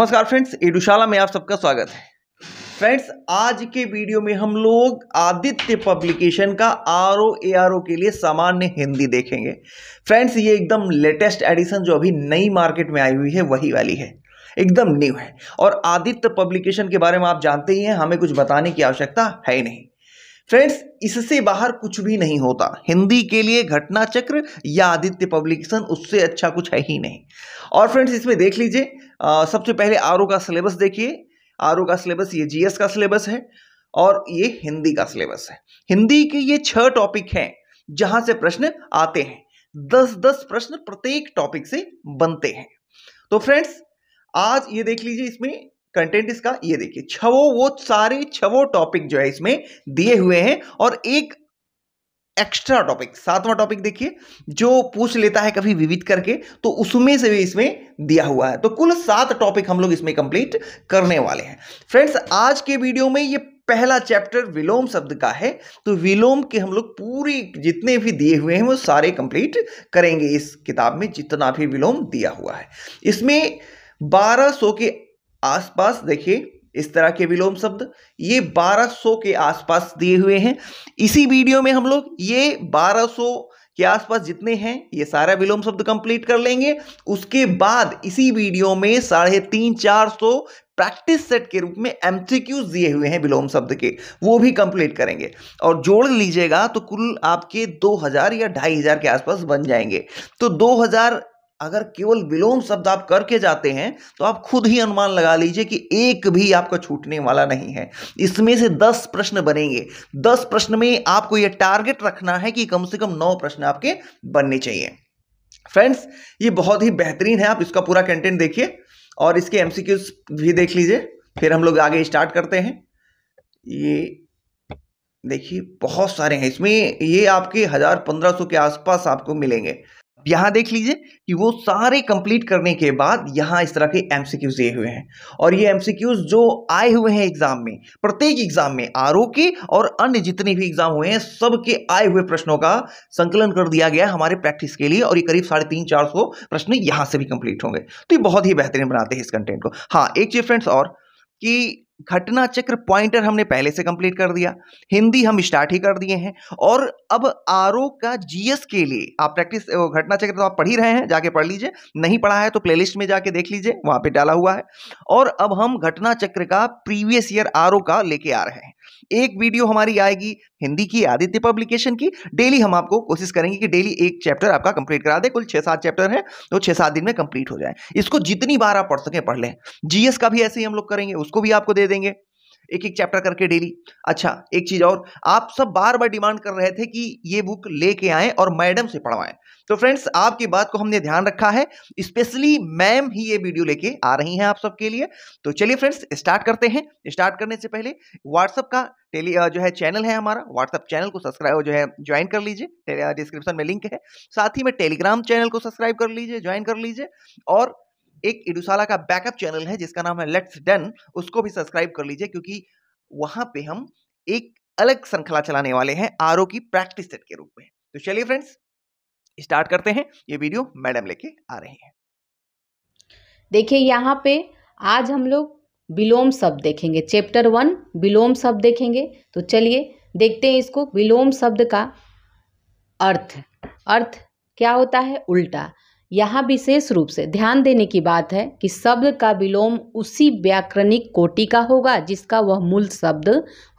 नमस्कार फ्रेंड्स एडुशाला में आप सबका स्वागत है फ्रेंड्स आज के वीडियो में हम लोग आदित्य पब्लिकेशन का R O A R O के लिए सामान्य हिंदी देखेंगे फ्रेंड्स ये एकदम लेटेस्ट एडिशन जो अभी नई मार्केट में आई हुई है वही वाली है एकदम न्यू है और आदित्य पब्लिकेशन के बारे में आप जानते ही हैं हमें कुछ बताने की आवश्यकता है ही नहीं फ्रेंड्स इससे बाहर कुछ भी नहीं होता हिंदी के लिए घटना चक्र या आदित्य पब्लिकेशन उससे अच्छा कुछ है ही नहीं और फ्रेंड्स इसमें देख लीजिए सबसे पहले आर का सिलेबस देखिए आर का सिलेबस ये जीएस का सिलेबस है और ये हिंदी का सिलेबस है हिंदी के ये छह टॉपिक हैं जहां से प्रश्न आते हैं दस दस प्रश्न प्रत्येक टॉपिक से बनते हैं तो फ्रेंड्स आज ये देख लीजिए इसमें कंटेंट इसका ये देखिए छवो वो सारे छवो टॉपिक जो है इसमें दिए हुए हैं और एक एक्स्ट्रा टॉपिक सातवां टॉपिक देखिए जो पूछ लेता है कभी विविध करके तो उसमें से भी इसमें दिया हुआ है तो कुल सात टॉपिक हम लोग इसमें कंप्लीट करने वाले हैं फ्रेंड्स आज के वीडियो में ये पहला चैप्टर विलोम शब्द का है तो विलोम के हम लोग पूरी जितने भी दिए हुए हैं वो सारे कंप्लीट करेंगे इस किताब में जितना भी विलोम दिया हुआ है इसमें 1200 के आसपास देखिए इस तरह के विलोम शब्द ये 1200 के आसपास दिए हुए हैं इसी वीडियो में हम लोग ये 1200 के आसपास जितने हैं ये सारा विलोम शब्द कंप्लीट कर लेंगे उसके बाद इसी वीडियो में साढ़े तीन चार सौ प्रैक्टिस सेट के रूप में एमसीक्यूज दिए हुए हैं विलोम शब्द के वो भी कंप्लीट करेंगे और जोड़ लीजिएगा तो कुल आपके 2000 या ढाई हजार के आसपास बन जाएंगे तो अगर केवल विलोम शब्द आप करके जाते हैं तो आप खुद ही अनुमान लगा लीजिए कि एक भी आपका छूटने वाला नहीं है इसमें से दस प्रश्न बनेंगे दस प्रश्न में आपको यह टारगेट रखना है कि कम से कम नौ प्रश्न आपके बनने चाहिए फ्रेंड्स ये बहुत ही बेहतरीन है आप इसका पूरा कंटेंट देखिए और इसके एम भी देख लीजिए फिर हम लोग आगे स्टार्ट करते हैं ये देखिए बहुत सारे हैं इसमें ये आपके हज़ार पंद्रह सौ के आसपास आपको मिलेंगे अब देख लीजिए कि वो सारे कंप्लीट करने के बाद यहां इस तरह के एमसीक्यूज दिए हुए हैं और ये एमसीक्यूज जो आए हुए हैं एग्जाम में प्रत्येक एग्जाम में आर के और अन्य जितने भी एग्जाम हुए हैं सबके आए हुए प्रश्नों का संकलन कर दिया गया हमारे प्रैक्टिस के लिए और ये करीब साढ़े तीन चार सौ प्रश्न यहां से भी कंप्लीट होंगे तो ये बहुत ही बेहतरीन बनाते हैं इस कंटेंट को हाँ एक चीज फ्रेंड्स और कि घटना चक्र पॉइंटर हमने पहले से कंप्लीट कर दिया हिंदी हम स्टार्ट ही कर दिए हैं और अब आर का जीएस के लिए आप प्रैक्टिस घटना चक्र तो आप पढ़ ही रहे हैं जाके पढ़ लीजिए नहीं पढ़ा है तो प्लेलिस्ट में जाके देख लीजिए वहां पे डाला हुआ है और अब हम घटना चक्र का प्रीवियस ईयर आर का लेके आ रहे हैं एक वीडियो हमारी आएगी हिंदी की आदित्य पब्लिकेशन की डेली हम आपको कोशिश करेंगे कि डेली एक चैप्टर आपका कंप्लीट करा दे कुल छह सात चैप्टर है तो छह सात दिन में कंप्लीट हो जाए इसको जितनी बार आप पढ़ सकें पढ़ लें जीएस का भी ऐसे ही हम लोग करेंगे उसको भी आपको दे देंगे एक एक चैप्टर करके डेली अच्छा एक चीज़ और आप सब बार बार डिमांड कर रहे थे कि ये बुक लेके आए और मैडम से पढ़वाएं तो फ्रेंड्स आपकी बात को हमने ध्यान रखा है स्पेशली मैम ही ये वीडियो लेके आ रही हैं आप सबके लिए तो चलिए फ्रेंड्स स्टार्ट करते हैं स्टार्ट करने से पहले व्हाट्सअप का टेली जो है चैनल है हमारा व्हाट्सअप चैनल को सब्सक्राइब जो है ज्वाइन कर लीजिए डिस्क्रिप्शन में लिंक है साथ ही में टेलीग्राम चैनल को सब्सक्राइब कर लीजिए ज्वाइन कर लीजिए और एक इडुसाला का बैकअप चैनल है जिसका नाम है लेट्स डन उसको भी सब्सक्राइब कर लीजिए क्योंकि वहां पे हम एक अलग श्रृंखला चलाने वाले हैं आर की प्रैक्टिस सेट के रूप में तो चलिए फ्रेंड्स स्टार्ट करते हैं ये वीडियो मैडम लेके आ रही हैं देखिए यहाँ पे आज हम लोग विलोम शब्द देखेंगे चैप्टर वन विलोम शब्द देखेंगे तो चलिए देखते हैं इसको विलोम शब्द का अर्थ अर्थ क्या होता है उल्टा यहाँ विशेष रूप से ध्यान देने की बात है कि शब्द का विलोम उसी व्याकरणिक कोटि का होगा जिसका वह मूल शब्द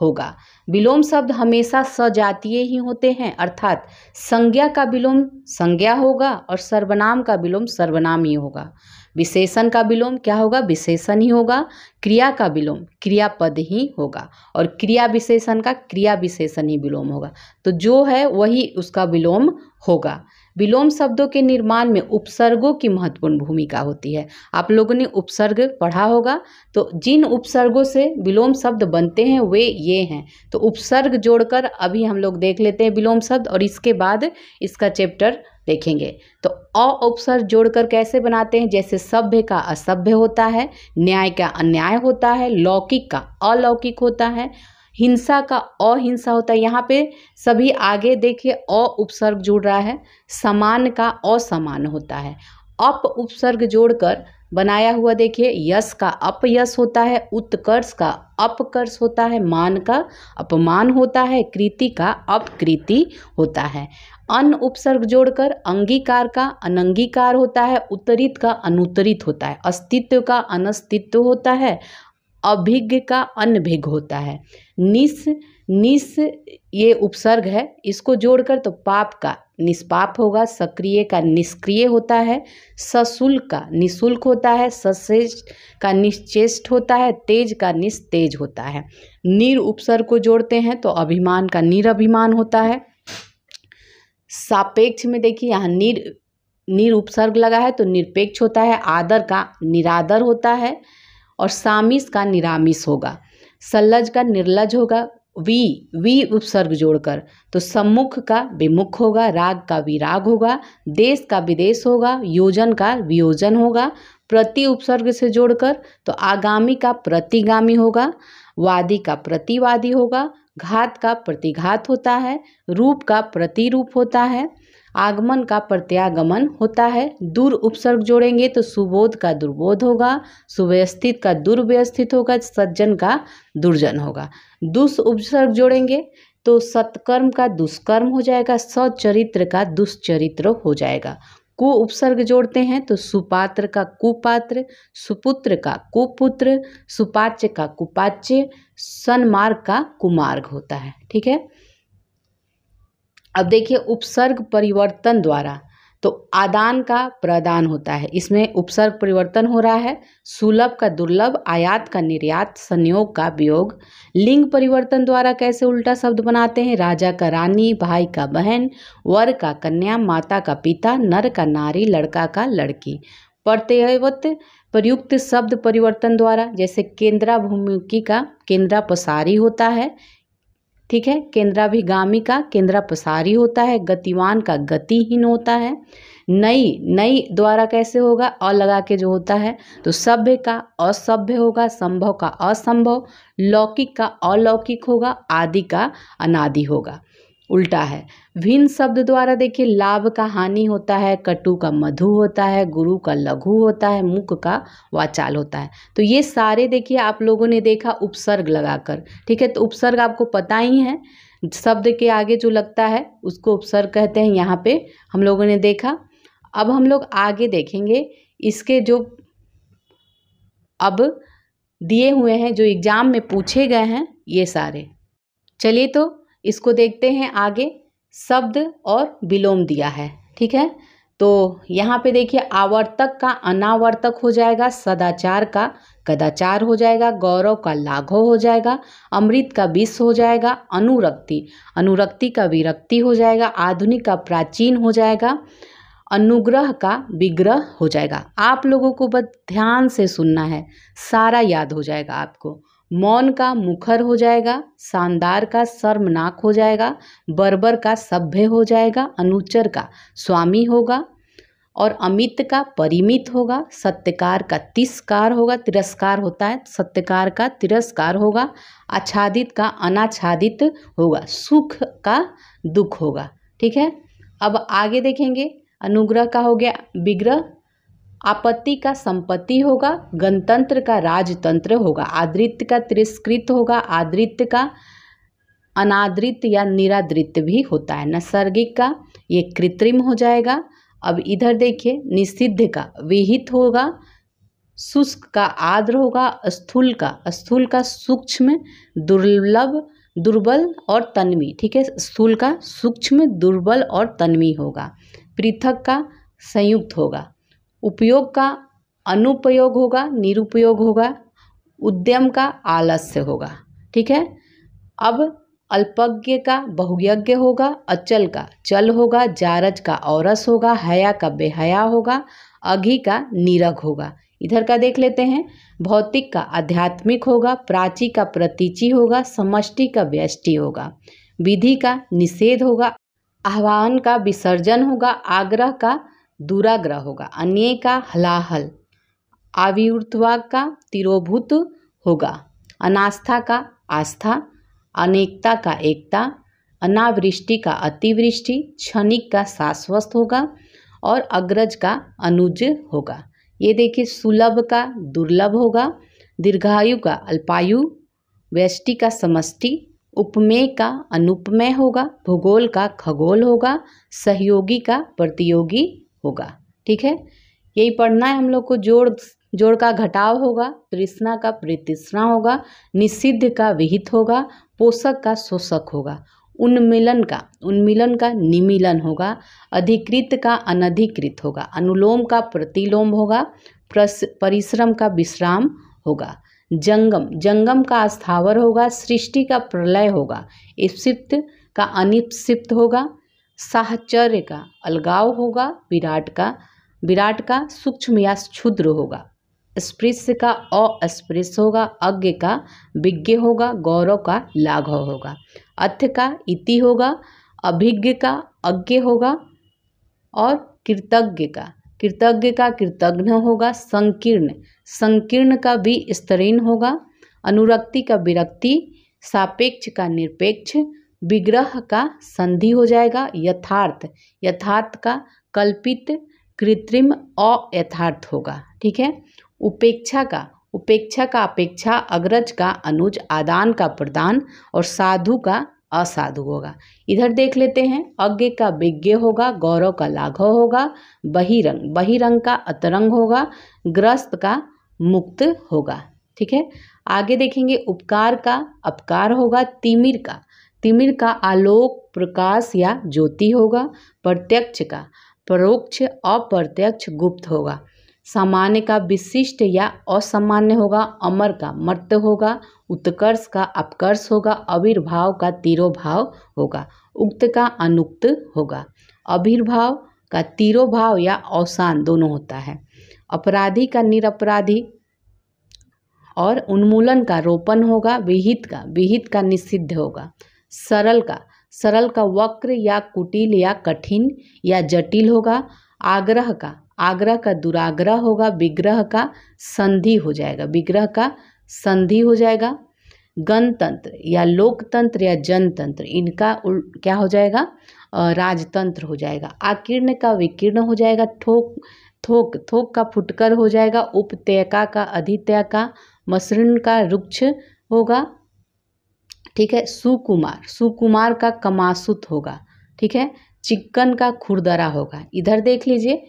होगा विलोम शब्द हमेशा सजातीय ही होते हैं अर्थात संज्ञा का विलोम संज्ञा होगा और सर्वनाम का विलोम सर्वनाम ही होगा विशेषण का विलोम क्या होगा विशेषण ही होगा क्रिया का विलोम क्रियापद ही होगा और क्रिया विशेषण का क्रिया विशेषण ही विलोम होगा तो जो है वही उसका विलोम होगा विलोम शब्दों के निर्माण में उपसर्गों की महत्वपूर्ण भूमिका होती है आप लोगों ने उपसर्ग पढ़ा होगा तो जिन उपसर्गों से विलोम शब्द बनते हैं वे ये हैं तो उपसर्ग जोड़कर अभी हम लोग देख लेते हैं विलोम शब्द और इसके बाद इसका चैप्टर देखेंगे तो अ उपसर्ग जोड़कर कैसे बनाते हैं जैसे सभ्य का असभ्य होता है न्याय का अन्याय होता है लौकिक का अलौकिक होता है हिंसा का अहिंसा होता है यहाँ पे सभी आगे देखिए अ उपसर्ग जुड़ रहा है समान का असमान होता है अप उपसर्ग जोड़कर बनाया हुआ देखिए यश का अपयश होता है उत्कर्ष का अपकर्ष होता है मान का अपमान होता है कृति का अपकृति होता है अन उपसर्ग जोड़कर अंगीकार का अनंगीकार होता है उत्तरित का अनुत्तरित होता है अस्तित्व का अनस्तित्व होता है अभिज्ञ का अनभिज्ञ होता है निस निस ये उपसर्ग है इसको जोड़कर तो पाप का निष्पाप होगा सक्रिय का निष्क्रिय होता है सशुल्क का निशुल्क होता है सशेष्ट का निश्चेष्ट होता है तेज का निस्तेज होता है निर उपसर्ग को जोड़ते हैं तो अभिमान का निरभिमान होता है सापेक्ष में देखिए यहाँ निर निर उपसर्ग लगा है तो निरपेक्ष होता है आदर का निरादर होता है और सामिस का निरामिस होगा सल्लज का निर्लज होगा वी वी उपसर्ग जोड़कर तो सम्मुख का विमुख होगा राग का विराग होगा देश का विदेश होगा योजन का वियोजन होगा प्रति उपसर्ग से जोड़कर तो आगामी का प्रतिगामी होगा वादी का प्रतिवादी होगा घात का प्रतिघात होता है रूप का प्रतिरूप होता है आगमन का प्रत्यागमन होता है दूर उपसर्ग जोड़ेंगे तो सुबोध का दुर्बोध होगा सुव्यवस्थित का दुर्व्यवस्थित होगा सज्जन का दुर्जन होगा दुष उपसर्ग जोड़ेंगे तो सत्कर्म का दुष्कर्म हो जाएगा सचरित्र का दुष्चरित्र हो जाएगा कु उपसर्ग जोड़ते हैं तो सुपात्र का कुपात्र सुपुत्र का कुपुत्र सुपाच्य का कुपाच्य सन्मार्ग का कुमार्ग होता है ठीक है अब देखिए उपसर्ग परिवर्तन द्वारा तो आदान का प्रदान होता है इसमें उपसर्ग परिवर्तन हो रहा है सुलभ का दुर्लभ आयात का निर्यात संयोग का वियोग लिंग परिवर्तन द्वारा कैसे उल्टा शब्द बनाते हैं राजा का रानी भाई का बहन वर का कन्या माता का पिता नर का नारी लड़का का लड़की प्रत्यवत प्रयुक्त शब्द परिवर्तन द्वारा जैसे केंद्रा भूमिकी का केंद्रा पसारी होता है ठीक है केंद्राभिगामी का केंद्रा पसारी होता है गतिवान का गतिहीन होता है नई नई द्वारा कैसे होगा अ लगा के जो होता है तो सभ्य का असभ्य होगा संभव का असंभव लौकिक का अलौकिक होगा आदि का अनादि होगा उल्टा है भिन्न शब्द द्वारा देखिए लाभ का हानि होता है कटु का मधु होता है गुरु का लघु होता है मुख का वाचाल होता है तो ये सारे देखिए आप लोगों ने देखा उपसर्ग लगाकर ठीक है तो उपसर्ग आपको पता ही है शब्द के आगे जो लगता है उसको उपसर्ग कहते हैं यहाँ पे हम लोगों ने देखा अब हम लोग आगे देखेंगे इसके जो अब दिए हुए हैं जो एग्ज़ाम में पूछे गए हैं ये सारे चलिए तो इसको देखते हैं आगे शब्द और विलोम दिया है ठीक है तो यहाँ पे देखिए आवर्तक का अनावर्तक हो जाएगा सदाचार का कदाचार हो जाएगा गौरव का लाघव हो जाएगा अमृत का विष हो जाएगा अनुरक्ति अनुरक्ति का विरक्ति हो जाएगा आधुनिक का प्राचीन हो जाएगा अनुग्रह का विग्रह हो जाएगा आप लोगों को बस ध्यान से सुनना है सारा याद हो जाएगा आपको मौन का मुखर हो जाएगा शानदार का शर्मनाक हो जाएगा बर्बर का सभ्य हो जाएगा अनुचर का स्वामी होगा और अमित का परिमित होगा सत्यकार का तिस्कार होगा तिरस्कार होता है सत्यकार का तिरस्कार होगा आच्छादित का अनाच्छादित होगा सुख का दुख होगा ठीक है अब आगे देखेंगे अनुग्रह का हो गया विग्रह आपत्ति का संपत्ति होगा गणतंत्र का राजतंत्र होगा आदृत का तिरस्कृत होगा आदृत का अनादृत या निरादृत भी होता है नैसर्गिक का ये कृत्रिम हो जाएगा अब इधर देखिए निषिद्ध का विहित होगा शुष्क का आद्र होगा स्थूल का स्थूल का सूक्ष्म दुर्लभ दुर्बल और तन्वी ठीक है स्थूल का सूक्ष्म दुर्बल और तन्वी होगा पृथक का संयुक्त होगा उपयोग का अनुपयोग होगा निरुपयोग होगा उद्यम का आलस्य होगा ठीक है अब अल्पज्ञ का बहुयज्ञ होगा अचल का चल होगा जारज का औरस होगा हया का बेहया होगा अघि का नीरग होगा इधर का देख लेते हैं भौतिक का आध्यात्मिक होगा प्राची का प्रतीचि होगा समष्टि का व्यष्टि होगा विधि का निषेध होगा आह्वान का विसर्जन होगा आग्रह का दुराग्रह होगा अन्य का हलाहल आविर्त्वा का तिरोभूत होगा अनास्था का आस्था अनेकता का एकता अनावृष्टि का अतिवृष्टि क्षणिक का शाश्वत होगा और अग्रज का अनुज होगा ये देखिए सुलभ का दुर्लभ होगा दीर्घायु का अल्पायु वृष्टि का समष्टि उपमेय का अनुपमेय होगा भूगोल का खगोल होगा सहयोगी का प्रतियोगी होगा ठीक है यही पढ़ना है हम लोग को जोड़ जोड़ का घटाव होगा तृष्णा का प्रतिष्णा होगा निषिद्ध का विहित होगा पोषक का शोषक होगा उन्मिलन का उन्मिलन का निमिलन होगा अधिकृत का अनधिकृत होगा अनुलोम का प्रतिलोम होगा परिश्रम का विश्राम होगा जंगम जंगम का स्थावर होगा सृष्टि का प्रलय होगा इप्सिप्त का अनिप्सिप्त होगा साहचर्य का अलगाव होगा विराट का विराट का सूक्ष्म या क्षुद्र होगा स्पृश्य का अस्पृश्य होगा अज्ञ का विज्ञ होगा गौरव का लाघव होगा अथ का इति होगा अभिज्ञ का अज्ञ होगा और कृतज्ञ का कृतज्ञ का कृतज्ञ होगा संकीर्ण संकीर्ण का भी स्तरीन होगा अनुरक्ति का विरक्ति सापेक्ष का निरपेक्ष विग्रह का संधि हो जाएगा यथार्थ यथार्थ का कल्पित कृत्रिम अयथार्थ होगा ठीक है उपेक्षा का उपेक्षा का अपेक्षा अग्रज का अनुज आदान का प्रदान और साधु का असाधु होगा इधर देख लेते हैं अज्ञ का विज्ञ होगा गौरव का लाघव होगा बहिरंग बहिरंग का अतरंग होगा ग्रस्त का मुक्त होगा ठीक है आगे देखेंगे उपकार का अपकार होगा तिमिर का तिमिर का आलोक प्रकाश या ज्योति होगा प्रत्यक्ष का परोक्ष अप्रत्यक्ष गुप्त होगा सामान्य का विशिष्ट या असामान्य होगा अमर का मर्त होगा उत्कर्ष का अपकर्ष होगा अविर्भाव का तिरोभाव होगा उक्त का अनुक्त होगा अभिर्भाव का तिरोभाव या अवसान दोनों होता है अपराधी का निरपराधी और उन्मूलन का रोपण होगा विहित का विहित का निषिद्ध होगा सरल का सरल का वक्र या कुटिल या कठिन या जटिल होगा आग्रह का आग्रह का दुराग्रह होगा विग्रह का संधि हो जाएगा विग्रह का संधि हो जाएगा गणतंत्र या लोकतंत्र या जनतंत्र इनका क्या हो जाएगा राजतंत्र हो जाएगा आकीर्ण का विकीर्ण हो जाएगा ठोक थोक थोक का फुटकर हो जाएगा उपत्यका का अधित्यका मसृण का रुक्ष होगा ठीक है सुकुमार सुकुमार का कमासुत होगा ठीक है चिक्कन का खुरदरा होगा इधर देख लीजिए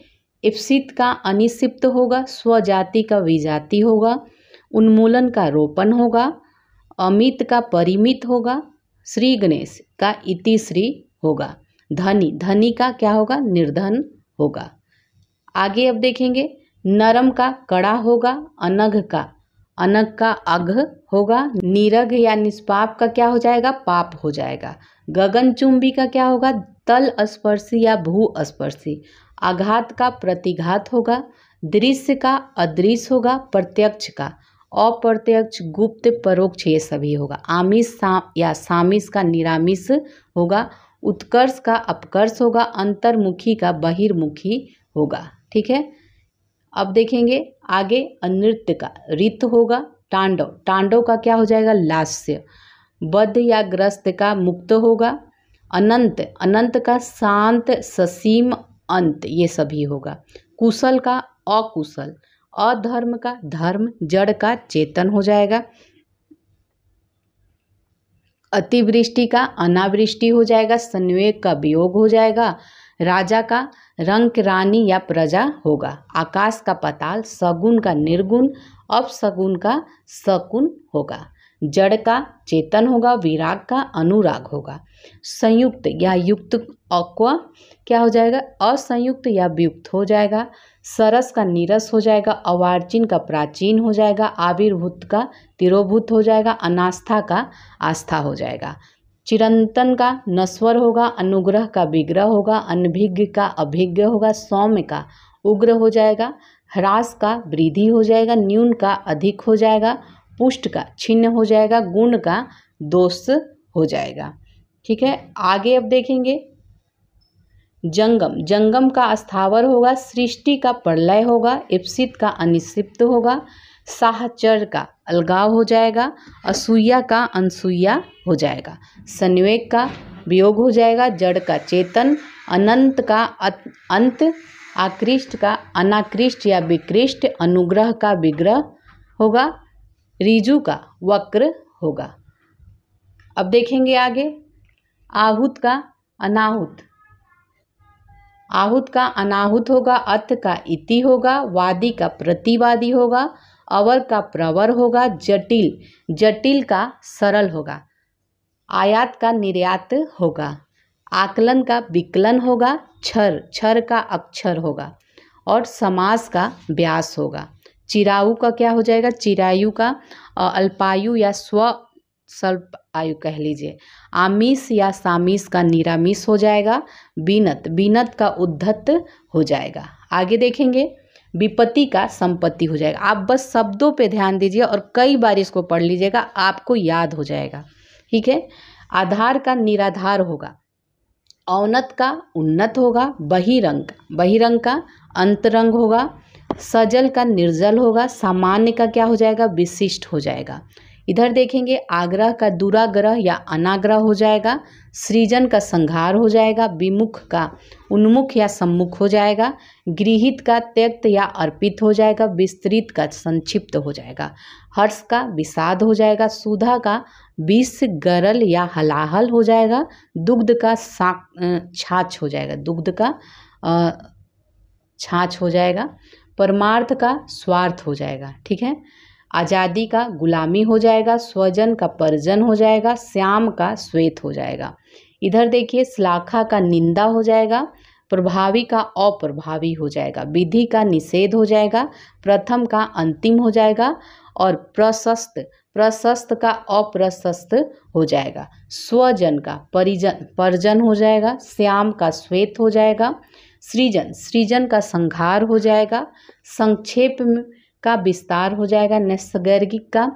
इप्सित का अनिसिप्त होगा स्वजाति का विजाति होगा उन्मूलन का रोपण होगा अमित का परिमित होगा श्री गणेश का इतिश्री होगा धनी धनी का क्या होगा निर्धन होगा आगे अब देखेंगे नरम का कड़ा होगा अनघ का अनग का अघ होगा नीरग या निष्पाप का क्या हो जाएगा पाप हो जाएगा गगन चुंबी का क्या होगा तल स्पर्शी या भू स्पर्शी आघात का प्रतिघात होगा दृश्य का अदृश्य होगा प्रत्यक्ष का अप्रत्यक्ष गुप्त परोक्ष ये सभी होगा आमिष सा, या सामिष का निरामिष होगा उत्कर्ष का अपकर्ष होगा अंतर्मुखी का बहिर्मुखी होगा ठीक है अब देखेंगे आगे नृत्य का रित होगा तांडव टांडव का क्या हो जाएगा लास्य बद्ध या ग्रस्त का मुक्त होगा अनंत अनंत का शांत ससीम अंत ये सभी होगा कुशल का अकुशल अधर्म का धर्म जड़ का चेतन हो जाएगा अतिवृष्टि का अनावृष्टि हो जाएगा संवेग का वियोग हो जाएगा राजा का की रानी या प्रजा होगा आकाश का पताल सगुण का निर्गुण अपसगुण का सकुन होगा जड़ का चेतन होगा विराग का अनुराग होगा संयुक्त या युक्त अक्व क्या हो जाएगा असंयुक्त या व्युक्त हो जाएगा सरस का नीरस हो जाएगा अवार्चिन का प्राचीन हो जाएगा आविर्भूत का तिरोभूत हो जाएगा अनास्था का आस्था हो जाएगा चिरंतन का नस्वर होगा अनुग्रह का विग्रह होगा अनभिज्ञ का अभिज्ञ होगा सौम्य का उग्र हो जाएगा ह्रास का वृद्धि हो जाएगा न्यून का अधिक हो जाएगा पुष्ट का छिन्न हो जाएगा गुण का दोष हो जाएगा ठीक है आगे अब देखेंगे जंगम जंगम का स्थावर होगा सृष्टि का प्रलय होगा इप्सित का अनिश्चिप्त होगा साहचर का अलगाव हो जाएगा असूया का अनसुईया हो जाएगा संवेग का वियोग हो जाएगा जड़ का चेतन अनंत का अंत आकृष्ट का अनाकृष्ट या विकृष्ट अनुग्रह का विग्रह होगा रिजु का वक्र होगा अब देखेंगे आगे आहुत का अनाहुत आहुत का अनाहुत होगा अत का इति होगा वादी का प्रतिवादी होगा अवर का प्रवर होगा जटिल जटिल का सरल होगा आयात का निर्यात होगा आकलन का विकलन होगा क्षर क्षर का अक्षर होगा और समास का व्यास होगा चिराऊ का क्या हो जाएगा चिरायु का अल्पायु या स्व स्वल्प आयु कह लीजिए आमिष या सामिस का निरामिष हो जाएगा बीनत बीनत का उद्धत हो जाएगा आगे देखेंगे विपत्ति का संपत्ति हो जाएगा आप बस शब्दों पे ध्यान दीजिए और कई बार इसको पढ़ लीजिएगा आपको याद हो जाएगा ठीक है आधार का निराधार होगा औनत का उन्नत होगा बहिरंग का बहिरंग का अंतरंग होगा सजल का निर्जल होगा सामान्य का क्या हो जाएगा विशिष्ट हो जाएगा इधर देखेंगे आग्रह का दुराग्रह या अनाग्रह हो जाएगा सृजन का संहार हो जाएगा विमुख का उन्मुख या सम्मुख हो जाएगा गृहित का त्यक्त या अर्पित हो जाएगा विस्तृत का संक्षिप्त हो जाएगा हर्ष का विषाद हो जाएगा सुधा का विष गरल या हलाहल हो जाएगा दुग्ध का सा छाछ हो जाएगा दुग्ध का छाछ हो जाएगा परमार्थ का स्वार्थ हो जाएगा ठीक है आज़ादी का गुलामी हो जाएगा स्वजन का परजन हो जाएगा श्याम का श्वेत हो जाएगा इधर देखिए श्लाखा का निंदा हो जाएगा प्रभावी का अप्रभावी हो जाएगा विधि का निषेध हो जाएगा प्रथम का अंतिम हो जाएगा और प्रशस्त प्रशस्त का अप्रशस्त हो जाएगा स्वजन का परिजन परजन हो जाएगा श्याम का श्वेत हो जाएगा सृजन सृजन का संहार हो जाएगा संक्षेप में का विस्तार हो जाएगा नैसर्गिक का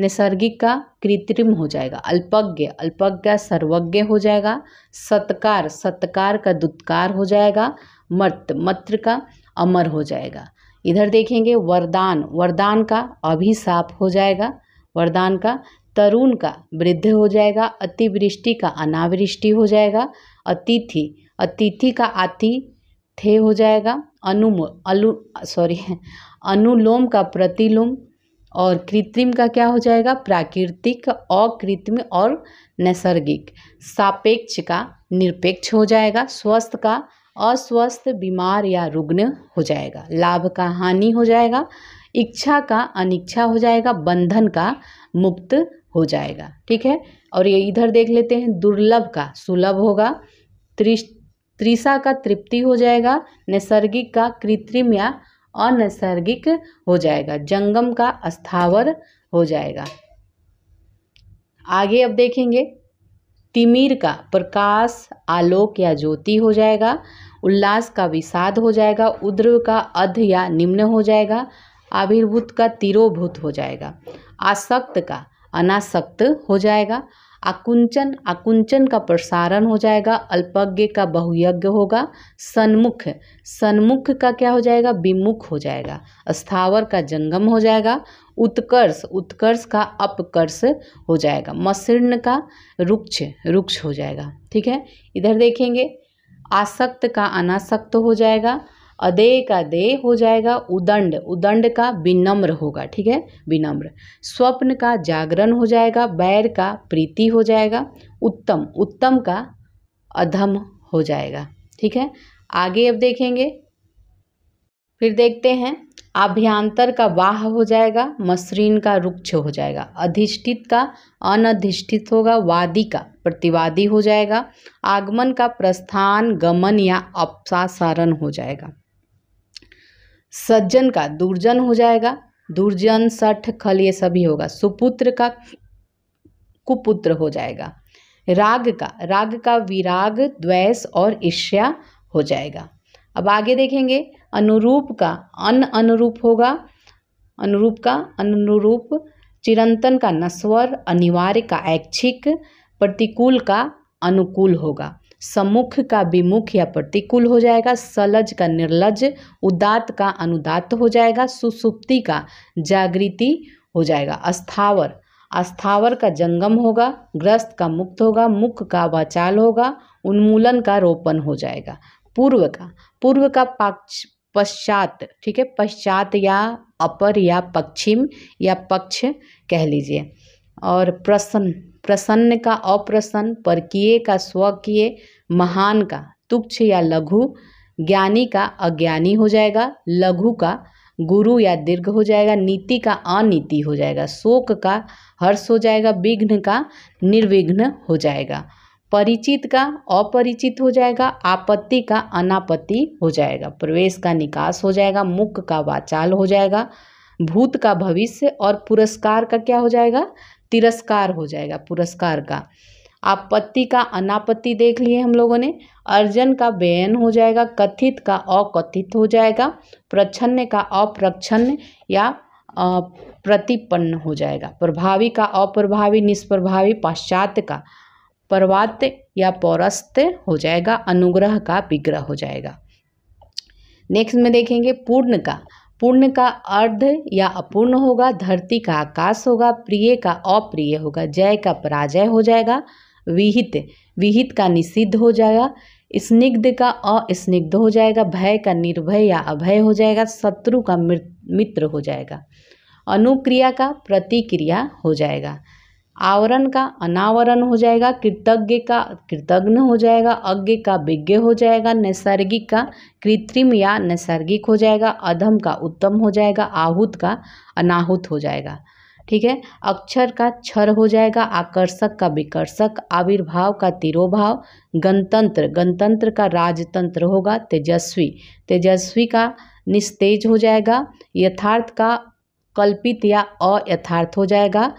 नैसर्गिक का कृत्रिम हो जाएगा अल्पज्ञ अल्पज्ञ सर्वज्ञ हो जाएगा सत्कार सत्कार का दुत्कार हो जाएगा मर्त मत्र का अमर हो जाएगा इधर देखेंगे वरदान वरदान का अभिशाप हो जाएगा वरदान का तरुण का वृद्ध हो जाएगा अतिवृष्टि का अनावृष्टि हो जाएगा अतिथि अतिथि का आति थे हो जाएगा अनुम अलु सॉरी अनुलोम का प्रतिलोम और कृत्रिम का क्या हो जाएगा प्राकृतिक अकृत्रिम और, और नैसर्गिक सापेक्ष का निरपेक्ष हो जाएगा स्वस्थ का अस्वस्थ बीमार या रुग्ण हो जाएगा लाभ का हानि हो जाएगा इच्छा का अनिच्छा हो जाएगा बंधन का मुक्त हो जाएगा ठीक है और ये इधर देख लेते हैं दुर्लभ का सुलभ होगा त्रिष्ट त्रिषा का तृप्ति हो जाएगा नैसर्गिक का कृत्रिम या अनैसर्गिक हो जाएगा जंगम का स्थावर हो जाएगा आगे अब देखेंगे तिमिर का प्रकाश आलोक या ज्योति हो जाएगा उल्लास का विषाद हो जाएगा उद्र का अध या निम्न हो जाएगा आविर्भूत का तिरोभूत हो जाएगा आसक्त का अनासक्त हो जाएगा आकुंचन आकुंचन का प्रसारण हो जाएगा अल्पज्ञ का बहुयज्ञ होगा सन्मुख सन्मुख का क्या हो जाएगा विमुख हो जाएगा स्थावर का जंगम हो जाएगा उत्कर्ष उत्कर्ष का अपकर्ष हो जाएगा मसीर्ण का रुक्ष रुक्ष हो जाएगा ठीक है इधर देखेंगे आसक्त का अनासक्त हो जाएगा अदेय का देय हो जाएगा उदंड उदंड का विनम्र होगा ठीक है विनम्र स्वप्न का जागरण हो जाएगा बैर का प्रीति हो जाएगा उत्तम उत्तम का अधम हो जाएगा ठीक है आगे अब देखेंगे फिर देखते हैं आभ्यंतर का वाह हो जाएगा मसरीन का रुक्ष हो जाएगा अधिष्ठित का अनधिष्ठित होगा वादी का प्रतिवादी हो जाएगा आगमन का प्रस्थान गमन या अपसासारण हो जाएगा सज्जन का दुर्जन हो जाएगा दुर्जन सठ खल ये सभी होगा सुपुत्र का कुपुत्र हो जाएगा राग का राग का विराग द्वैस और ईर्ष्या हो जाएगा अब आगे देखेंगे अनुरूप का अन अनुरूप होगा अनुरूप का अनुरूप चिरंतन का नस्वर अनिवार्य का ऐच्छिक प्रतिकूल का अनुकूल होगा सम्मुख का विमुख या प्रतिकूल हो जाएगा सलज का निर्लज उदात का अनुदात हो जाएगा सुसुप्ति का जागृति हो जाएगा अस्थावर अस्थावर का जंगम होगा ग्रस्त का मुक्त होगा मुख का वाचाल होगा उन्मूलन का रोपण हो जाएगा पूर्व का पूर्व का पक्ष पश्चात ठीक है पश्चात या अपर या पश्चिम या पक्ष कह लीजिए और प्रसन्न प्रसन्न का अप्रसन्न परकीय का स्वकीय महान का तुक्ष या लघु ज्ञानी का अज्ञानी हो जाएगा लघु का गुरु या दीर्घ हो जाएगा नीति का अनीति हो जाएगा शोक का हर्ष हो जाएगा विघ्न का निर्विघ्न हो जाएगा परिचित का अपरिचित हो जाएगा आपत्ति का अनापत्ति हो जाएगा प्रवेश का निकास हो जाएगा मुख का वाचाल हो जाएगा भूत का भविष्य और पुरस्कार का क्या हो जाएगा तिरस्कार हो जाएगा पुरस्कार का आपत्ति का अनापत्ति देख लिए हम लोगों ने अर्जन का बेयन हो जाएगा कथित का अकथित हो जाएगा प्रच्छन्न का अप्रच्छन्न या प्रतिपन्न हो जाएगा प्रभावी का अप्रभावी निष्प्रभावी पाश्चात्य का प्रवात या पौरस्त हो जाएगा अनुग्रह का विग्रह हो जाएगा नेक्स्ट में देखेंगे पूर्ण का पुण्य का अर्ध या अपूर्ण होगा धरती का आकाश होगा प्रिय का अप्रिय होगा जय का पराजय हो जाएगा विहित विहित का निषिद्ध हो जाएगा स्निग्ध का अस्निग्ध हो जाएगा भय का निर्भय या अभय हो जाएगा शत्रु का मित्र हो जाएगा अनुक्रिया का प्रतिक्रिया हो जाएगा आवरण का अनावरण हो जाएगा कृतज्ञ का कृतज्ञ हो जाएगा अज्ञ का विज्ञ हो जाएगा नैसर्गिक का कृत्रिम या नैसर्गिक हो जाएगा अधम का उत्तम हो जाएगा आहूत का अनाहूत हो जाएगा ठीक है अक्षर का क्षर हो जाएगा आकर्षक का विकर्षक आविर्भाव का तिरोभाव गणतंत्र गणतंत्र का राजतंत्र होगा तेजस्वी तेजस्वी का निस्तेज हो जाएगा यथार्थ का कल्पित या अयथार्थ हो जाएगा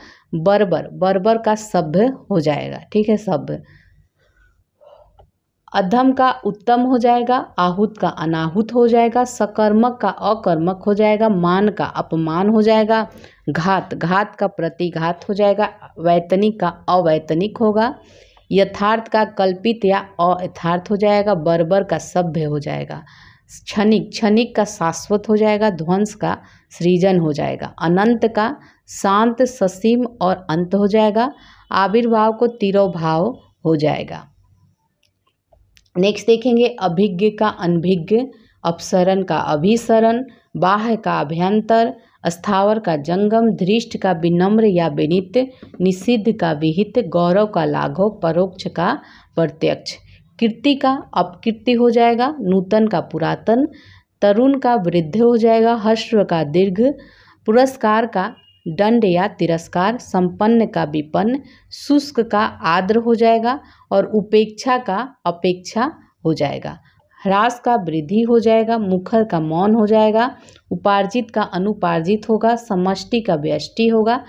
बर्बर बर्बर का सभ्य हो जाएगा ठीक है सभ्य अधम का उत्तम हो जाएगा आहुत का अनाहुत हो जाएगा सकर्मक का अकर्मक हो जाएगा मान का अपमान हो जाएगा घात घात का प्रतिघात हो जाएगा वैतनिक का अवैतनिक होगा यथार्थ का कल्पित या अयथार्थ हो जाएगा बर्बर का सभ्य हो जाएगा क्षणिक क्षणिक का शाश्वत हो जाएगा ध्वंस का सृजन हो जाएगा अनंत का शांत ससीम और अंत हो जाएगा आविर्भाव को तिरोभाव हो जाएगा नेक्स्ट देखेंगे अभिज्ञ का अनभिज्ञ अपसरण का अभिसरण बाह्य का अभ्यंतर स्थावर का जंगम धृष्ट का विनम्र या विनित निषिद्ध का विहित गौरव का लाघव परोक्ष का प्रत्यक्ष कीर्ति का अपकीर्ति हो जाएगा नूतन का पुरातन तरुण का वृद्ध हो जाएगा हर्ष का दीर्घ पुरस्कार का दंड या तिरस्कार संपन्न का विपन्न शुष्क का आद्र हो जाएगा और उपेक्षा का अपेक्षा हो जाएगा ह्रास का वृद्धि हो जाएगा मुखर का मौन हो जाएगा उपार्जित का अनुपार्जित होगा समष्टि का व्यष्टि होगा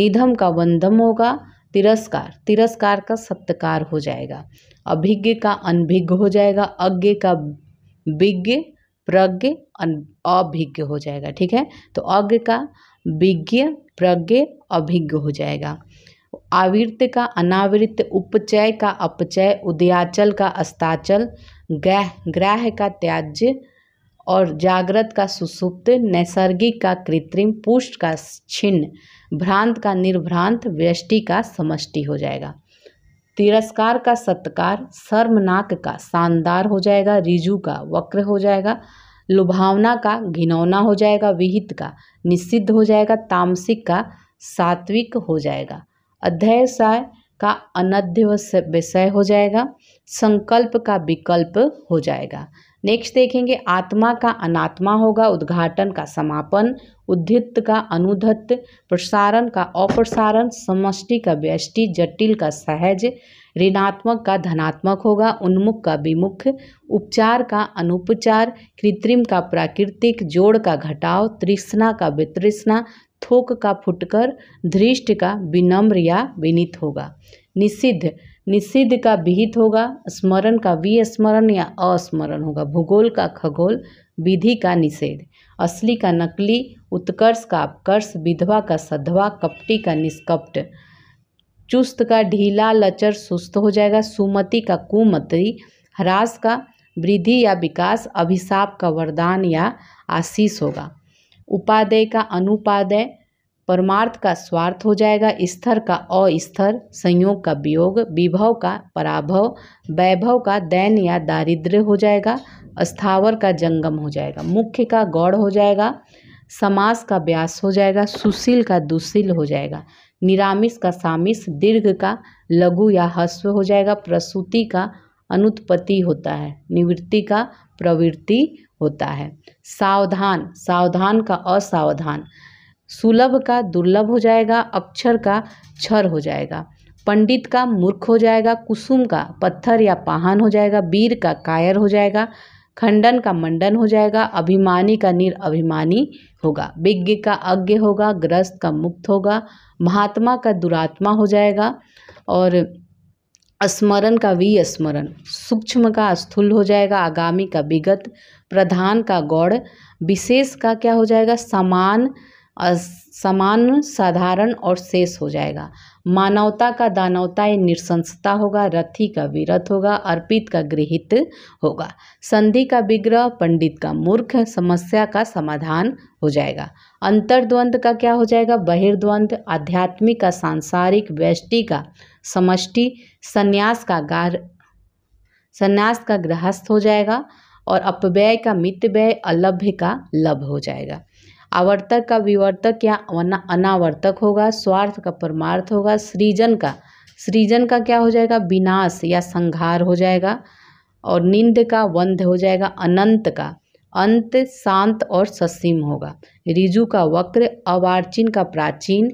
निधम का वंदम होगा तिरस्कार तिरस्कार का सत्कार हो जाएगा अभिज्ञ का अनभिज्ञ हो जाएगा अज्ञ का विज्ञ प्रज्ञ अभिज्ञ हो जाएगा ठीक है तो अज्ञ का विज्ञ प्रज्ञ अभिज्ञ हो जाएगा आवृत का अनावृत उपचय का अपचय उदयाचल का अस्ताचल ग्रह ग्रह का त्याज्य और जागृत का सुसुप्त नैसर्गिक का कृत्रिम पुष्ट का छिन्न भ्रांत का निर्भ्रांत व्यष्टि का समष्टि हो जाएगा तिरस्कार का सत्कार शर्मनाक का शानदार हो जाएगा रिजु का वक्र हो जाएगा लुभावना का घिनौना हो जाएगा विहित का निषिद्ध हो जाएगा तामसिक का सात्विक हो जाएगा अध्यवसाय का अनध्य विषय हो जाएगा संकल्प का विकल्प हो जाएगा नेक्स्ट देखेंगे आत्मा का अनात्मा होगा उद्घाटन का समापन उद्धित का अनुधत्त प्रसारण का अप्रसारण समष्टि का व्यष्टि जटिल का सहज ऋणात्मक का धनात्मक होगा उन्मुख का विमुख उपचार का अनुपचार कृत्रिम का प्राकृतिक जोड़ का घटाव तृष्णा का वितृष्णा थोक का फुटकर धृष्ट का विनम्र या विनित होगा निषिद्ध निषिद्ध का विहित होगा स्मरण का विस्मरण या अस्मरण होगा भूगोल का खगोल विधि का निषेध असली का नकली उत्कर्ष का अपकर्ष विधवा का सधवा कपटी का निष्कपट चुस्त का ढीला लचर सुस्त हो जाएगा सुमति का कुमति ह्रास का वृद्धि या विकास अभिशाप का वरदान या आशीष होगा उपादेय का अनुपादेय परमार्थ का स्वार्थ हो जाएगा स्थर का अस्थर संयोग का वियोग विभव का पराभव वैभव का दैन या दारिद्र्य हो जाएगा स्थावर का जंगम हो जाएगा मुख्य का गौड़ हो जाएगा समास का व्यास हो जाएगा सुशील का दुशील हो जाएगा निरामिष का सामिस दीर्घ का लघु या हस्व हो जाएगा प्रसूति का अनुत्पत्ति होता है निवृत्ति का प्रवृत्ति होता है सावधान सावधान का असावधान सुलभ का दुर्लभ हो जाएगा अक्षर का क्षर हो जाएगा पंडित का मूर्ख हो जाएगा कुसुम का पत्थर या पाहन हो जाएगा वीर का कायर हो जाएगा खंडन का मंडन हो जाएगा अभिमानी का अभिमानी होगा विज्ञ का अज्ञ होगा ग्रस्त का मुक्त होगा महात्मा का दुरात्मा हो जाएगा और स्मरण का विस्मरण सूक्ष्म का स्थूल हो जाएगा आगामी का विगत प्रधान का गौड़ विशेष का क्या हो जाएगा समान समान साधारण और शेष हो जाएगा मानवता का दानवता ये निरसंसता होगा रथी का विरथ होगा अर्पित का गृहित होगा संधि का विग्रह पंडित का मूर्ख समस्या का समाधान हो जाएगा अंतर्द्वंद का क्या हो जाएगा बहिर्द्वंद आध्यात्मिक का सांसारिक व्यष्टि का समष्टि संन्यास का गार संन्यास का गृहस्थ हो जाएगा और अपव्यय का मित व्यय अलभ्य का लभ हो जाएगा आवर्तक का विवर्तक या अनावर्तक होगा स्वार्थ का परमार्थ होगा सृजन का सृजन का क्या हो जाएगा विनाश या संहार हो जाएगा और निंद का वंध हो जाएगा अनंत का अंत शांत और ससीम होगा रिजु का वक्र अवार्चिन का प्राचीन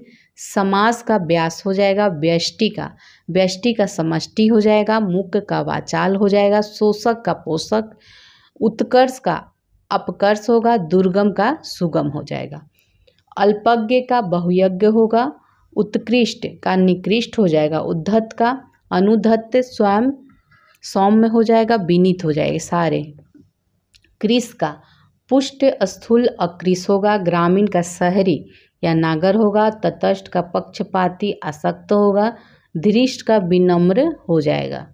समास का व्यास हो जाएगा व्यष्टि का व्यष्टि का समष्टि हो जाएगा मुख का वाचाल हो जाएगा शोषक का पोषक उत्कर्ष का अपकर्ष होगा दुर्गम का सुगम हो जाएगा अल्पज्ञ का बहुयज्ञ होगा उत्कृष्ट का निकृष्ट हो जाएगा उद्धत का अनुधत्त स्वयं सौम्य हो जाएगा विनीत हो जाएगा सारे कृष का पुष्ट स्थूल अकृष होगा ग्रामीण का शहरी या नागर होगा तटस्थ का पक्षपाती असक्त होगा धृष्ट का विनम्र हो जाएगा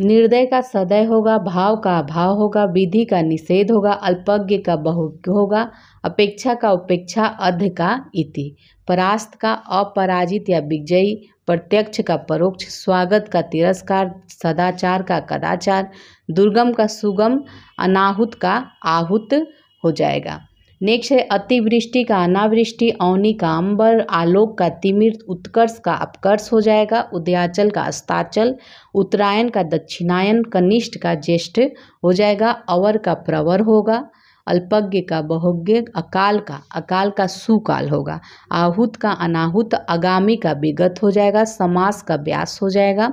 निर्दय का सदय होगा भाव का अभाव होगा विधि का निषेध होगा अल्पज्ञ का बहु होगा अपेक्षा का उपेक्षा अध का इति परास्त का अपराजित या विजयी प्रत्यक्ष का परोक्ष स्वागत का तिरस्कार सदाचार का कदाचार दुर्गम का सुगम अनाहुत का आहुत हो जाएगा नेक्स्ट है अतिवृष्टि का अनावृष्टि अवनी का अंबर आलोक का तिमिर उत्कर्ष का अपकर्ष हो जाएगा उदयाचल का अस्ताचल उत्तरायण का दक्षिणायन कनिष्ठ का ज्येष्ठ हो जाएगा अवर का प्रवर होगा अल्पज्ञ का बहुज्ञ अकाल का अकाल का सुकाल होगा आहुत का अनाहुत आगामी का विगत हो जाएगा समास का व्यास हो जाएगा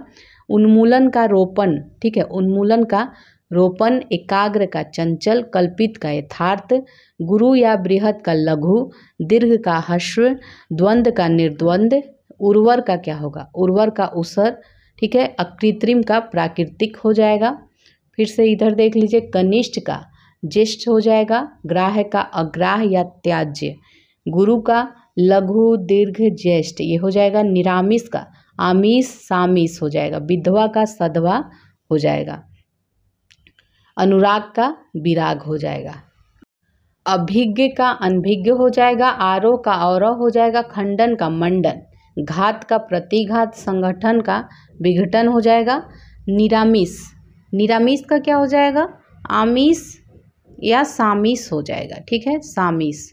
उन्मूलन का रोपण ठीक है उन्मूलन का रोपण एकाग्र का चंचल कल्पित का यथार्थ गुरु या बृहद का लघु दीर्घ का हश्र द्वंद्व का निर्द्वंद उर्वर का क्या होगा उर्वर का उसर ठीक है अकृत्रिम का प्राकृतिक हो जाएगा फिर से इधर देख लीजिए कनिष्ठ का ज्येष्ठ हो जाएगा ग्राह का अग्राह या त्याज्य गुरु का लघु दीर्घ ज्येष्ठ ये हो जाएगा निरामिष का आमिष सामिष हो जाएगा विधवा का सधवा हो जाएगा अनुराग का विराग हो जाएगा अभिज्ञ का अनभिज्ञ हो जाएगा आरोह का औरव हो जाएगा खंडन का मंडन घात का प्रतिघात संगठन का विघटन हो जाएगा निरामिष निरामिष का क्या हो जाएगा आमिष या सामिस हो जाएगा ठीक है सामिस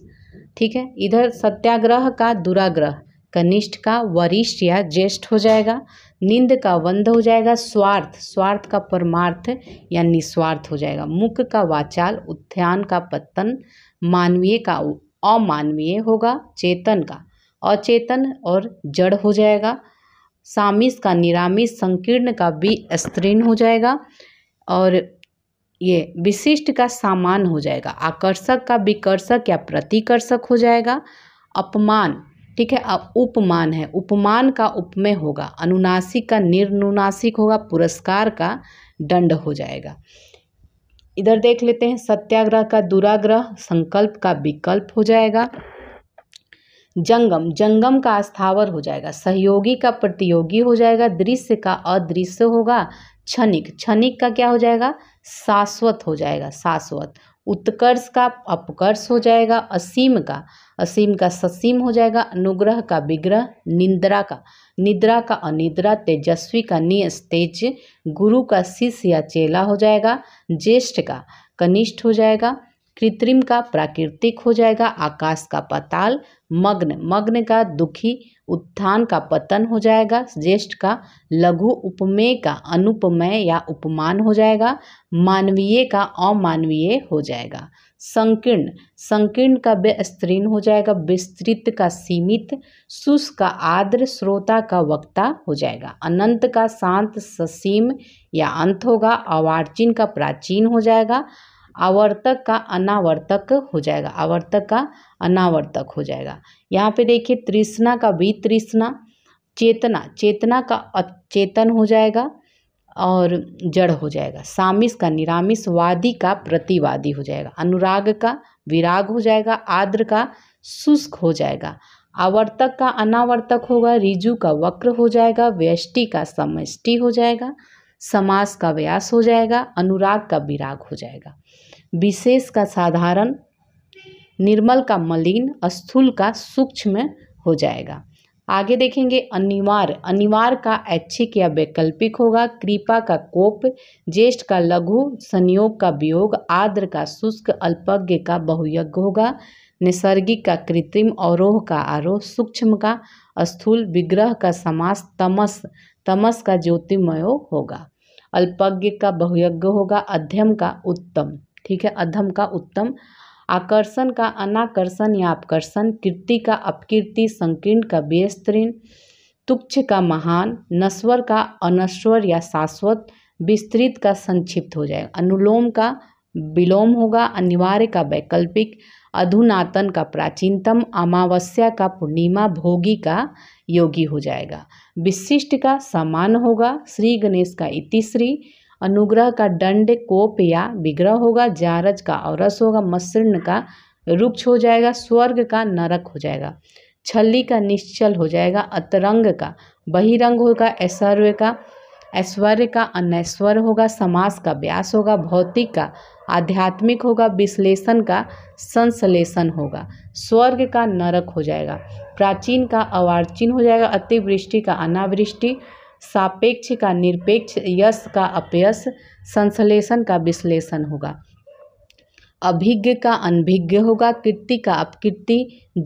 ठीक है इधर सत्याग्रह का दुराग्रह कनिष्ठ का वरिष्ठ या ज्येष्ठ हो जाएगा निंद का वंध हो जाएगा स्वार्थ स्वार्थ का परमार्थ या निस्वार्थ हो जाएगा मुख का वाचाल उत्थान का पतन मानवीय का अमानवीय होगा चेतन का अचेतन और जड़ हो जाएगा सामिस का निरामिस संकीर्ण का भी स्त्रीण हो जाएगा और ये विशिष्ट का सामान हो जाएगा आकर्षक का विकर्षक या प्रतिकर्षक हो जाएगा अपमान ठीक है अब उपमान है उपमान का उपमेय होगा अनुनासिक का निर्नुनासिक होगा पुरस्कार का दंड हो जाएगा इधर देख लेते हैं सत्याग्रह का दुराग्रह संकल्प का विकल्प हो जाएगा जंगम जंगम का स्थावर हो जाएगा सहयोगी का प्रतियोगी हो जाएगा दृश्य का अदृश्य होगा क्षणिक क्षणिक का क्या हो जाएगा शाश्वत हो जाएगा शाश्वत उत्कर्ष का अपकर्ष हो जाएगा असीम का असीम का ससीम हो जाएगा अनुग्रह का विग्रह निंद्रा का निद्रा का अनिद्रा तेजस्वी का नियस तेज गुरु का शिष्य या चेला हो जाएगा ज्येष्ठ का कनिष्ठ हो जाएगा कृत्रिम का प्राकृतिक हो जाएगा आकाश का पताल मग्न मग्न का दुखी उत्थान का पतन हो जाएगा ज्येष्ठ का लघु उपमेय का अनुपमेय या उपमान हो जाएगा मानवीय का अमानवीय हो जाएगा संकीर्ण संकीर्ण का व्यस्त्रीण हो जाएगा विस्तृत का सीमित सुस का आद्र श्रोता का वक्ता हो जाएगा अनंत का शांत ससीम या अंत होगा अवार्चिन का प्राचीन हो जाएगा आवर्तक का अनावर्तक हो जाएगा आवर्तक का अनावर्तक हो जाएगा यहाँ पे देखिए तृष्णा का वित्रृष्णा चेतना चेतना का अचेतन हो जाएगा और जड़ हो जाएगा सामिस का निरामिस वादी का प्रतिवादी हो जाएगा अनुराग का विराग हो जाएगा आद्र का शुष्क हो जाएगा आवर्तक का अनावर्तक होगा रिजु का वक्र हो जाएगा व्यष्टि का समष्टि हो जाएगा समास का व्यास हो जाएगा अनुराग का विराग हो जाएगा विशेष का साधारण निर्मल का मलिन स्थूल का सूक्ष्म हो जाएगा आगे देखेंगे अनिवार्य अनिवार्य का ऐच्छिक या वैकल्पिक होगा कृपा का कोप ज्येष्ठ का लघु संयोग का वियोग आर्द्र का शुष्क अल्पज्ञ का बहुयज्ञ होगा नैसर्गिक का कृत्रिम अवरोह का आरोह सूक्ष्म का स्थूल विग्रह का समास तमस तमस का ज्योतिमय होगा अल्पज्ञ का बहुयज्ञ होगा अध्यम का उत्तम ठीक है अधम का उत्तम आकर्षण का अनाकर्षण या आपकर्षण कीर्ति का अपकीर्ति संकीर्ण का बेस्तरीन तुक्ष का महान नश्वर का अनश्वर या शाश्वत विस्तृत का संक्षिप्त हो जाएगा अनुलोम का विलोम होगा अनिवार्य का वैकल्पिक अधुनातन का प्राचीनतम अमावस्या का पूर्णिमा भोगी का योगी हो जाएगा विशिष्ट का समान होगा श्री गणेश का इतिश्री अनुग्रह का दंड कोप या विग्रह होगा जारज का औरस होगा मसृण का रुक्ष हो जाएगा स्वर्ग का नरक हो जाएगा छली का निश्चल हो जाएगा अतरंग का बहिरंग होगा ऐश्वर्य का ऐश्वर्य का अनैश्वर्य होगा समास का व्यास होगा भौतिक का आध्यात्मिक होगा विश्लेषण का संश्लेषण होगा स्वर्ग का नरक हो जाएगा प्राचीन का अवार्चीन हो जाएगा अतिवृष्टि का अनावृष्टि सापेक्ष का निरपेक्ष यश का अपयश संश्लेषण का विश्लेषण होगा अभिज्ञ का अनभिज्ञ होगा कृति का अपकृति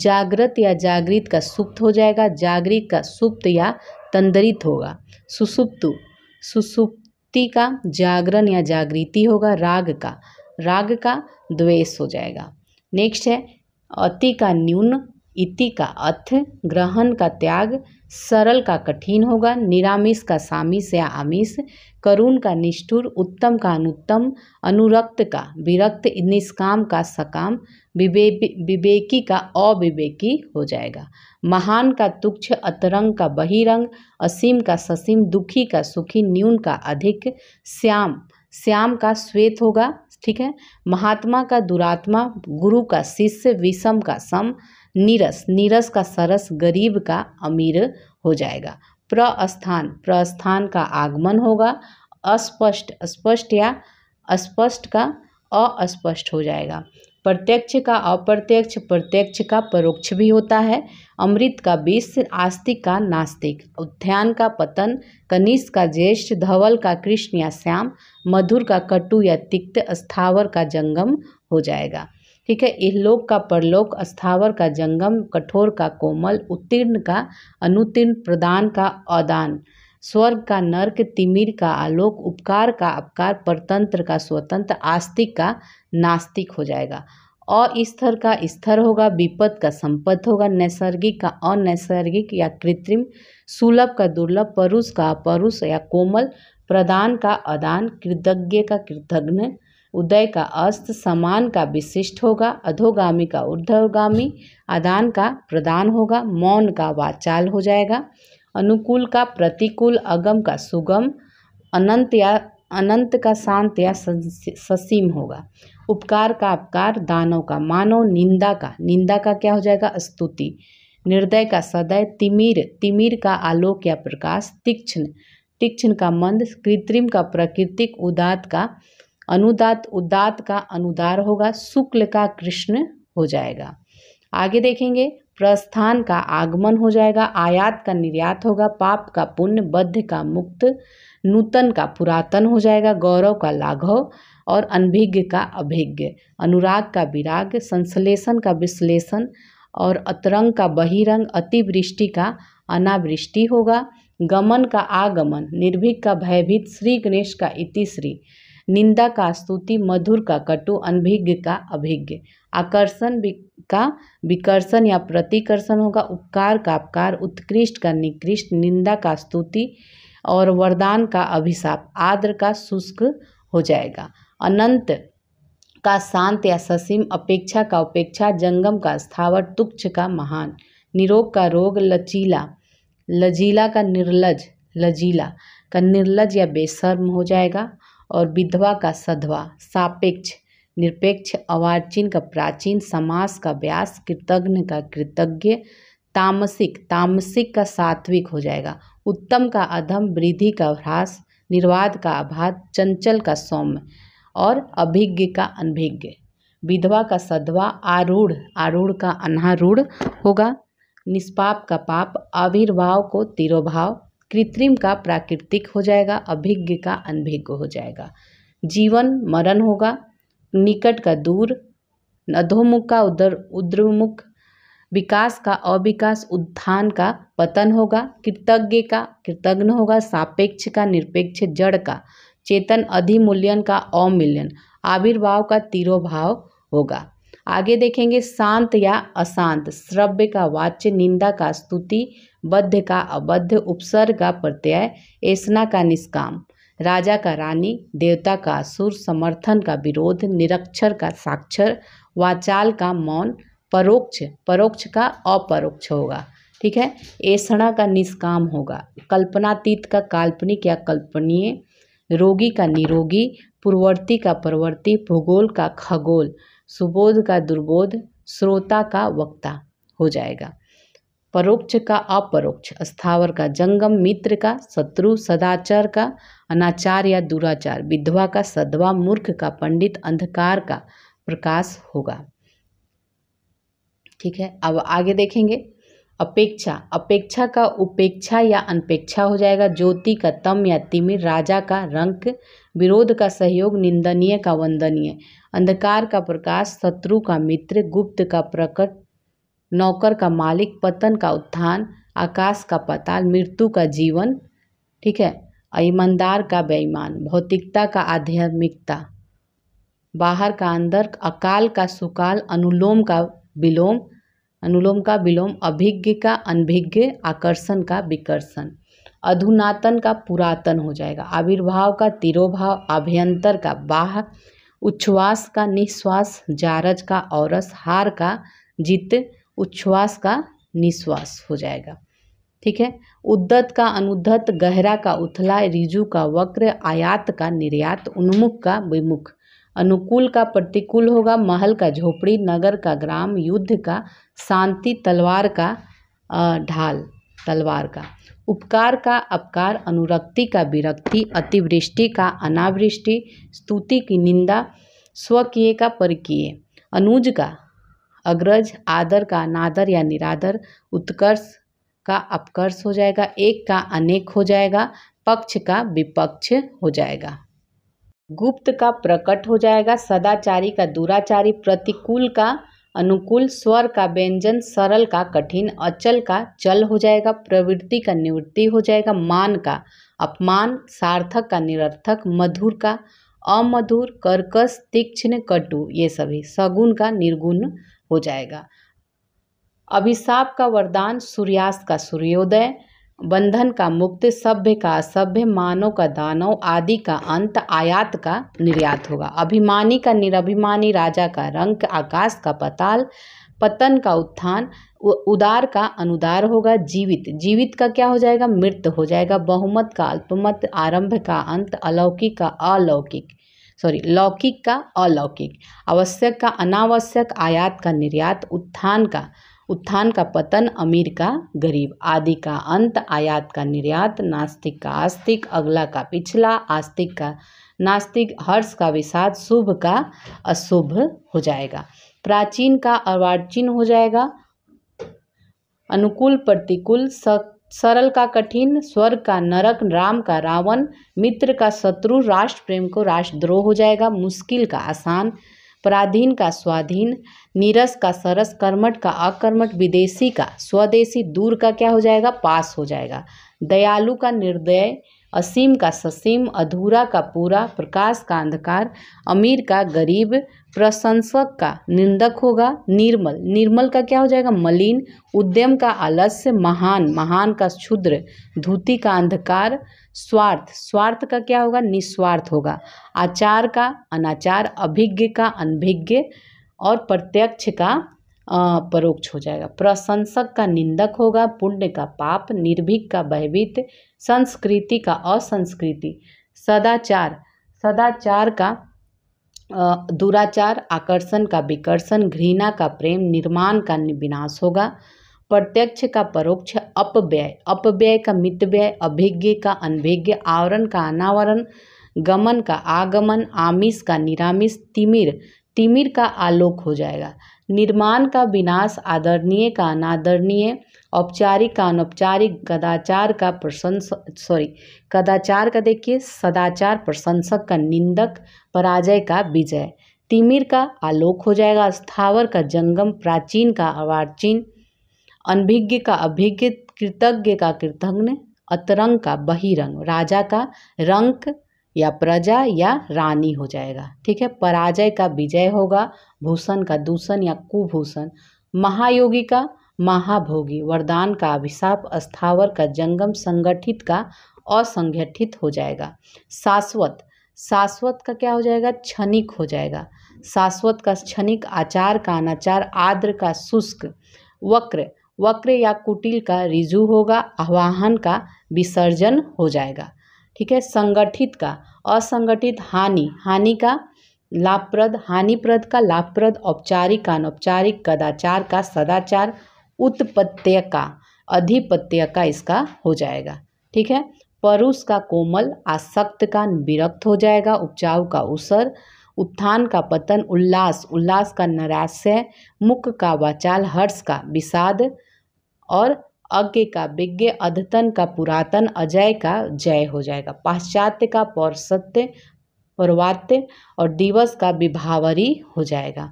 जागृत या जागृत का सुप्त हो जाएगा जागृत का सुप्त या तंदरित होगा सुसुप्तु सुसुप्ति का जागरण या जागृति होगा राग का राग का द्वेष हो जाएगा नेक्स्ट है अति का न्यून इति का अर्थ ग्रहण का त्याग सरल का कठिन होगा निरामिष का सामिष या आमिष करुण का निष्ठुर उत्तम का अनुत्तम अनुरक्त का विरक्त निष्काम का सकाम विवे विवेकी का अविवेकी हो जाएगा महान का तुक्ष अतरंग का बहिरंग असीम का ससीम दुखी का सुखी न्यून का अधिक श्याम श्याम का श्वेत होगा ठीक है महात्मा का दुरात्मा गुरु का शिष्य विषम का सम नीरस नीरस का सरस गरीब का अमीर हो जाएगा प्रस्थान प्रस्थान का आगमन होगा अस्पष्ट स्पष्ट या अस्पष्ट का अस्पष्ट हो जाएगा प्रत्यक्ष का अप्रत्यक्ष प्रत्यक्ष का परोक्ष भी होता है अमृत का विष आस्तिक का नास्तिक उद्यान का पतन कनिष का ज्येष्ठ धवल का कृष्ण या श्याम मधुर का कटु या तिक्त स्थावर का जंगम हो जाएगा ठीक है इहलोक का परलोक अस्थावर का जंगम कठोर का कोमल उत्तीर्ण का अनुतीर्ण प्रदान का अदान स्वर्ग का नर्क तिमिर का आलोक उपकार का अपकार परतंत्र का स्वतंत्र आस्तिक का नास्तिक हो जाएगा अस्थर का स्थर होगा विपद का संपद होगा नैसर्गिक का अनैसर्गिक या कृत्रिम सुलभ का दुर्लभ परुष का अपरुष या कोमल प्रदान का अदान कृतज्ञ का कृतज्ञ उदय का अस्त समान का विशिष्ट होगा अधोगामी का ऊर्ध्वगामी आदान का प्रदान होगा मौन का वाचाल हो जाएगा अनुकूल का प्रतिकूल अगम का सुगम अनंत या अनंत का शांत या ससीम होगा उपकार का अपकार दानव का मानव निंदा का निंदा का क्या हो जाएगा स्तुति निर्दय का सदय तिमिर तिमिर का आलोक या प्रकाश तीक्ष्ण तीक्ष्ण का मंद कृत्रिम का प्राकृतिक उदात का अनुदात उदात का अनुदार होगा शुक्ल का कृष्ण हो जाएगा आगे देखेंगे प्रस्थान का आगमन हो जाएगा आयात का निर्यात होगा पाप का पुण्य बद्ध का मुक्त नूतन का पुरातन हो जाएगा गौरव का लाघव और अनभिज्ञ का अभिज्ञ अनुराग का विराग संश्लेषण का विश्लेषण और अतरंग का बहिरंग अतिवृष्टि का अनावृष्टि होगा गमन का आगमन निर्भीक का भयभीत श्री गणेश का इतिश्री निंदा का स्तुति मधुर का कटु अनभिज्ञ का अभिज्ञ आकर्षण का विकर्षण या प्रतिकर्षण होगा उपकार का अपकार उत्कृष्ट का निकृष्ट निंदा का स्तुति और वरदान का अभिशाप आद्र का शुष्क हो जाएगा अनंत का शांत या ससीम अपेक्षा का उपेक्षा जंगम का स्थावर तुक्ष का महान निरोग का रोग लचीला लजीला का निर्लज लजीला का निर्लज या बेसर्म हो जाएगा और विधवा का सधवा सापेक्ष निरपेक्ष अवाचीन का प्राचीन समास का व्यास कृतज्ञ का कृतज्ञ तामसिक तामसिक का सात्विक हो जाएगा उत्तम का अधम वृद्धि का ह्रास निर्वाद का अभाध चंचल का सौम्य और अभिज्ञ का अनभिज्ञ विधवा का सधवा आरूढ़ आरूढ़ का अनारूढ़ होगा निष्पाप का पाप आविर्भाव को तिरोभाव कृत्रिम का प्राकृतिक हो जाएगा अभिज्ञ का अनभिज्ञ हो जाएगा जीवन मरण होगा निकट का दूर अधोमुख का उदर उद्रमुख विकास का अविकास उत्थान का पतन होगा कृतज्ञ का कृतज्ञ होगा सापेक्ष का निरपेक्ष जड़ का चेतन अधिमूल्यन का अमूल्यन आविर्भाव का तिरोभाव होगा आगे देखेंगे शांत या अशांत श्रव्य का वाच्य निंदा का स्तुति बद्ध का अबद्ध उपसर्ग का प्रत्यय ऐसना का निष्काम राजा का रानी देवता का असुर समर्थन का विरोध निरक्षर का साक्षर वाचाल का मौन परोक्ष परोक्ष का अपरोक्ष होगा ठीक है ऐसणा का निष्काम होगा कल्पनातीत का काल्पनिक या कल्पनीय रोगी का निरोगी पूर्ववर्ती का प्रवर्ती भूगोल का खगोल सुबोध का दुर्बोध श्रोता का वक्ता हो जाएगा परोक्ष का अपरोक्ष स्थावर का जंगम मित्र का शत्रु सदाचार का अनाचार या दुराचार विधवा का सदवा मूर्ख का पंडित अंधकार का प्रकाश होगा ठीक है अब आगे देखेंगे अपेक्षा अपेक्षा का उपेक्षा या अनपेक्षा हो जाएगा ज्योति का तम या तिमिर राजा का रंक विरोध का सहयोग निंदनीय का वंदनीय अंधकार का प्रकाश शत्रु का मित्र गुप्त का प्रकट नौकर का मालिक पतन का उत्थान आकाश का पताल मृत्यु का जीवन ठीक है ईमानदार का बेईमान भौतिकता का आध्यात्मिकता बाहर का अंदर अकाल का सुकाल अनुलोम का विलोम अनुलोम का विलोम अभिज्ञ का अनभिज्ञ आकर्षण का विकर्षण अधुनातन का पुरातन हो जाएगा आविर्भाव का तिरोभाव अभ्यंतर का बाह उच्छ्वास का निश्वास जारज का औरस हार का जित उच्छ्वास का निश्वास हो जाएगा ठीक है उद्दत का अनुद्धत गहरा का उथला रिजु का वक्र आयात का निर्यात उन्मुख का विमुख अनुकूल का प्रतिकूल होगा महल का झोपड़ी नगर का ग्राम युद्ध का शांति तलवार का ढाल तलवार का उपकार का अपकार अनुरक्ति का विरक्ति अतिवृष्टि का अनावृष्टि स्तुति की निंदा स्वकीय का परकीय अनुज का अग्रज आदर का नादर या निरादर उत्कर्ष का अपकर्ष हो जाएगा एक का अनेक हो जाएगा पक्ष का विपक्ष हो जाएगा गुप्त का प्रकट हो जाएगा सदाचारी का दुराचारी प्रतिकूल का अनुकूल स्वर का व्यंजन सरल का कठिन अचल का चल हो जाएगा प्रवृत्ति का निवृत्ति हो जाएगा मान का अपमान सार्थक का निरर्थक मधुर का अमधुर कर्कश तीक्ष्ण कटु ये सभी सगुण का निर्गुण हो जाएगा अभिशाप का वरदान सूर्यास्त का सूर्योदय बंधन का मुक्त सभ्य का सभ्य मानव का दानव आदि का अंत आयात का निर्यात होगा अभिमानी का निराभिमानी राजा का रंग आकाश का पताल पतन का उत्थान उदार का अनुदार होगा जीवित जीवित का क्या हो जाएगा मृत हो जाएगा बहुमत का अल्पमत आरंभ का अंत अलौकिक का अलौकिक सॉरी लौकिक का अलौकिक आवश्यक का अनावश्यक आयात का निर्यात उत्थान का उत्थान का पतन अमीर का गरीब आदि का अंत आयात का निर्यात नास्तिक का आस्तिक अगला का पिछला आस्तिक का नास्तिक हर्ष का विषाद शुभ का अशुभ हो जाएगा प्राचीन का अवाचीन हो जाएगा अनुकूल प्रतिकूल सरल का कठिन स्वर्ग का नरक राम का रावण मित्र का शत्रु राष्ट्र प्रेम को राष्ट्रद्रोह हो जाएगा मुश्किल का आसान पराधीन का स्वाधीन नीरस का सरस कर्मठ का अकर्मठ विदेशी का स्वदेशी दूर का क्या हो जाएगा पास हो जाएगा दयालु का निर्दय असीम का ससीम अधूरा का पूरा प्रकाश का अंधकार अमीर का गरीब प्रशंसक का निंदक होगा निर्मल निर्मल का क्या हो जाएगा मलिन उद्यम का आलस्य महान महान का क्षुद्र धूती का अंधकार स्वार्थ स्वार्थ का क्या होगा निस्वार्थ होगा आचार का अनाचार अभिज्ञ का अनभिज्ञ और प्रत्यक्ष का परोक्ष हो जाएगा प्रशंसक का निंदक होगा पुण्य का पाप निर्भीक का भयभीत संस्कृति का असंस्कृति सदाचार सदाचार का दुराचार आकर्षण का विकर्षण घृणा का प्रेम निर्माण का विनाश होगा प्रत्यक्ष का परोक्ष अपव्यय अपव्यय का मितव्यय अभिज्ञ का अनभिज्ञ आवरण का अनावरण गमन का आगमन आमिष का निरामिष तिमिर तिमिर का आलोक हो जाएगा निर्माण का विनाश आदरणीय का अनादरणीय औपचारिक का अनौपचारिक कदाचार का प्रशंस सॉरी कदाचार का देखिए सदाचार प्रशंसक का निंदक पराजय का विजय तिमिर का आलोक हो जाएगा स्थावर का जंगम प्राचीन का अवार्चीन अनभिज्ञ का अभिज्ञ कृतज्ञ का कृतघ्न अतरंग का बहिरंग राजा का रंक या प्रजा या रानी हो जाएगा ठीक है पराजय का विजय होगा भूषण का दूषण या कुभूषण महायोगी का महाभोगी वरदान का अभिशाप स्थावर का जंगम संगठित का असंगठित हो जाएगा शाश्वत शाश्वत का क्या हो जाएगा क्षणिक हो जाएगा शाश्वत का क्षणिक आचार का अनाचार आद्र का शुष्क वक्र वक्र या कुटिल का रिजू होगा आह्वान का विसर्जन हो जाएगा ठीक है संगठित का असंगठित हानि हानि का लाभप्रद हानिप्रद का लाभप्रद औपचारिक अनौपचारिक कदाचार का सदाचार उत्पत्य का अधिपत्य का इसका हो जाएगा ठीक है परुष का कोमल आसक्त का विरक्त हो जाएगा उपजाऊ का उसर उत्थान का पतन उल्लास उल्लास का नराश्य मुख का वाचाल हर्ष का विषाद और अज्ञ का विज्ञ अद्यतन का पुरातन अजय का जय हो जाएगा पाश्चात्य का पौरसत्य पौर्वात्य और दिवस का विभावरी हो जाएगा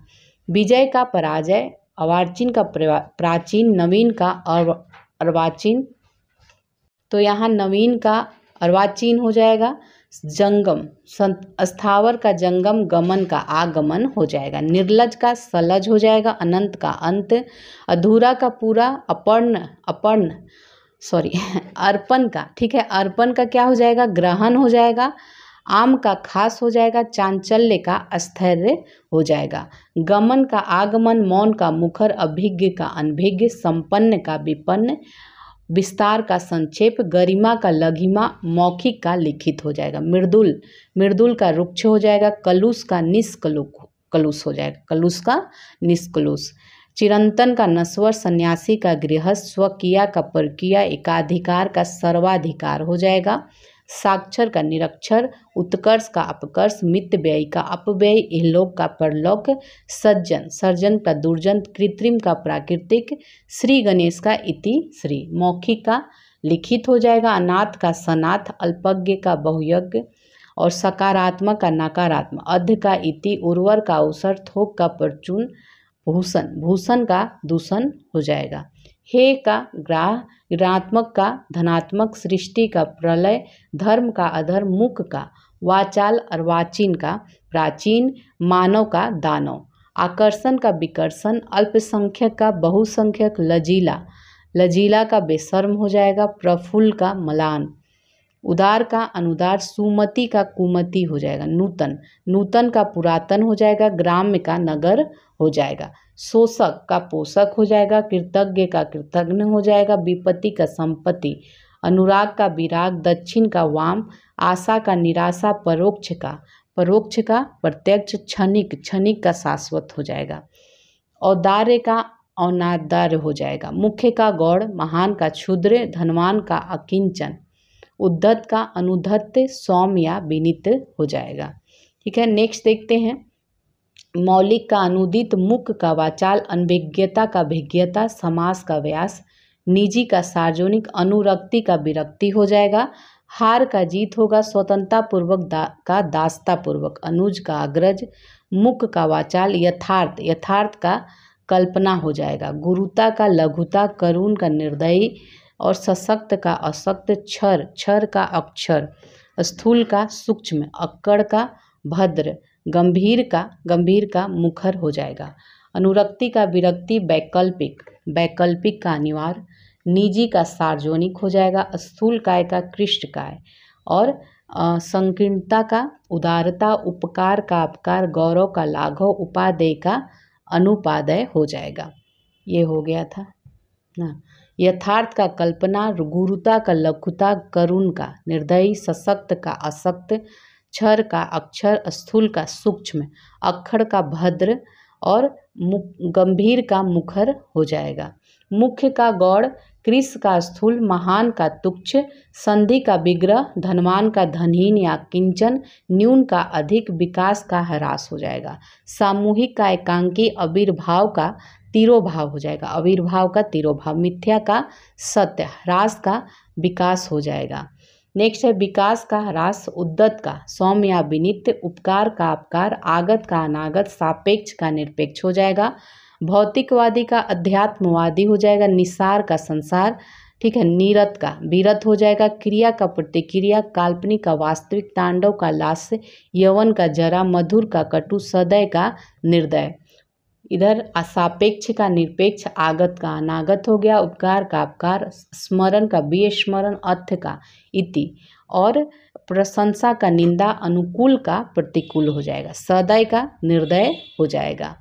विजय का पराजय अवार्चिन का प्राचीन नवीन का अर्वाचीन तो यहाँ नवीन का अर्वाचीन हो जाएगा जंगम संत स्थावर का जंगम गमन का आगमन हो जाएगा निर्लज का सलज हो जाएगा अनंत का अंत अधूरा का पूरा अपर्ण अपर्ण सॉरी अर्पण का ठीक है अर्पण का क्या हो जाएगा ग्रहण हो जाएगा आम का खास हो जाएगा चांचल्य का अस्थैर्य हो जाएगा गमन का आगमन मौन का मुखर अभिज्ञ का अनभिज्ञ संपन्न का विपन्न विस्तार का संक्षेप गरिमा का लघिमा मौखिक का लिखित हो जाएगा मृदुल मृदुल का रुक्ष हो जाएगा कलुष का निष्कलुक कलुष हो जाएगा कलुष का निष्कलुष चिरंतन का नस्वर सन्यासी का गृहस्व स्वकिया का प्रक्रिया एकाधिकार का सर्वाधिकार हो जाएगा साक्षर का निरक्षर उत्कर्ष का अपकर्ष मित व्ययी का अपव्यय इहलोक का परलोक सज्जन सर्जन का दुर्जन कृत्रिम का प्राकृतिक श्री गणेश का इति श्री मौखिक का लिखित हो जाएगा अनाथ का सनाथ अल्पज्ञ का बहुयज्ञ और सकारात्मक का नकारात्मक अध का इति उर्वर का अवसर थोक का परचून भूषण भूषण का दूषण हो जाएगा हे का ग्राह ग्रात्मक का धनात्मक सृष्टि का प्रलय धर्म का अधर्म मुख का वाचाल अर्वाचीन का प्राचीन मानव का दानव आकर्षण का विकर्षण अल्पसंख्यक का बहुसंख्यक लजीला लजीला का बेसर्म हो जाएगा प्रफुल्ल का मलान उदार का अनुदार सुमति का कुमति हो जाएगा नूतन नूतन का पुरातन हो जाएगा ग्राम्य का नगर हो जाएगा शोषक का पोषक हो जाएगा कृतज्ञ का कृतघ्न हो जाएगा विपत्ति का संपत्ति अनुराग का विराग दक्षिण का वाम आशा का निराशा परोक्ष का परोक्ष का प्रत्यक्ष क्षणिक क्षणिक का शाश्वत हो जाएगा औदार्य का अनादार्य हो जाएगा मुख्य का गौड़ महान का क्षुद्र धनवान का अकिंचन उद्धत का अनुधत्त सौम्य या विनित हो जाएगा ठीक है नेक्स्ट देखते हैं मौलिक का अनुदित मुख का वाचाल अनभिज्ञता का भिज्ञता समास का व्यास निजी का सार्वजनिक अनुरक्ति का विरक्ति हो जाएगा हार का जीत होगा स्वतंत्रतापूर्वक दा, का पूर्वक अनुज का अग्रज मुख का वाचाल यथार्थ यथार्थ का कल्पना हो जाएगा गुरुता का लघुता करुण का निर्दयी और सशक्त का अशक्त क्षर क्षर का अक्षर स्थूल का सूक्ष्म अक्कड़ का भद्र गंभीर का गंभीर का मुखर हो जाएगा अनुरक्ति का विरक्ति वैकल्पिक वैकल्पिक का अनिवार्य निजी का सार्वजनिक हो जाएगा स्थूल काय का कृष्ट काय और संकीर्णता का उदारता उपकार का अपकार गौरव का लाघव उपादेय का अनुपादय हो जाएगा ये हो गया था ना यथार्थ का कल्पना गुरुता का लघुता करुण का निर्दयी सशक्त का असक्त क्षर का अक्षर स्थूल का सूक्ष्म अक्षर का भद्र और गंभीर का मुखर हो जाएगा मुख्य का गौड़ कृष का स्थूल महान का तुक्ष संधि का विग्रह धनवान का धनहीन या किंचन न्यून का अधिक विकास का ह्रास हो जाएगा सामूहिक का एकांकी अविर्भाव का तिरोभाव हो जाएगा अविर्भाव का तिरोभाव मिथ्या का सत्य ह्रास का विकास हो जाएगा नेक्स्ट है विकास का ह्रास उद्दत का सौम्य या विनित्य उपकार का अपकार आगत का अनागत सापेक्ष का निरपेक्ष हो जाएगा भौतिकवादी का अध्यात्मवादी हो जाएगा निसार का संसार ठीक है नीरत का वीरत हो जाएगा क्रिया का प्रतिक्रिया काल्पनिक का वास्तविक तांडव का लास्य यवन का जरा मधुर का कटु सदय का निर्दय इधर असापेक्ष का निरपेक्ष आगत का अनागत हो गया उपकार का अपकार स्मरण का विस्मरण अर्थ का इति और प्रशंसा का निंदा अनुकूल का प्रतिकूल हो जाएगा सदय का निर्दय हो जाएगा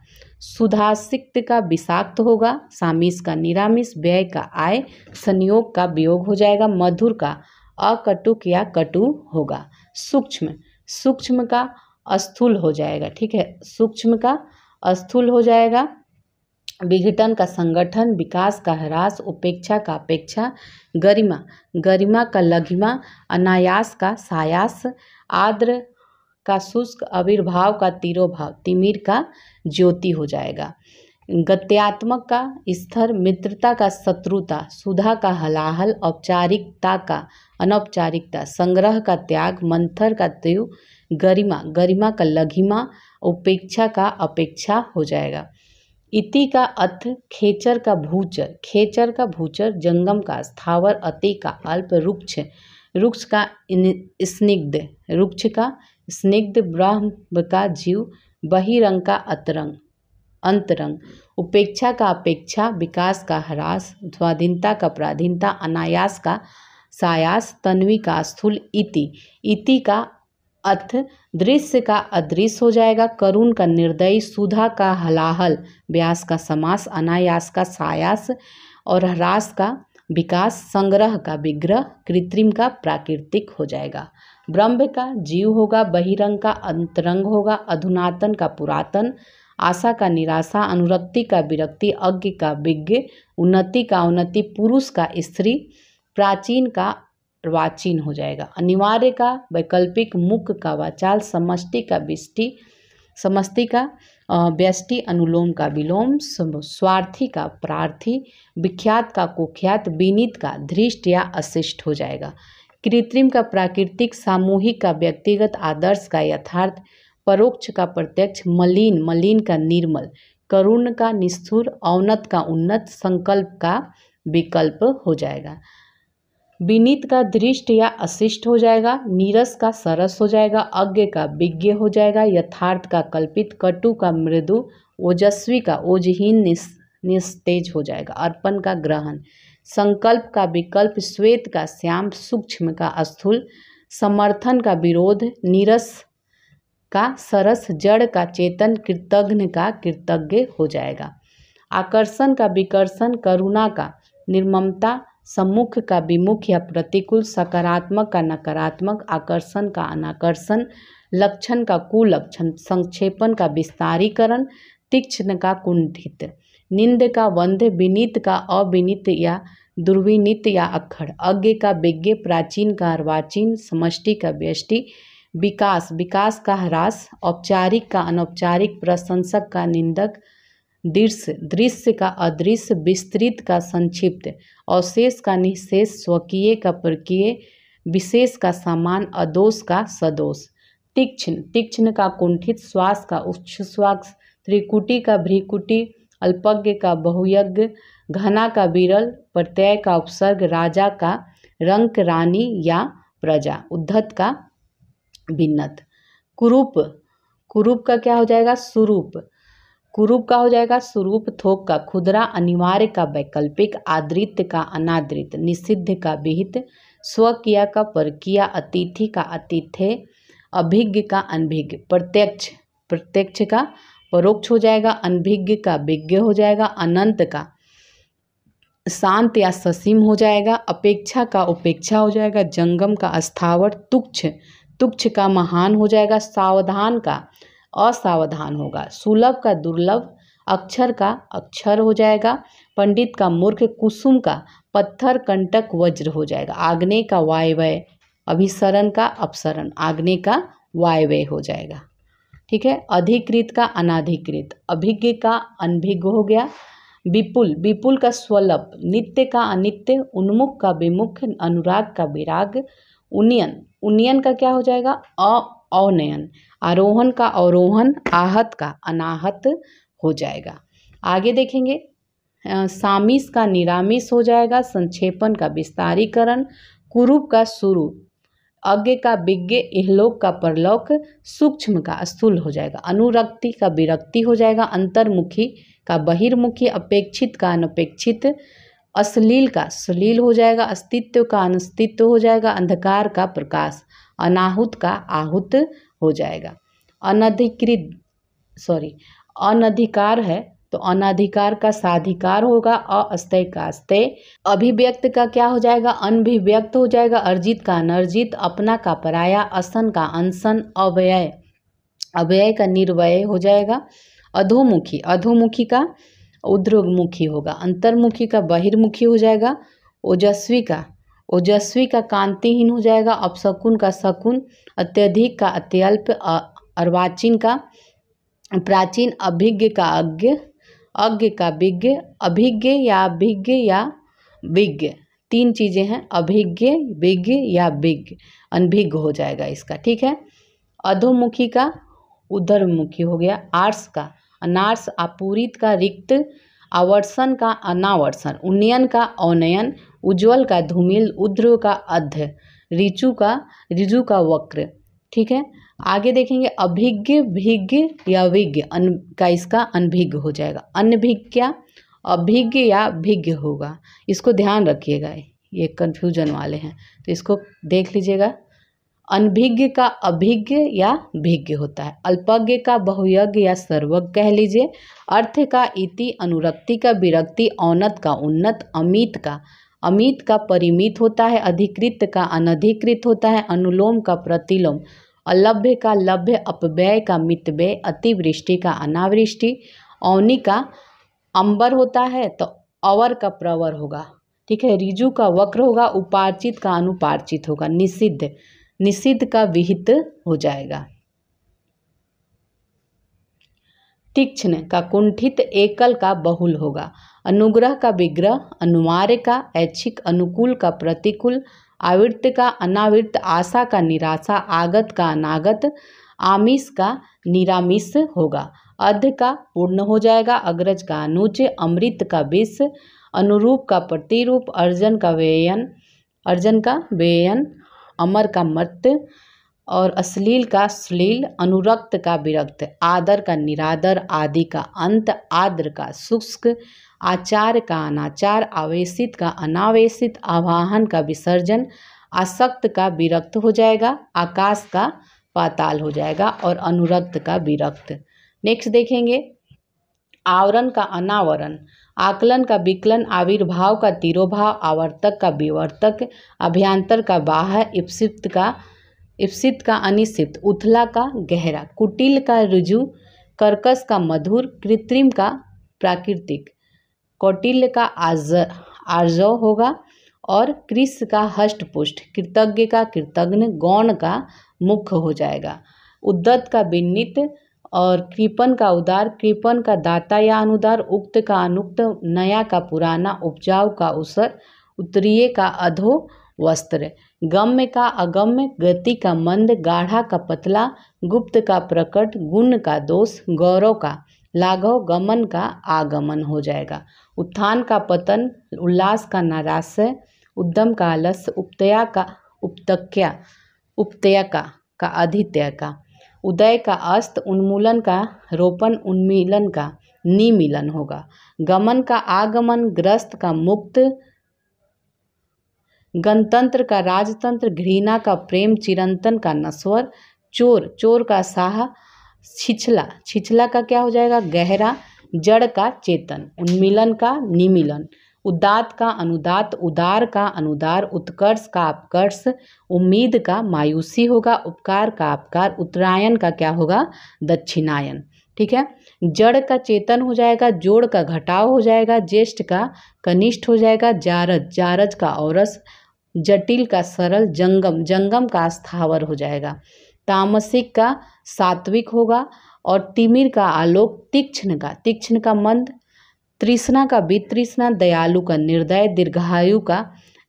सुधासिक्त का विषाक्त होगा सामिस का निरामिष व्यय का आय संयोग का वियोग हो जाएगा मधुर का अकटुक या कटु होगा सूक्ष्म सूक्ष्म का अस्थूल हो जाएगा ठीक है सूक्ष्म का अस्थूल हो जाएगा विघटन का संगठन विकास का ह्रास उपेक्षा का अपेक्षा गरिमा गरिमा का लघिमा अनायास का सायास आद्र का शुष्क आविर्भाव का तिरोभाव तिमिर का ज्योति हो जाएगा गत्यात्मक का स्थर मित्रता का शत्रुता सुधा का हलाहल औपचारिकता का अनौपचारिकता संग्रह का त्याग मंथर का त्यु गरिमा गरिमा का लघिमा उपेक्षा का अपेक्षा हो जाएगा इति का अर्थ खेचर का भूचर खेचर का भूचर जंगम का स्थावर अति का अल्प रुक्ष रुक्ष का स्निग्ध रुक्ष का स्निग्ध ब्रह्म का जीव बहिरंग का अतरंग अंतरंग उपेक्षा का अपेक्षा विकास का ह्रास स्वाधीनता का प्राधीनता अनायास का सायास तन्वी का स्थूल इति इति का अथ दृश्य का अदृश्य हो जाएगा करुण का निर्दयी सुधा का हलाहल व्यास का समास अनायास का सायास और ह्रास का विकास संग्रह का विग्रह कृत्रिम का प्राकृतिक हो जाएगा ब्रह्म का जीव होगा बहिरंग का अंतरंग होगा अधुनातन का पुरातन आशा का निराशा अनुरक्ति का विरक्ति अज्ञ का विज्ञ उन्नति का उन्नति पुरुष का स्त्री प्राचीन का वाचीन हो जाएगा अनिवार्य का वैकल्पिक मुख्य का वाचाल समष्टि का बिष्टि समष्टि का व्यष्टि अनुलोम का विलोम स्वार्थी का प्रार्थी विख्यात का कुख्यात विनीत का धृष्ट या अशिष्ट हो जाएगा कृत्रिम का प्राकृतिक सामूहिक का व्यक्तिगत आदर्श का यथार्थ परोक्ष का प्रत्यक्ष मलिन मलिन का निर्मल करुण का निष्ठुर औनत का उन्नत संकल्प का विकल्प हो जाएगा विनीत का धृष्ट या अशिष्ट हो जाएगा नीरस का सरस हो जाएगा अज्ञ का विज्ञ हो जाएगा यथार्थ का कल्पित कटु का मृदु ओजस्वी का ओजहीन निस निस्तेज हो जाएगा अर्पण का ग्रहण संकल्प का विकल्प श्वेत का श्याम सूक्ष्म का स्थूल समर्थन का विरोध नीरस का सरस जड़ का चेतन कृतज्ञ का कृतज्ञ हो जाएगा आकर्षण का विकर्षण करुणा का निर्ममता सम्मुख का विमुख या प्रतिकूल सकारात्मक का नकारात्मक आकर्षण का अनाकर्षण लक्षण का कुलक्षण संक्षेपण का विस्तारीकरण तीक्ष्ण का कुंठित निंद का वंध विनीत का अविनीत या दुर्विनीत या अखर अज्ञ का विज्ञ प्राचीन का अर्वाचीन समष्टि का व्यष्टि विकास विकास का ह्रास औपचारिक का अनौपचारिक प्रशंसक का निंदक दृश्य दृश्य का अदृश्य विस्तृत का संक्षिप्त अवशेष का निशेष स्वकीय का प्रकीय विशेष का समान अदोष का सदोष तीक्ष्ण तीक्ष्ण का कुंठित श्वास का उच्च त्रिकुटी का भ्रिकुटी अल्पज्ञ का बहुयज्ञ घना का विरल प्रत्यय का उपसर्ग राजा का रंक रानी या प्रजा उद्धत का भिन्नत कुरूप कुरूप का क्या हो जाएगा स्वरूप कुरूप का हो जाएगा स्वरूप थोक का खुदरा अनिवार्य का वैकल्पिक आदृत का अनादृत निषिद्ध का विहित स्वकिया का परकिया अतिथि का अतिथे अभिज्ञ का अनभिज्ञ प्रत्यक्ष प्रत्यक्ष का परोक्ष हो जाएगा अनभिज्ञ का विज्ञ हो जाएगा अनंत का शांत या ससीम हो जाएगा अपेक्षा का उपेक्षा हो जाएगा जंगम का स्थावर तुक्ष तुक्ष का महान हो जाएगा सावधान का असावधान होगा सुलभ का दुर्लभ अक्षर का अक्षर हो जाएगा पंडित का मूर्ख कुसुम का पत्थर कंटक वज्र हो जाएगा आग्ने का वाय वय अभिसरण का अपसरण आग्ने का वाय वय हो जाएगा ठीक है अधिकृत का अनाधिकृत अभिज्ञ का अनभिज्ञ हो गया विपुल विपुल का स्वलभ नित्य का अनित्य उन्मुख का विमुख अनुराग का विराग उन्नयन उन्नयन का क्या हो जाएगा अ अवनयन आरोहण का अवरोहन आहत का अनाहत हो जाएगा आगे देखेंगे सामिस का निरामिस हो जाएगा संक्षेपण का विस्तारीकरण कुरूप का शुरू अज्ञ का विज्ञ इहलोक का परलोक सूक्ष्म का स्थूल हो जाएगा अनुरक्ति का विरक्ति हो जाएगा अंतर्मुखी का बहिर्मुखी अपेक्षित का अनपेक्षित अश्लील का सलील हो जाएगा अस्तित्व का अनस्तित्व हो जाएगा अंधकार का प्रकाश अनाहुत का आहुत हो जाएगा अनधिकृत सॉरी अनधिकार है तो अनाधिकार का साधिकार होगा अस्तय का अस्तय अभिव्यक्त का क्या हो जाएगा अनभिव्यक्त हो जाएगा अर्जित का अनर्जित अपना का पराया असन का अनसन अव्यय अव्यय का निर्वय हो जाएगा अधोमुखी अधोमुखी का उद्रोगमुखी होगा अंतर्मुखी का बहिर्मुखी हो जाएगा ओजस्वी का ओजस्वी का कांतिहीन हो जाएगा अपशकुन का शकुन अत्यधिक का अत्यल्प अर्वाचीन का प्राचीन अभिज्ञ का अज्ञ अज्ञ का विज्ञ अभिज्ञ या विज्ञ या विज्ञ तीन चीज़ें हैं अभिज्ञ विज्ञ या विज्ञ अनभिज्ञ हो जाएगा इसका ठीक है अधोमुखी का उधरमुखी हो गया आर्स का अनार्स आपूरित का रिक्त आवर्सन का अनावर्षण उन्नयन का अनयन उज्ज्वल का धूमिल उध्र का अध्य ऋचु का ऋजु का वक्र ठीक है आगे देखेंगे अभिज्ञ भिज्ञ या विज्ञ अन का इसका अनभिज्ञ हो जाएगा क्या अभिज्ञ या भिज्ञ होगा इसको ध्यान रखिएगा ये कन्फ्यूजन वाले हैं तो इसको देख लीजिएगा अनभिज्ञ का अभिज्ञ या भिज्ञ होता है अल्पज्ञ का बहुयज्ञ या सर्वज्ञ कह लीजिए अर्थ का इति अनुरक्ति का विरक्ति औनत का उन्नत अमित का अमित का परिमित होता है अधिकृत का अनधिकृत होता है अनुलोम का प्रतिलोम अलभ्य का लभ्य अपव्यय का मितव्यय अतिवृष्टि का अनावृष्टि अवनि का अंबर होता है तो अवर का प्रवर होगा ठीक है रिजु का वक्र होगा उपार्चित का अनुपार्चित होगा निषिद्ध निषिद्ध का विहित हो जाएगा तीक्ष्ण का कुंठित एकल का बहुल होगा अनुग्रह का विग्रह अनुमार्य का ऐच्छिक अनुकूल का प्रतिकूल आवृत्त का अनावृत्त आशा का निराशा आगत का अनागत आमिष का निरामिष होगा अध का पूर्ण हो जाएगा अग्रज का अनुच अमृत का विष अनुरूप का प्रतिरूप अर्जन का व्ययन अर्जन का व्ययन अमर का मर्त्य और अश्लील का श्लील अनुरक्त का विरक्त आदर का निरादर आदि का अंत आद्र का शुष्क आचार का अनाचार आवेशित का अनावेशित आवाहन का विसर्जन आसक्त का विरक्त हो जाएगा आकाश का पाताल हो जाएगा और अनुरक्त का विरक्त नेक्स्ट देखेंगे आवरण का अनावरण आकलन का विकलन आविर्भाव का तिरोभाव आवर्तक का विवर्तक अभ्यांतर का बाह्य इप्सित का इप्सित का अनिश्चित उथला का गहरा कुटिल का रुजु कर्कश का मधुर कृत्रिम का प्राकृतिक कौटिल्य का आज आर्जव होगा और कृष का हष्टपुष्ट कृतज्ञ का कृतज्ञ गौण का मुख्य हो जाएगा उद्दत का विनित और कृपन का उदार कृपन का दाता या अनुदार उक्त का अनुक्त नया का पुराना उपजाऊ का उसर उत्तरीय का अधो वस्त्र गम्य का अगम्य गति का मंद गाढ़ा का पतला गुप्त का प्रकट गुण का दोष गौरव का लाघव गमन का आगमन हो जाएगा उत्थान का पतन उल्लास का नाराश्य उद्यम का आलस्य उपतया का उपतक्या उपतया का का अधित्य का उदय का अस्त उन्मूलन का रोपण उन्मीलन का निमिलन होगा गमन का आगमन ग्रस्त का मुक्त गणतंत्र का राजतंत्र घृणा का प्रेम चिरंतन का नस्वर चोर चोर का साह छिछला छिछला का क्या हो जाएगा गहरा जड़ का चेतन उन्मिलन का निमिलन उदात का अनुदात उदार का अनुदार उत्कर्ष का अपकर्ष उम्मीद का मायूसी होगा उपकार का अपकार उत्तरायण का क्या होगा दक्षिणायन ठीक है जड़ का चेतन हो जाएगा जोड़ का घटाव हो जाएगा ज्येष्ठ का कनिष्ठ हो जाएगा जारज जारज का औरस जटिल का सरल जंगम जंगम का स्थावर हो जाएगा तामसिक का सात्विक होगा और तिमिर का आलोक तीक्ष्ण का तीक्ष्ण का मंद तृष्णा का वित्रृष्णा दयालु का निर्दय दीर्घायु का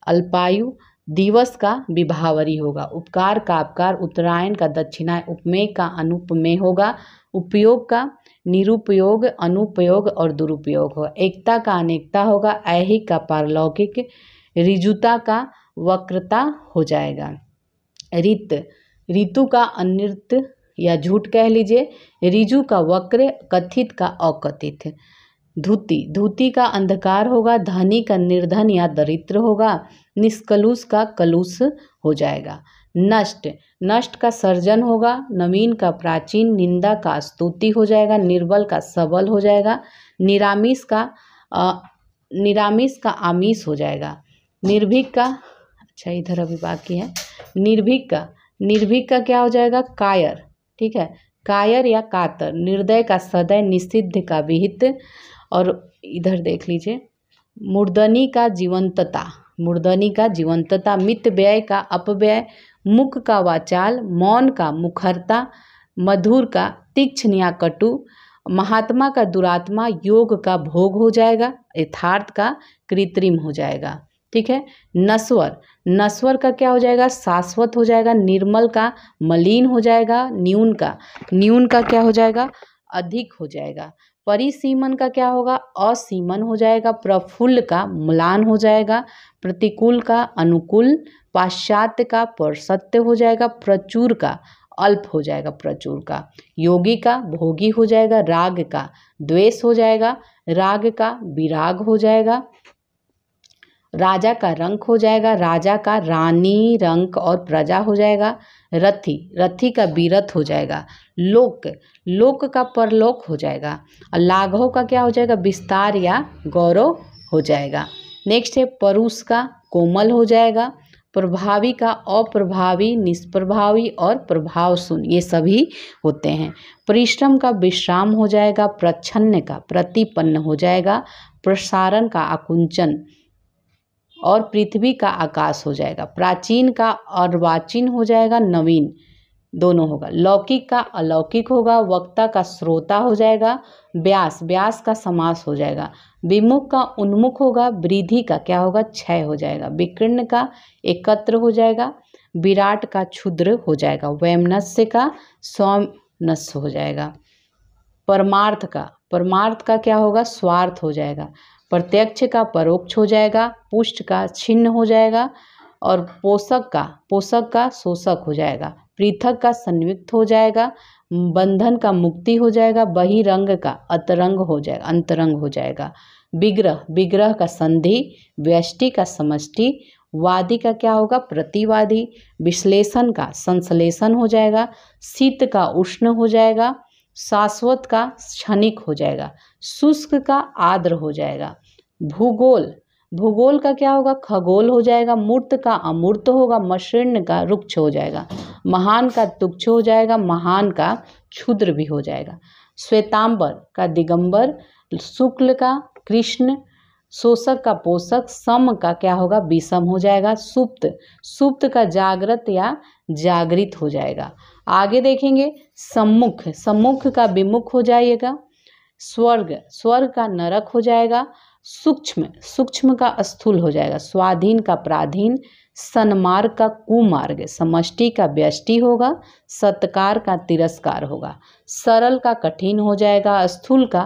अल्पायु दिवस का विभावरी होगा उपकार का अपकार उत्तरायण का दक्षिणाय उपमेय का अनुपमेय होगा उपयोग का निरुपयोग अनुपयोग और दुरुपयोग होगा एकता का अनेकता होगा ऐहिक का पारलौकिक रिजुता का वक्रता हो जाएगा रित ऋतु का अनृत या झूठ कह लीजिए रिजु का वक्र कथित का अकथित धुति धुति का अंधकार होगा धनी का निर्धन या दरिद्र होगा निष्कलुष का कलुष हो जाएगा नष्ट नष्ट का सर्जन होगा नवीन का प्राचीन निंदा का स्तुति हो जाएगा निर्बल का सबल हो जाएगा निरामिष का निरामिष का आमिष हो जाएगा निर्भीक का अच्छा इधर अभी बाकी है निर्भीक का निर्भीक का क्या हो जाएगा कायर ठीक है कायर या कातर निर्दय का सदय निषिद्ध का विहित और इधर देख लीजिए मुर्दनी का जीवंतता मुर्दनी का जीवंतता मित व्यय का अपव्यय मुख का वाचाल मौन का मुखरता मधुर का तीक्ष्ण या कटु महात्मा का दुरात्मा योग का भोग हो जाएगा यथार्थ का कृत्रिम हो जाएगा ठीक है नस्वर नस्वर का क्या हो जाएगा शाश्वत हो जाएगा निर्मल का मलिन हो जाएगा न्यून का न्यून का क्या हो जाएगा अधिक हो जाएगा परिसीमन का क्या होगा असीमन हो जाएगा प्रफुल्ल का मलान हो जाएगा प्रतिकूल का अनुकूल पाश्चात्य का परसत्य हो जाएगा प्रचुर का अल्प हो जाएगा प्रचुर का योगी का भोगी हो जाएगा राग का द्वेष हो जाएगा राग का विराग हो जाएगा राजा का रंक हो जाएगा राजा का रानी रंक और प्रजा हो जाएगा रथी रथी का बीरथ हो जाएगा लोक लोक का परलोक हो जाएगा और लाघव का क्या हो जाएगा विस्तार या गौरव हो जाएगा नेक्स्ट है परुष का कोमल हो जाएगा प्रभावी का अप्रभावी निष्प्रभावी और प्रभाव सुन ये सभी होते हैं परिश्रम का विश्राम हो जाएगा प्रच्छन्न का प्रतिपन्न हो जाएगा प्रसारण का आकुंचन और पृथ्वी का आकाश हो जाएगा प्राचीन का अर्वाचीन हो जाएगा नवीन दोनों होगा लौकिक का अलौकिक होगा वक्ता का श्रोता हो जाएगा व्यास व्यास का समास हो जाएगा विमुख का उन्मुख होगा वृद्धि का क्या होगा क्षय हो जाएगा विकर्ण का एकत्र हो जाएगा विराट का क्षुद्र हो जाएगा वैमनस्य का स्वनस्य हो जाएगा परमार्थ का परमार्थ का क्या होगा स्वार्थ हो जाएगा प्रत्यक्ष का परोक्ष हो जाएगा पुष्ट का छिन्न हो जाएगा और पोषक का पोषक का शोषक हो जाएगा पृथक का संयुक्त हो जाएगा बंधन का मुक्ति हो जाएगा बहिरंग का अतरंग हो जाएगा अंतरंग हो जाएगा विग्रह विग्रह का संधि व्यष्टि का समष्टि वादी का क्या होगा प्रतिवादी विश्लेषण का संश्लेषण हो जाएगा शीत का उष्ण हो जाएगा शाश्वत का क्षणिक हो जाएगा शुष्क का आद्र हो जाएगा भूगोल भूगोल का क्या होगा खगोल हो जाएगा मूर्त का अमूर्त होगा मशीर्ण का रुक्ष हो जाएगा महान का तुक्ष हो जाएगा महान का क्षुद्र भी हो जाएगा श्वेतांबर का दिगंबर शुक्ल का कृष्ण शोषक का पोषक सम का क्या होगा विषम हो जाएगा सुप्त सुप्त का जागृत या जागृत हो जाएगा आगे देखेंगे सम्मुख सम्मुख का विमुख हो जाएगा स्वर्ग स्वर्ग का नरक हो जाएगा सूक्ष्म सूक्ष्म का स्थूल हो जाएगा स्वाधीन का प्राधीन सन्मार्ग का कुमार्ग समष्टि का व्यष्टि होगा सत्कार का तिरस्कार होगा सरल का कठिन हो जाएगा स्थूल का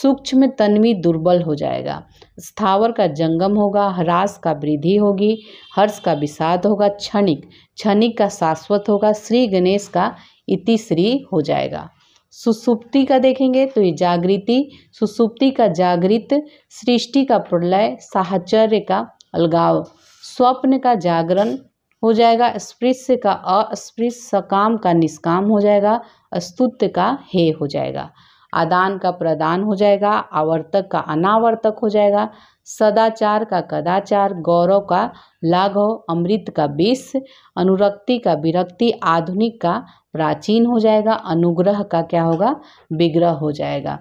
सूक्ष्म तन्वी दुर्बल हो जाएगा स्थावर का जंगम होगा ह्रास का वृद्धि होगी हर्ष का विषाद होगा क्षणिक क्षणिक का शाश्वत होगा श्री गणेश का इति श्री हो जाएगा सुसुप्ति का देखेंगे तो ये जागृति सुसुप्ति का जागृत सृष्टि का प्रलय साहचर्य का अलगाव स्वप्न का जागरण हो जाएगा स्पृश्य का अस्पृश्य सकाम का निष्काम हो जाएगा अस्तुत्व का हे हो जाएगा आदान का प्रदान हो जाएगा आवर्तक का अनावर्तक हो जाएगा सदाचार का कदाचार गौरव का लाघव अमृत का विष अनुरक्ति का विरक्ति आधुनिक का प्राचीन हो जाएगा अनुग्रह का क्या होगा विग्रह हो जाएगा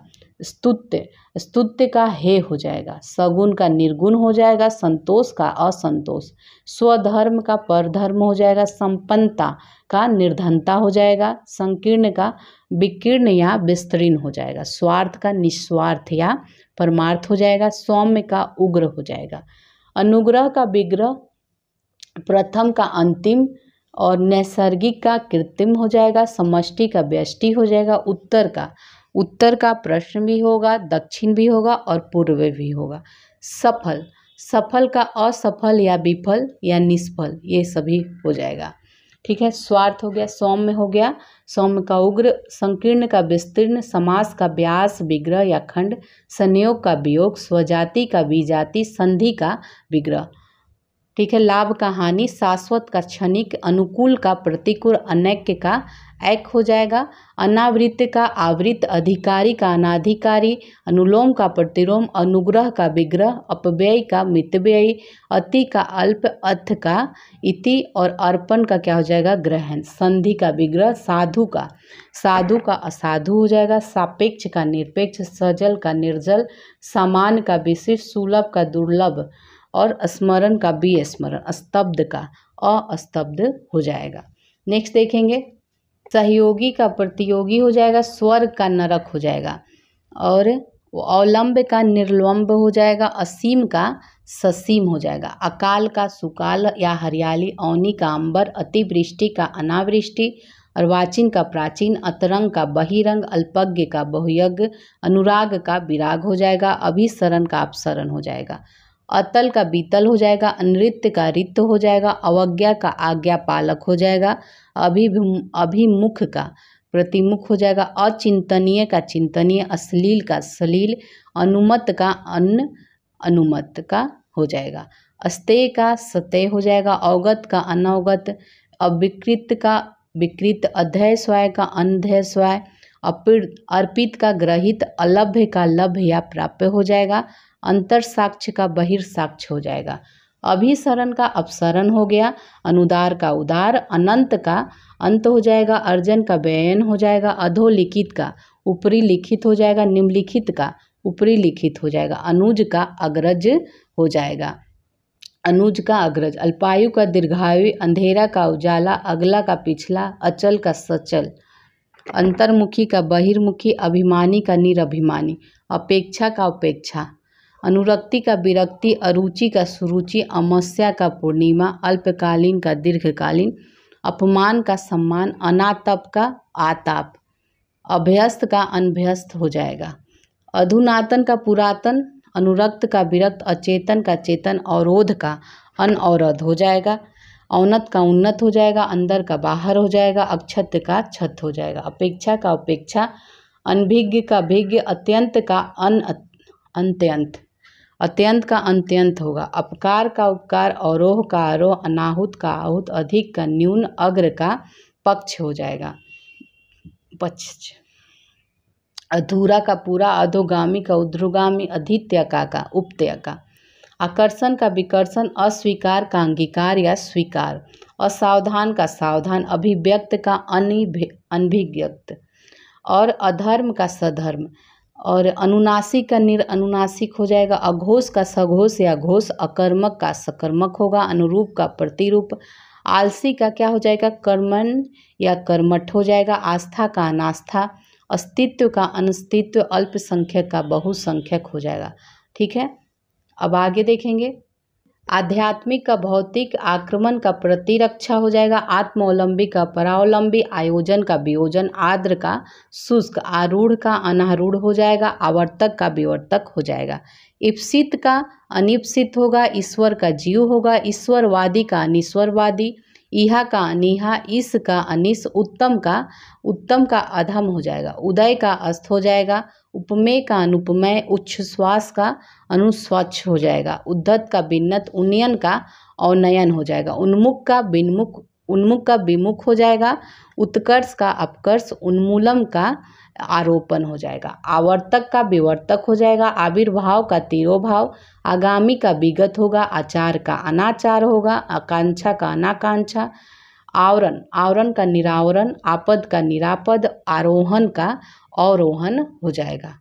स्तुत्य स्तुत्य का हे हो जाएगा सगुण का निर्गुण हो जाएगा संतोष का असंतोष स्वधर्म का परधर्म हो जाएगा संपन्नता का निर्धनता हो जाएगा संकीर्ण का विकीर्ण या विस्तृण हो जाएगा स्वार्थ का निस्वार्थ या परमार्थ हो जाएगा सौम्य का उग्र हो जाएगा अनुग्रह का विग्रह प्रथम का अंतिम और नैसर्गिक का कृत्रिम हो जाएगा समष्टि का व्यष्टि हो जाएगा उत्तर का उत्तर का प्रश्न भी होगा दक्षिण भी होगा और पूर्व भी होगा सफल सफल का असफल या विफल या निष्फल ये सभी हो जाएगा ठीक है स्वार्थ हो गया सौम्य हो गया सौम्य का उग्र संकीर्ण का विस्तीर्ण समास का व्यास विग्रह या खंड संयोग का वियोग स्वजाति का विजाति संधि का विग्रह ठीक है लाभ का हानि शाश्वत का क्षणिक अनुकूल का प्रतिकूल अनैक्य का ऐक हो जाएगा अनावृत का आवृत्त अधिकारी का अनाधिकारी अनुलोम का प्रतिलोम अनुग्रह का विग्रह अपव्यय का मितव्यय अति का अल्प अर्थ का इति और अर्पण का क्या हो जाएगा ग्रहण संधि का विग्रह साधु का साधु का असाधु हो जाएगा सापेक्ष का निरपेक्ष सजल का निर्जल समान का विशिष्ट सुलभ का दुर्लभ और स्मरण का बी स्मरण स्तब्ध का अस्तब्ध हो जाएगा नेक्स्ट देखेंगे सहयोगी का प्रतियोगी हो जाएगा स्वर्ग का नरक हो जाएगा और अवलंब का निर्लंब हो जाएगा असीम का ससीम हो जाएगा अकाल का सुकाल या हरियाली औनी का अंबर अतिवृष्टि का अनावृष्टि अर्वाचीन का प्राचीन अतरंग का बहिरंग अल्पज्ञ का बहुयज्ञ अनुराग का विराग हो जाएगा अभिसरण का अपसरण हो जाएगा अतल का बीतल हो जाएगा अनृत्य का रित्य हो जाएगा अवज्ञा का आज्ञा पालक हो जाएगा अभि अभिमुख का प्रतिमुख हो जाएगा अचिंतनीय का चिंतनीय अश्लील का सलील अनुमत का अन्न अनुमत का हो जाएगा अस्तेय का सतय हो जाएगा अवगत का अनवगत अविकृत का विकृत अध्यय स्वाय का अनध्यय स्वाय अपित का ग्रहित अलभ्य का लभ्य या प्राप्य हो जाएगा अंतर साक्ष्य का बहिर्साक्ष हो जाएगा अभिसरण का अपसरण हो गया अनुदार का उदार अनंत का अंत हो जाएगा अर्जन का व्ययन हो जाएगा अधोलिखित का ऊपरी लिखित हो जाएगा निम्नलिखित का ऊपरी लिखित हो जाएगा अनुज का अग्रज हो जाएगा अनुज का अग्रज अल्पायु का दीर्घायु अंधेरा का उजाला अगला का पिछला अचल का सचल अंतर्मुखी का बहिर्मुखी अभिमानी का निरभिमानी अपेक्षा का उपेक्षा अनुरक्ति का विरक्ति अरुचि का सुरुचि अमस्या का पूर्णिमा अल्पकालीन का दीर्घकालीन अपमान का सम्मान अनातप का आताप अभ्यस्त का अनभ्यस्त हो जाएगा अधुनातन का पुरातन अनुरक्त का विरक्त अचेतन का चेतन अवरोध का अनअवरोध हो जाएगा औनत का उन्नत हो जाएगा अंदर का बाहर हो जाएगा अक्षत का छत हो जाएगा अपेक्षा का अपेक्षा अनभिज्ञ का भिज्ञ अत्यंत का अन अंत्यंत अत्यंत का अंत्यंत होगा अपकार का उपकार अवरोह का आरोह अनाहुत का आहुत अधिक का न्यून अग्र का पक्ष हो जाएगा पक्ष अधूरा का पूरा अधोगामी का उध्रुगामी अधित्य का का उपत्य का आकर्षण का विकर्षण अस्वीकार का अंगीकार या स्वीकार असावधान का सावधान अभिव्यक्त का अनिभि अनभिव्यक्त और अधर्म का सधर्म और अनुनासिक का निर अनुनासिक हो जाएगा अघोष का सघोष या घोष अकर्मक का सकर्मक होगा अनुरूप का प्रतिरूप आलसी का क्या हो जाएगा कर्मण या कर्मठ हो जाएगा आस्था का अनास्था अस्तित्व का अनस्तित्व अल्पसंख्यक का बहुसंख्यक हो जाएगा ठीक है अब आगे देखेंगे आध्यात्मिक का भौतिक आक्रमण का प्रतिरक्षा हो जाएगा आत्मावलंबी का परावलंबी आयोजन का वियोजन आर्द्र का शुष्क आरूढ़ का अनारूढ़ हो जाएगा आवर्तक का विवर्तक हो जाएगा इप्सित का अनिप्सित होगा ईश्वर का जीव होगा ईश्वरवादी का अनिश्वरवादी इहा का अनिहा इस का अनिस उत्तम का उत्तम का अधम हो जाएगा उदय का अस्त हो जाएगा उपमेय का अनुपमेय उच्च श्वास का अनुस्वच्छ हो जाएगा उद्धत का बिन्नत उन्नयन का अवनयन हो जाएगा उन्मुख का बिन्मुख उन्मुख का विमुख हो जाएगा उत्कर्ष का अपकर्ष उन्मूलम का आरोपण हो जाएगा आवर्तक का विवर्तक हो जाएगा आविर्भाव का तिरोभाव आगामी का विगत होगा आचार का अनाचार होगा आकांक्षा का अनाकांक्षा आवरण आवरण का निरावरण आपद का निरापद आरोहण का अवरोहण हो जाएगा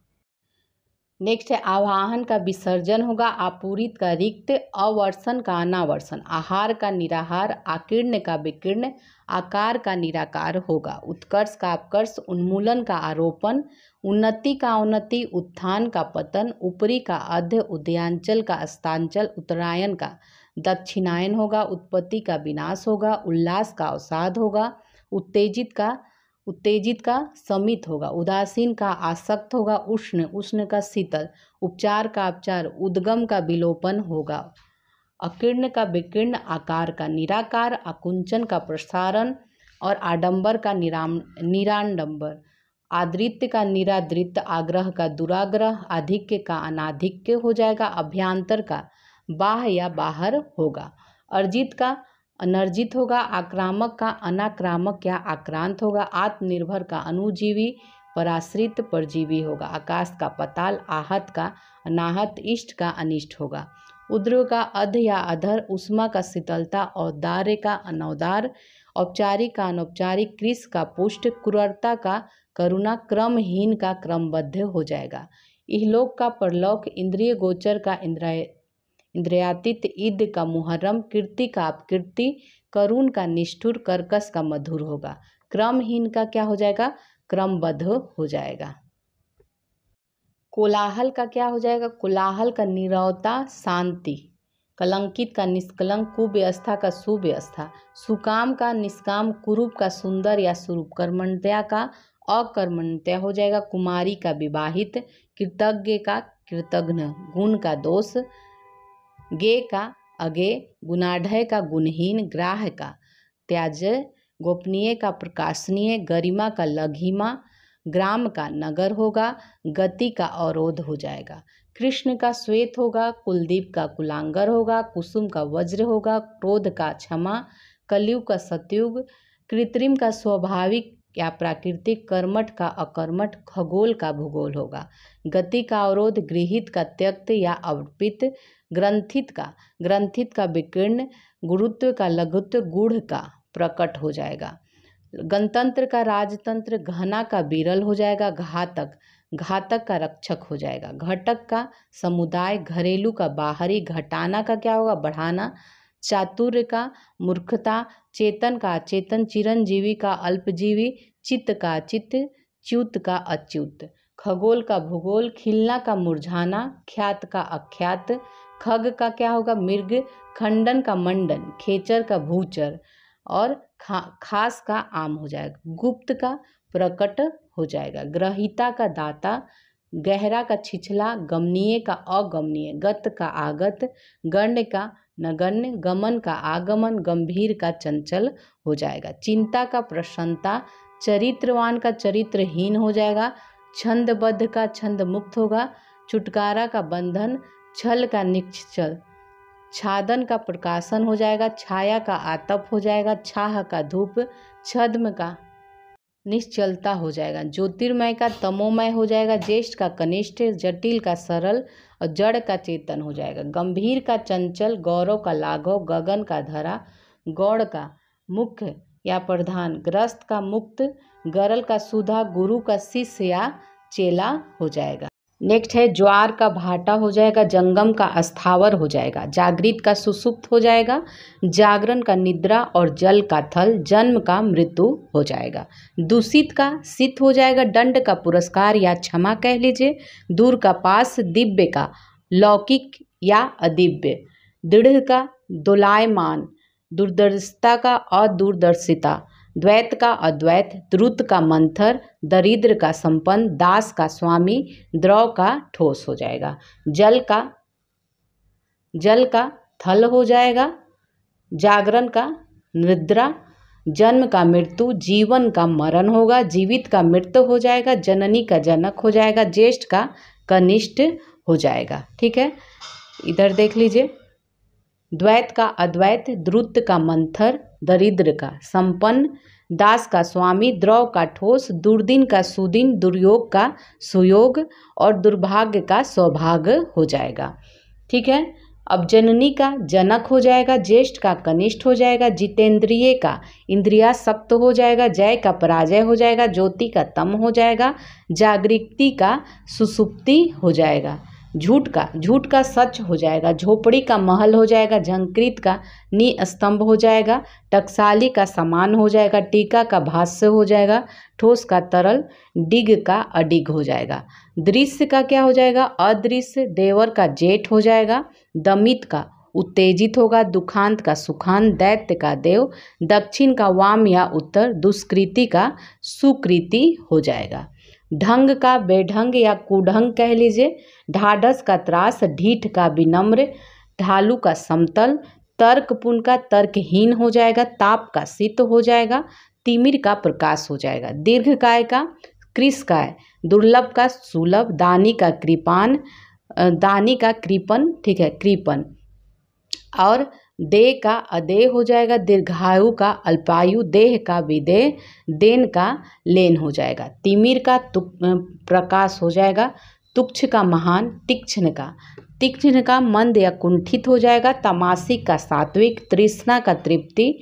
नेक्स्ट है आवाहन का विसर्जन होगा आपूरित का रिक्त अवर्षण का अनावर्षण आहार का निराहार आकीर्ण का विकीर्ण आकार का निराकार होगा उत्कर्ष का अपकर्ष उन्मूलन का आरोपण उन्नति का उन्नति उत्थान का पतन ऊपरी का अध्य उदयांचल का अस्तांचल उत्तरायण का दक्षिणायन होगा उत्पत्ति का विनाश होगा उल्लास का अवसाद होगा उत्तेजित का उत्तेजित का समित होगा उदासीन का आसक्त होगा उष्ण उष्ण का शीतल उपचार का उपचार उद्गम का विलोपन होगा अकीर्ण का विकीर्ण आकार का निराकार आकुंचन का प्रसारण और आडंबर का निराम निराडंबर आदृत्य का निरादृत्य आग्रह का दुराग्रह आधिक्य का अनाधिक्य हो जाएगा अभ्यांतर का बाह या बाहर होगा अर्जित का अनर्जित होगा आक्रामक का अनाक्रामक या आक्रांत होगा आत्मनिर्भर का अनुजीवी पराश्रित परजीवी होगा आकाश का पताल आहत का अनाहत इष्ट का अनिष्ट होगा उद्र का अध या अधर उष्मा का शीतलता औदार्य का अनौदार औपचारिक का अनौपचारिक कृष का पुष्ट क्रूरता का करुणा क्रमहीन का क्रमबद्ध हो जाएगा इहलोक का परलोक इंद्रिय गोचर का इंद्र इंद्रियातीत ईद का मुहर्रम कीर्ति का अपकीर्ति करुण का निष्ठुर कर्कश का मधुर होगा क्रमहीन का क्या हो जाएगा क्रमबद्ध हो जाएगा कोलाहल का क्या हो जाएगा कोलाहल का निरवता शांति कलंकित का निष्कलंक कुव्यवस्था का सुव्यवस्था सुकाम का निष्काम कुरूप का सुंदर या स्वरूप कर्मणतया का अकर्मणतया हो जाएगा कुमारी का विवाहित कृतज्ञ का कृतघ्न गुण का दोष गे का अगे गुनाढ़ का गुणहीन ग्राह का त्याज गोपनीय का प्रकाशनीय गरिमा का लघिमा ग्राम का नगर होगा गति का अवरोध हो जाएगा कृष्ण का श्वेत होगा कुलदीप का कुलांगर होगा कुसुम का वज्र होगा क्रोध का क्षमा कलयुग का सतयुग कृत्रिम का स्वाभाविक या प्राकृतिक कर्मठ का अकर्मठ खगोल का भूगोल होगा गति का अवरोध गृहित का त्यक्त या अर्पित ग्रंथित का ग्रंथित का विकीर्ण गुरुत्व का लघुत्व गुढ़ का प्रकट हो जाएगा गणतंत्र का राजतंत्र घना का विरल हो जाएगा घातक घातक का रक्षक हो जाएगा घटक का समुदाय घरेलू का बाहरी घटाना का क्या होगा बढ़ाना चातुर्य का मूर्खता चेतन का चेतन चिरंजीवी का अल्पजीवी चित्त का चित्त च्युत का अच्युत खगोल का भूगोल खिलना का मुरझाना ख्यात का अख्यात खग का क्या होगा मृग खंडन का मंडन खेचर का भूचर और खा खास का आम हो जाएगा गुप्त का प्रकट हो जाएगा ग्रहिता का दाता गहरा का छिछला गमनीय का अगमनीय गत का आगत गण्य का नगण्य गमन का आगमन गंभीर का चंचल हो जाएगा चिंता का प्रसन्नता चरित्रवान का चरित्रहीन हो जाएगा छंदबद्ध का छंद मुक्त होगा छुटकारा का बंधन छल का निश्चल छादन का प्रकाशन हो जाएगा छाया का आतप हो जाएगा छाह का धूप छद्म का निश्चलता हो जाएगा ज्योतिर्मय का तमोमय हो जाएगा ज्येष्ठ का कनिष्ठ जटिल का सरल और जड़ का चेतन हो जाएगा गंभीर का चंचल गौरव का लाघव गगन का धरा गौड़ का मुख्य या प्रधान ग्रस्त का मुक्त गरल का सुधा गुरु का शिष्य या चेला हो जाएगा नेक्स्ट है ज्वार का भाटा हो जाएगा जंगम का अस्थावर हो जाएगा जागृत का सुसुप्त हो जाएगा जागरण का निद्रा और जल का थल जन्म का मृत्यु हो जाएगा दूषित का सित हो जाएगा दंड का पुरस्कार या क्षमा कह लीजिए दूर का पास दिव्य का लौकिक या अदिव्य दृढ़ का दुलायमान दूरदर्शिता का अदूरदर्शिता द्वैत का अद्वैत द्रुत का मंथर दरिद्र का संपन्न दास का स्वामी द्रव का ठोस हो जाएगा जल का जल का थल हो जाएगा जागरण का निद्रा जन्म का मृत्यु जीवन का मरण होगा जीवित का मृत्यु हो जाएगा जननी का जनक हो जाएगा ज्येष्ठ का कनिष्ठ हो जाएगा ठीक है इधर देख लीजिए द्वैत का अद्वैत द्रुत का मंथर दरिद्र का संपन्न दास का स्वामी द्रव का ठोस दुर्दिन का सुदिन दुर्योग का सुयोग और दुर्भाग्य का सौभाग्य हो जाएगा ठीक है अब जननी का जनक हो जाएगा ज्येष्ठ का कनिष्ठ हो जाएगा जितेंद्रिय का इंद्रिया सप्त हो जाएगा जय का पराजय हो जाएगा ज्योति का तम हो जाएगा जागृति का सुसुप्ति हो जाएगा झूठ का झूठ का सच हो जाएगा झोपड़ी का महल हो जाएगा झंकृत का नी स्तंभ हो जाएगा टकसाली का समान हो जाएगा टीका का भाष्य हो जाएगा ठोस का तरल डिग का अडिग हो जाएगा दृश्य का क्या हो जाएगा अदृश्य देवर का जेठ हो जाएगा दमित का उत्तेजित होगा दुखांत का सुखांत दैत्य का देव दक्षिण का वाम या उत्तर दुष्कृति का सुकृति हो जाएगा ढंग का बेढंग या कुढंग कह लीजिए ढाढ़स का त्रास ढीठ का विनम्र ढालू का समतल तर्कपुन का तर्कहीन हो जाएगा ताप का शीत हो जाएगा तिमिर का प्रकाश हो जाएगा दीर्घ काय का कृष काय दुर्लभ का सुलभ दानी का कृपान दानी का कृपन ठीक है कृपन और दे का अदेय हो जाएगा दीर्घायु का अल्पायु देह का विदेह देन का लेन हो जाएगा तिमिर का तुक प्रकाश हो जाएगा तुक्ष का महान तीक्ष्ण का तीक्ष्ण का मंद या कुंठित हो जाएगा तमासिक का सात्विक तृष्णा का तृप्ति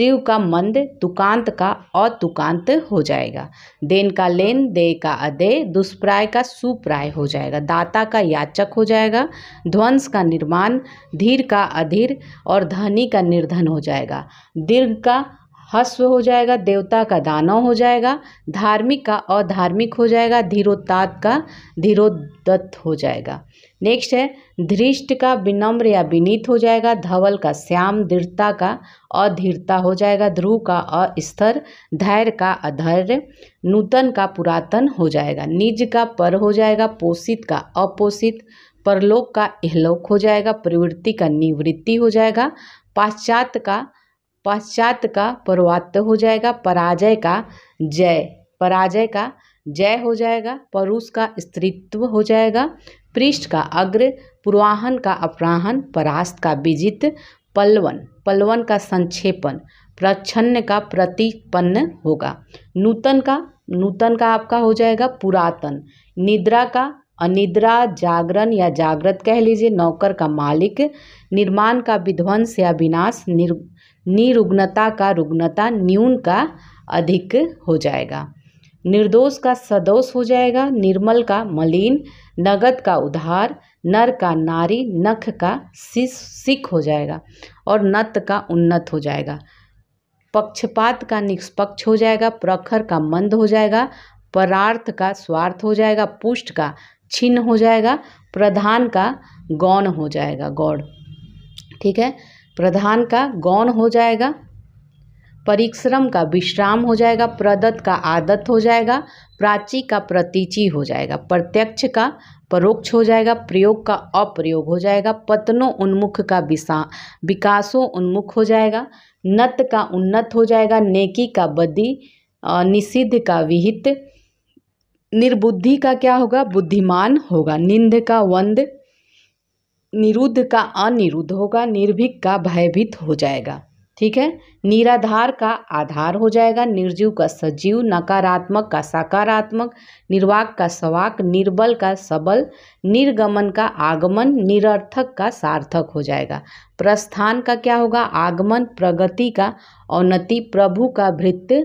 शिव का मंद तुकांत का और तुकांत हो जाएगा देन का लेन दे का अदे दुष्प्राय का सुप्राय हो जाएगा दाता का याचक हो जाएगा ध्वंस का निर्माण धीर का अधीर और धनी का निर्धन हो जाएगा दीर्घ का हस्व हो जाएगा देवता का दानव हो जाएगा धार्मिक का अधार्मिक हो जाएगा धीरोत्तात का धीरोदत्त हो जाएगा नेक्स्ट है धृष्ट का विनम्र या विनीत हो जाएगा धवल का श्याम दृढ़ता का अधीरता हो जाएगा ध्रुव का अस्थिर धैर्य का अधैर्य नूतन का पुरातन हो जाएगा निज का पर हो जाएगा पोषित का अपोषित परलोक का इहलोक हो जाएगा प्रवृत्ति का निवृत्ति हो जाएगा पाश्चात्य का पाश्चात्य का पर्वात हो जाएगा पराजय का जय पराजय का जय हो जाएगा परुष का स्त्रीत्व हो जाएगा पृष्ठ का अग्र पुराहन का अपराहन परास्त का विजित पलवन पलवन का संक्षेपण प्रच्छन्न का प्रतिपन्न होगा नूतन का नूतन का आपका हो जाएगा पुरातन निद्रा का अनिद्रा जागरण या जागृत कह लीजिए नौकर का मालिक निर्माण का विध्वंस या विनाश निर निरुग्णता का रुग्णता न्यून का अधिक हो जाएगा निर्दोष का सदोष हो जाएगा निर्मल का मलिन नगद का उधार नर का नारी नख का सिख हो जाएगा और नत का उन्नत हो जाएगा पक्षपात का निष्पक्ष हो जाएगा प्रखर का मंद हो जाएगा परार्थ का स्वार्थ हो जाएगा पुष्ट का छिन्न हो जाएगा प्रधान का गौण हो जाएगा गौड़ ठीक है प्रधान का गौण हो जाएगा परिश्रम का विश्राम हो जाएगा प्रदत्त का आदत हो जाएगा प्राची का प्रतीचि हो जाएगा प्रत्यक्ष का परोक्ष हो जाएगा प्रयोग का अप्रयोग हो जाएगा पतनों उन्मुख का विसा विकासों उन्मुख हो जाएगा नत का उन्नत हो जाएगा नेकी का बदी निषिद्ध का विहित निर्बुद्धि का क्या होगा बुद्धिमान होगा निंद का वंद निरुद्ध का अनिरुद्ध होगा निर्भीक का भयभीत हो जाएगा ठीक है निराधार का आधार हो जाएगा निर्जीव का सजीव नकारात्मक का सकारात्मक निर्वाक का सवाक निर्बल का सबल निर्गमन का आगमन निरर्थक का सार्थक हो जाएगा प्रस्थान का क्या होगा आगमन प्रगति का औन्नति प्रभु का भृत्य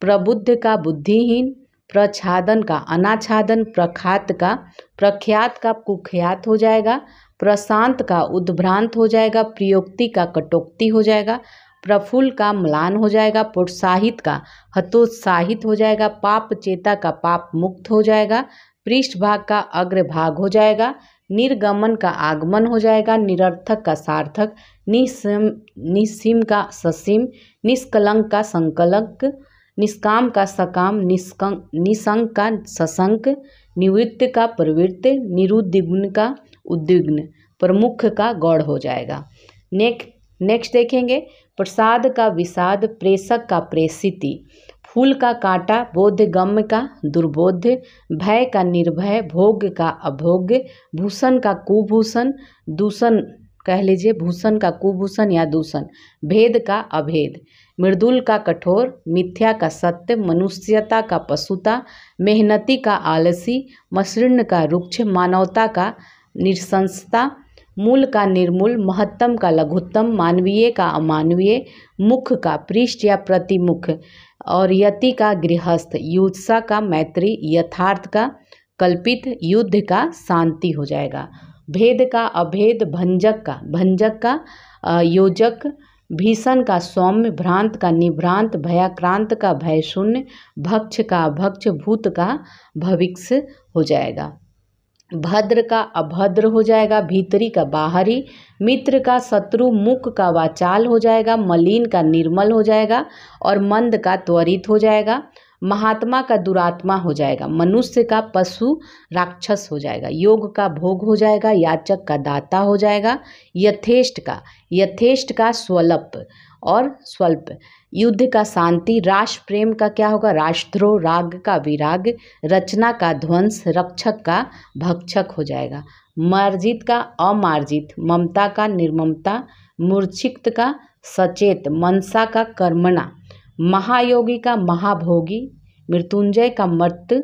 प्रबुद्ध का बुद्धिहीन प्रच्छादन का अनाछादन प्रख्यात का प्रख्यात का कुख्यात हो जाएगा प्रशांत का उद्भ्रांत हो जाएगा प्रयोक्ति का कटोक्ति हो जाएगा प्रफुल्ल का म्लान हो जाएगा प्रोत्साहित का हतोत्साहित हो जाएगा पाप चेता का पाप मुक्त हो जाएगा पृष्ठ भाग का अग्रभाग हो जाएगा निर्गमन का आगमन हो जाएगा निरर्थक का सार्थक निसम निस्सीम का ससीम निष्कलंक का संकलक निष्काम का सकाम निष्क निसंक का ससंक निवृत्त का प्रवृत्त निरुद्विग्न का उद्विग्न प्रमुख का गौड़ हो जाएगा नेक्स्ट नेक्स्ट देखेंगे प्रसाद का विषाद प्रेषक का प्रेषिति फूल का कांटा बोध गम्य का दुर्बोध भय का निर्भय भोग का अभोग्य भूषण का कुभूषण दूषण कह लीजिए भूषण का कुभूषण या दूषण भेद का अभेद मृदुल का कठोर मिथ्या का सत्य मनुष्यता का पशुता मेहनती का आलसी मसृण का रुक्ष मानवता का निशंसता मूल का निर्मूल महत्तम का लघुत्तम मानवीय का अमानवीय मुख का पृष्ठ या प्रतिमुख और यति का गृहस्थ युत्सा का मैत्री यथार्थ का कल्पित युद्ध का शांति हो जाएगा भेद का अभेद भंजक का भंजक का योजक भीषण का सौम्य भ्रांत का निभ्रांत भयाक्रांत का भय शून्य भक्ष का भक्ष भूत का भविष्य हो जाएगा भद्र का अभद्र हो जाएगा भीतरी का बाहरी मित्र का शत्रु मुख का वाचाल हो जाएगा मलिन का निर्मल हो जाएगा और मंद का त्वरित हो जाएगा महात्मा का दुरात्मा हो जाएगा मनुष्य का पशु राक्षस हो जाएगा योग का भोग हो जाएगा याचक का दाता हो जाएगा यथेष्ट का यथेष्ट का स्वल्प और स्वल्प युद्ध का शांति राष्ट्र प्रेम का क्या होगा राष्ट्रोह राग का विराग रचना का ध्वंस रक्षक का भक्षक हो जाएगा मार्जित का अमार्जित ममता का निर्ममता मूर्छिक्त का सचेत मनसा का कर्मणा महायोगी का महाभोगी मृत्युंजय का मर्त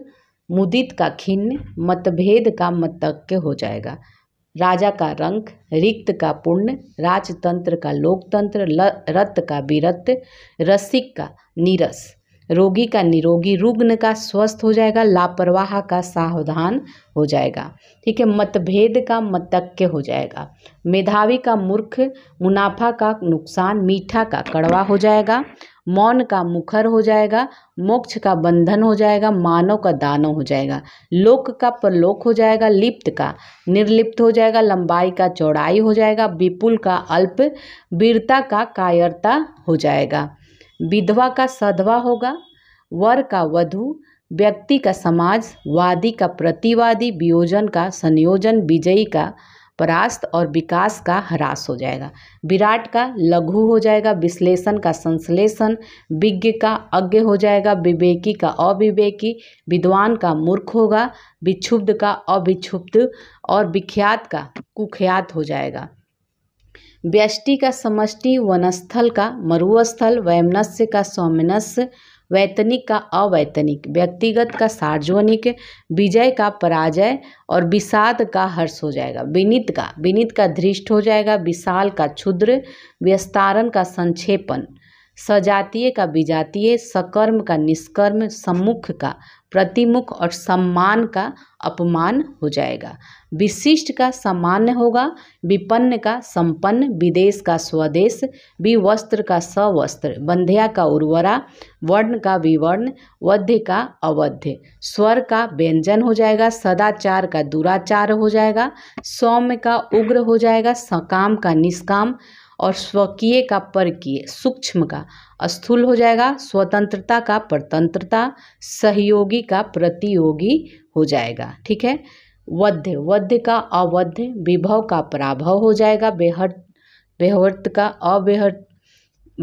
मुदित का खिन्न मतभेद का मतज्ञ हो जाएगा राजा का रंक रिक्त का पुण्य राजतंत्र का लोकतंत्र रत्त का विरत्त रसिक का नीरस रोगी का निरोगी रुग्ण का स्वस्थ हो जाएगा लापरवाह का सावधान हो जाएगा ठीक है मतभेद का मतक्य हो जाएगा मेधावी का मूर्ख मुनाफा का नुकसान मीठा का कड़वा हो जाएगा मौन का मुखर हो जाएगा मोक्ष का बंधन हो जाएगा मानव का दानव हो जाएगा लोक का परलोक हो जाएगा लिप्त का निर्लिप्त हो जाएगा लंबाई का चौड़ाई हो जाएगा विपुल का अल्प वीरता का कायरता हो जाएगा विधवा का सधवा होगा वर का वधु व्यक्ति का समाज वादी का प्रतिवादी वियोजन का संयोजन विजयी का परास्त और विकास का ह्रास हो जाएगा विराट का लघु हो जाएगा विश्लेषण का संश्लेषण विज्ञ का अज्ञ हो जाएगा विवेकी का अविवेकी विद्वान का मूर्ख होगा विक्षुब्ध का अविक्षुब्ध और विख्यात का कुख्यात हो जाएगा व्यष्टि का समष्टि वनस्थल का मरुस्थल वैमनस्य का सौमनस्य वैतनिक का अवैतनिक व्यक्तिगत का सार्वजनिक विजय का पराजय और विषाद का हर्ष हो जाएगा विनित का विनित का धृष्ट हो जाएगा विशाल का क्षुद्र व्यस्तारण का संक्षेपण सजातीय का विजातीय सकर्म का निष्कर्म सम्मुख का प्रतिमुख और सम्मान का अपमान हो जाएगा विशिष्ट का सामान्य होगा विपन्न का संपन्न विदेश का स्वदेश विवस्त्र का सवस्त्र बंध्या का उर्वरा वर्ण का विवर्ण वध्य का अवध्य स्वर का व्यंजन हो जाएगा सदाचार का दुराचार हो जाएगा सौम्य का उग्र हो जाएगा सकाम का निष्काम और स्वकीय का परकीय सूक्ष्म का स्थूल हो जाएगा स्वतंत्रता का परतंत्रता सहयोगी का प्रतियोगी हो जाएगा ठीक है वध्य वध्य का अवध्य विभव का पराभव हो जाएगा बेहद बेहवर्त का अबेहर्त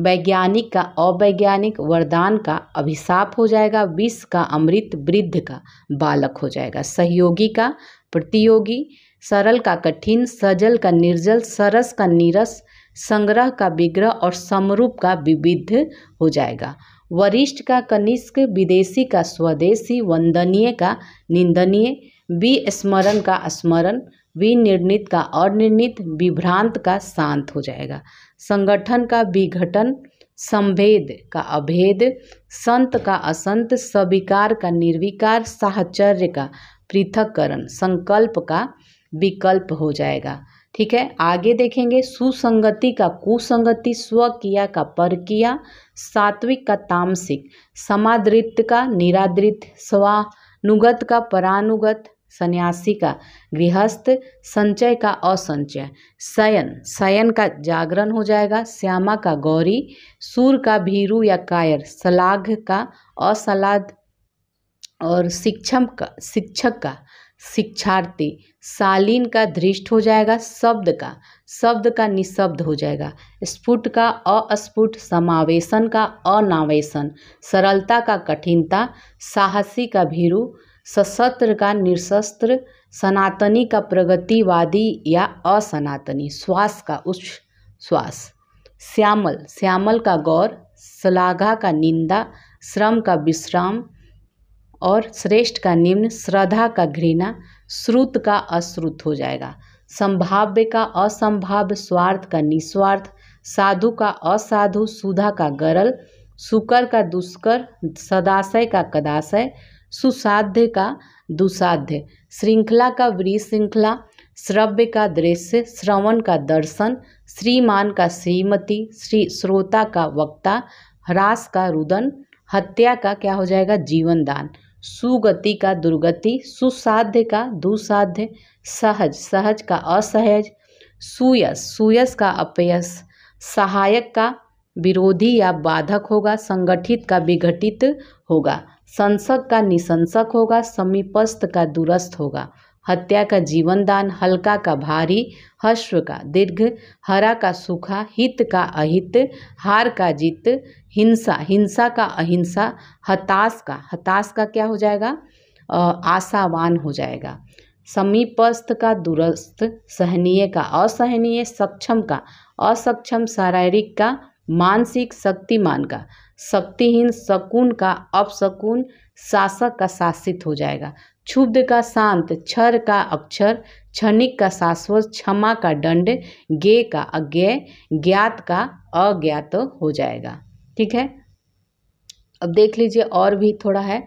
वैज्ञानिक का अवैज्ञानिक वरदान का अभिशाप हो जाएगा विष का अमृत वृद्ध का बालक हो जाएगा सहयोगी का प्रतियोगी सरल का कठिन सजल का निर्जल सरस का नीरस संग्रह का विग्रह और समरूप का विविध हो जाएगा वरिष्ठ का कनिष्क विदेशी का स्वदेशी वंदनीय का निंदनीय विस्मरण का स्मरण विनिर्णित का अनिर्णित विभ्रांत का शांत हो जाएगा संगठन का विघटन संभेद का अभेद संत का असंत स्वीकार का निर्विकार साहचर्य का पृथककरण संकल्प का विकल्प हो जाएगा ठीक है आगे देखेंगे सुसंगति का कुसंगति स्वकिया का परकिया सात्विक का तामसिक समादृत का निरादृत स्वानुगत का परानुगत सन्यासी का गृहस्थ संचय का असंचय शयन शयन का जागरण हो जाएगा श्यामा का गौरी सूर का भीरु या कायर सलाघ का असलाद और शिक्षम का शिक्षक का शिक्षार्थी शालीन का धृष्ट हो जाएगा शब्द का शब्द का निशब्द हो जाएगा स्फुट का अस्फुट समावेशन का अनावेशन सरलता का कठिनता साहसी का भीरु सशस्त्र का निशस्त्र सनातनी का प्रगतिवादी या असनातनी श्वास का उच्च श्वास श्यामल श्यामल का गौर श्लाघा का निंदा श्रम का विश्राम और श्रेष्ठ का निम्न श्रद्धा का घृणा श्रुत का अश्रुत हो जाएगा संभाव्य का असंभाव्य स्वार्थ का निस्वार्थ साधु का असाधु सुधा का गरल सुकर का दुष्कर सदाशय का कदाशय सुसाध्य का दुसाध्य श्रृंखला का व्री श्रृंखला श्रव्य का दृश्य श्रवण का दर्शन श्रीमान का श्रीमती श्री श्रोता का वक्ता ह्रास का रुदन हत्या का क्या हो जाएगा जीवन दान सुगति का दुर्गति सुसाध्य का दुसाध्य सहज सहज का असहज सुयस सुयस का अपयस सहायक का विरोधी या बाधक होगा संगठित का विघटित होगा संसक का निसंसक होगा समीपस्थ का दूरस्थ होगा हत्या का जीवनदान हल्का का भारी हश्व का दीर्घ हरा का सूखा हित का अहित हार का जीत हिंसा हिंसा का अहिंसा हताश का हताश का क्या हो जाएगा आशावान हो जाएगा समीपस्थ का दूरस्थ सहनीय का असहनीय सक्षम का असक्षम शारीरिक का मानसिक शक्तिमान का शक्तिहीन शकुन का अपशकुन शासक का शासित हो जाएगा क्षुब्ध का शांत क्षर का अक्षर क्षणिक का शाश्वत क्षमा का दंड गे का अज्ञेय ज्ञात का अज्ञात हो जाएगा ठीक है अब देख लीजिए और भी थोड़ा है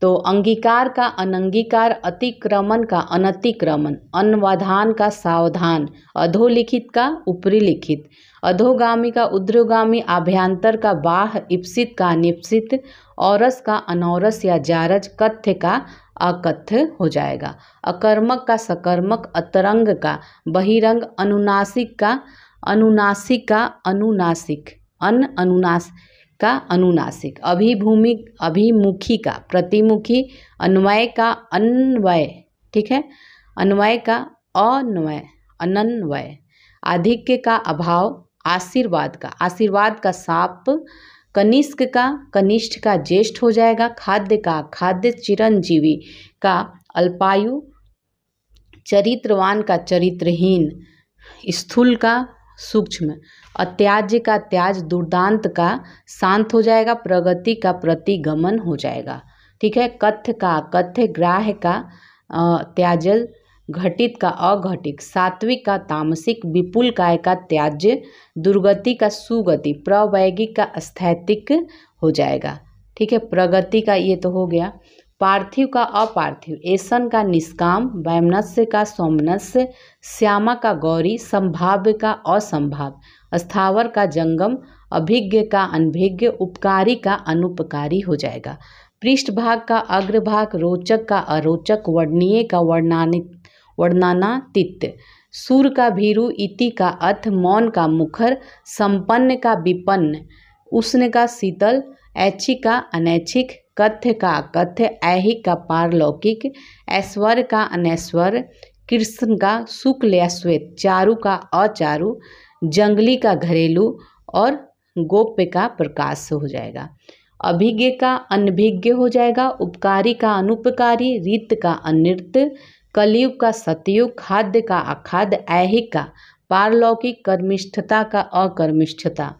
तो अंगीकार का अनंगीकार अतिक्रमण का अनतिक्रमण अनवधान का सावधान अधोलिखित का ऊपरी लिखित अधोगामी का उद्रोगामी आभ्यंतर का बाह इप्सित का निप्सित औरस का अनौरस या जारज कथ्य का अकथ्य हो जाएगा अकर्मक का सकर्मक अतरंग का बहिरंग अनुनासिक का अनुनासिक का अनुनासिक अन अनुनास का अनुनासिक अभिभूमि अभिमुखी का प्रतिमुखी अन्वय का अन्वय ठीक है अन्वय का अन्वय अनन्वय आधिक्य का अभाव आशीर्वाद का आशीर्वाद का साप कनिष्क का कनिष्ठ का ज्येष्ठ हो जाएगा खाद्य का खाद्य चिरंजीवी का अल्पायु चरित्रवान का चरित्रहीन स्थूल का सूक्ष्म अत्याज्य का त्याज दुर्दांत का शांत हो जाएगा प्रगति का प्रतिगमन हो जाएगा ठीक है कथ्य का कथ्य ग्राह का त्याजल घटित का अघटित सात्विक का तामसिक विपुल काय का त्याज्य दुर्गति का सुगति प्रवैगिक का स्थैतिक हो जाएगा ठीक है प्रगति का ये तो हो गया पार्थिव का अपार्थिव ऐसन का निष्काम वैमनस्य का सौमनस्य श्यामा का गौरी संभाव्य का असंभाव स्थावर का जंगम अभिज्ञ का अनभिज्ञ उपकारी का अनुपकारी हो जाएगा पृष्ठभाग का अग्रभाग रोचक का अरोचक वर्णीय का वर्णानित तित्य सूर का भीरु इति का अथ मौन का मुखर संपन्न का विपन्न उष्ण का शीतल ऐच्छिक का अनैच्छिक कथ्य का कथ्य ऐहिक का पारलौकिक ऐश्वर्य का अनैश्वर कृष्ण का शुक्ल श्वेत चारु का अचारु जंगली का घरेलू और गोप्य का प्रकाश हो जाएगा अभिज्ञ का अनभिज्ञ हो जाएगा उपकारी का अनुपकारी रित का अनृत कलयुग का सतयुग खाद्य का अखाद्य ऐहिक का पारलौकिक कर्मिष्ठता का अकर्मिष्ठता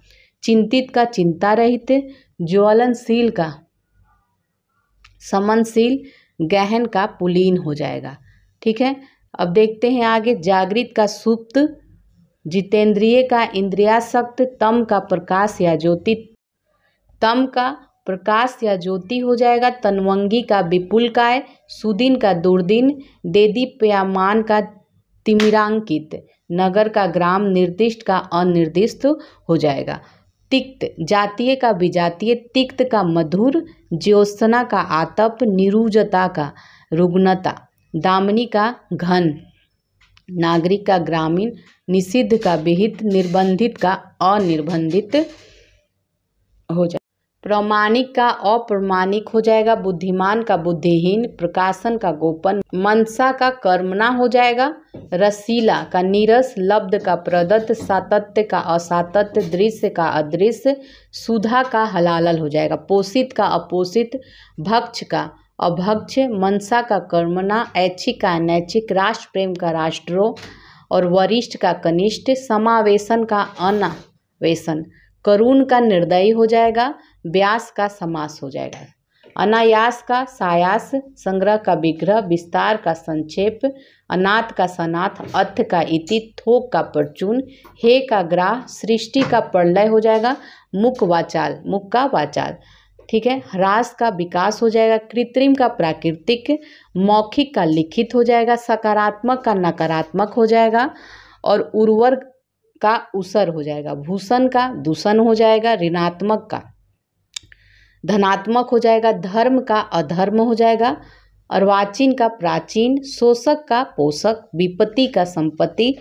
चिंतित का चिंता रहित ज्वलनशील का समनशील गहन का पुलीन हो जाएगा ठीक है अब देखते हैं आगे जागृत का सुप्त जितेंद्रिय का इंद्रियाशक्त तम का प्रकाश या ज्योति तम का प्रकाश या ज्योति हो जाएगा तनवंगी का विपुल काय सुदिन का दुर्दिन देदी प्यामान का तिमिरांकित नगर का ग्राम निर्दिष्ट का अनिर्दिष्ट हो जाएगा तिक्त जातीय का विजातीय तिक्त का मधुर ज्योत्सना का आतप निरुजता का रुग्णता दामनी का घन नागरिक का ग्रामीण निषिद्ध का विहित निर्बंधित का अनिर्बंधित हो जाए प्रमाणिक का अप्रमाणिक हो जाएगा बुद्धिमान का बुद्धिहीन प्रकाशन का गोपन मनसा का कर्मणा हो जाएगा रसीला का नीरस लब्ध का प्रदत्त सातत्य का असातत्य दृश्य का अदृश्य सुधा का हलालल हो जाएगा पोषित का अपोषित भक्ष का अभक्ष मनसा का कर्मणा ऐच्छिक का अनैच्छिक राष्ट्र प्रेम का राष्ट्रो और वरिष्ठ का कनिष्ठ समावेशन का अनावेशन करुण का निर्दयी हो जाएगा व्यास का समास हो जाएगा अनायास का सायास संग्रह का विग्रह विस्तार का संक्षेप अनाथ का सनाथ अर्थ का इति थोक का परचून हे का ग्राह सृष्टि का प्रलय हो जाएगा मुख वाचाल मुख का वाचाल ठीक है ह्रास का विकास हो जाएगा कृत्रिम का प्राकृतिक मौखिक का लिखित हो जाएगा सकारात्मक का नकारात्मक हो जाएगा और उर्वर का उसर हो जाएगा भूषण का दूषण हो जाएगा ऋणात्मक का धनात्मक हो जाएगा धर्म का अधर्म हो जाएगा अर्वाचीन का प्राचीन शोषक का पोषक विपत्ति का संपत्ति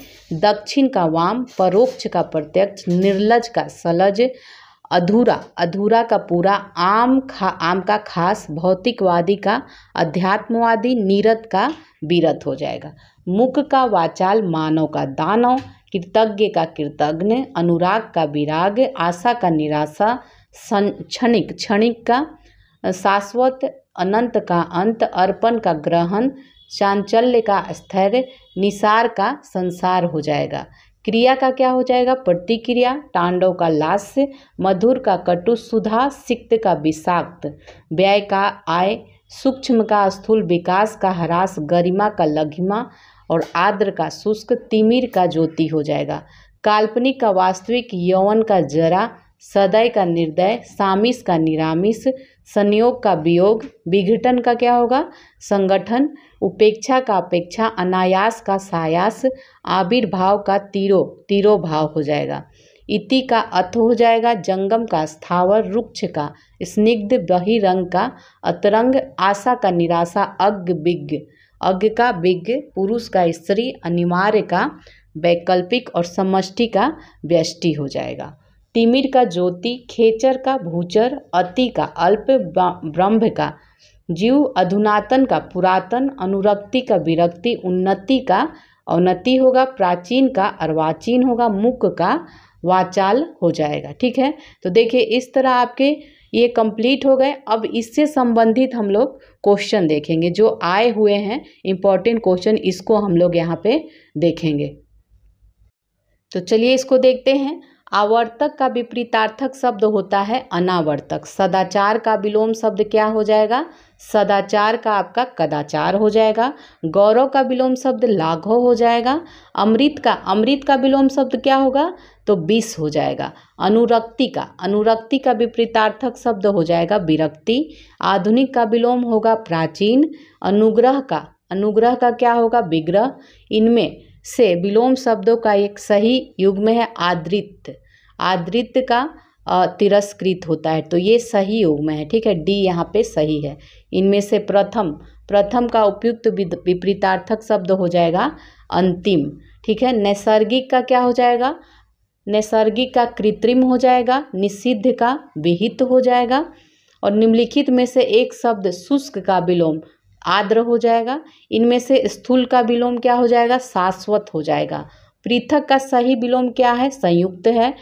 दक्षिण का वाम परोक्ष का प्रत्यक्ष निर्लज का सलज अधूरा अधूरा का पूरा आम खा आम का खास भौतिकवादी का अध्यात्मवादी नीरत का वीरत हो जाएगा मुख का वाचाल मानव का दानव कृतज्ञ का कृतज्ञ अनुराग का विराग आशा का निराशा क्षणिक क्षणिक का शाश्वत अनंत का अंत अर्पण का ग्रहण चांचल्य का स्थैर्य निसार का संसार हो जाएगा क्रिया का क्या हो जाएगा प्रतिक्रिया तांडव का लास्य मधुर का कटु सुधा सिक्त का विषाक्त व्यय का आय सूक्ष्म का स्थूल विकास का हरास गरिमा का लघिमा और आर्द्र का शुष्क तिमिर का ज्योति हो जाएगा काल्पनिक का वास्तविक यौवन का जरा सदय का निर्दय सामिस का निरामिस संयोग का वियोग विघटन का क्या होगा संगठन उपेक्षा का अपेक्षा अनायास का सायास आविर्भाव का तीरो तीरो भाव हो जाएगा इति का अथ हो जाएगा जंगम का स्थावर रुक्ष का स्निग्ध बहिरंग का अतरंग आशा का निराशा अज्ञ विज्ञ अज्ञ का विज्ञ पुरुष का स्त्री अनिवार्य का वैकल्पिक और समष्टि का व्यष्टि हो जाएगा तिमिर का ज्योति खेचर का भूचर अति का अल्प ब्रह्म का जीव अधुनातन का पुरातन अनुरक्ति का विरक्ति उन्नति का अवनति होगा प्राचीन का अर्वाचीन होगा मुक का वाचाल हो जाएगा ठीक है तो देखिए इस तरह आपके ये कंप्लीट हो गए अब इससे संबंधित हम लोग क्वेश्चन देखेंगे जो आए हुए हैं इम्पॉर्टेंट क्वेश्चन इसको हम लोग यहाँ पे देखेंगे तो चलिए इसको देखते हैं आवर्तक का विपरीतार्थक शब्द होता है अनावर्तक सदाचार का विलोम शब्द क्या हो जाएगा सदाचार का आपका कदाचार हो जाएगा गौरव का विलोम शब्द लाघव हो जाएगा अमृत का अमृत का विलोम शब्द क्या होगा तो बीस हो जाएगा अनुरक्ति का अनुरक्ति का विपरीतार्थक शब्द हो जाएगा विरक्ति आधुनिक का विलोम होगा प्राचीन अनुग्रह का अनुग्रह का क्या होगा विग्रह इनमें से विलोम शब्दों का एक सही युग्म है आदृत आदृत का तिरस्कृत होता है तो ये सही युग्म है ठीक है डी यहाँ पे सही है इनमें से प्रथम प्रथम का उपयुक्त विपरीतार्थक शब्द हो जाएगा अंतिम ठीक है नैसर्गिक का क्या हो जाएगा नैसर्गिक का कृत्रिम हो जाएगा निषिद्ध का विहित हो जाएगा और निम्नलिखित में से एक शब्द शुष्क का विलोम आद्र हो जाएगा इनमें से स्थूल का विलोम क्या हो जाएगा शाश्वत हो जाएगा पृथक का सही विलोम क्या है संयुक्त है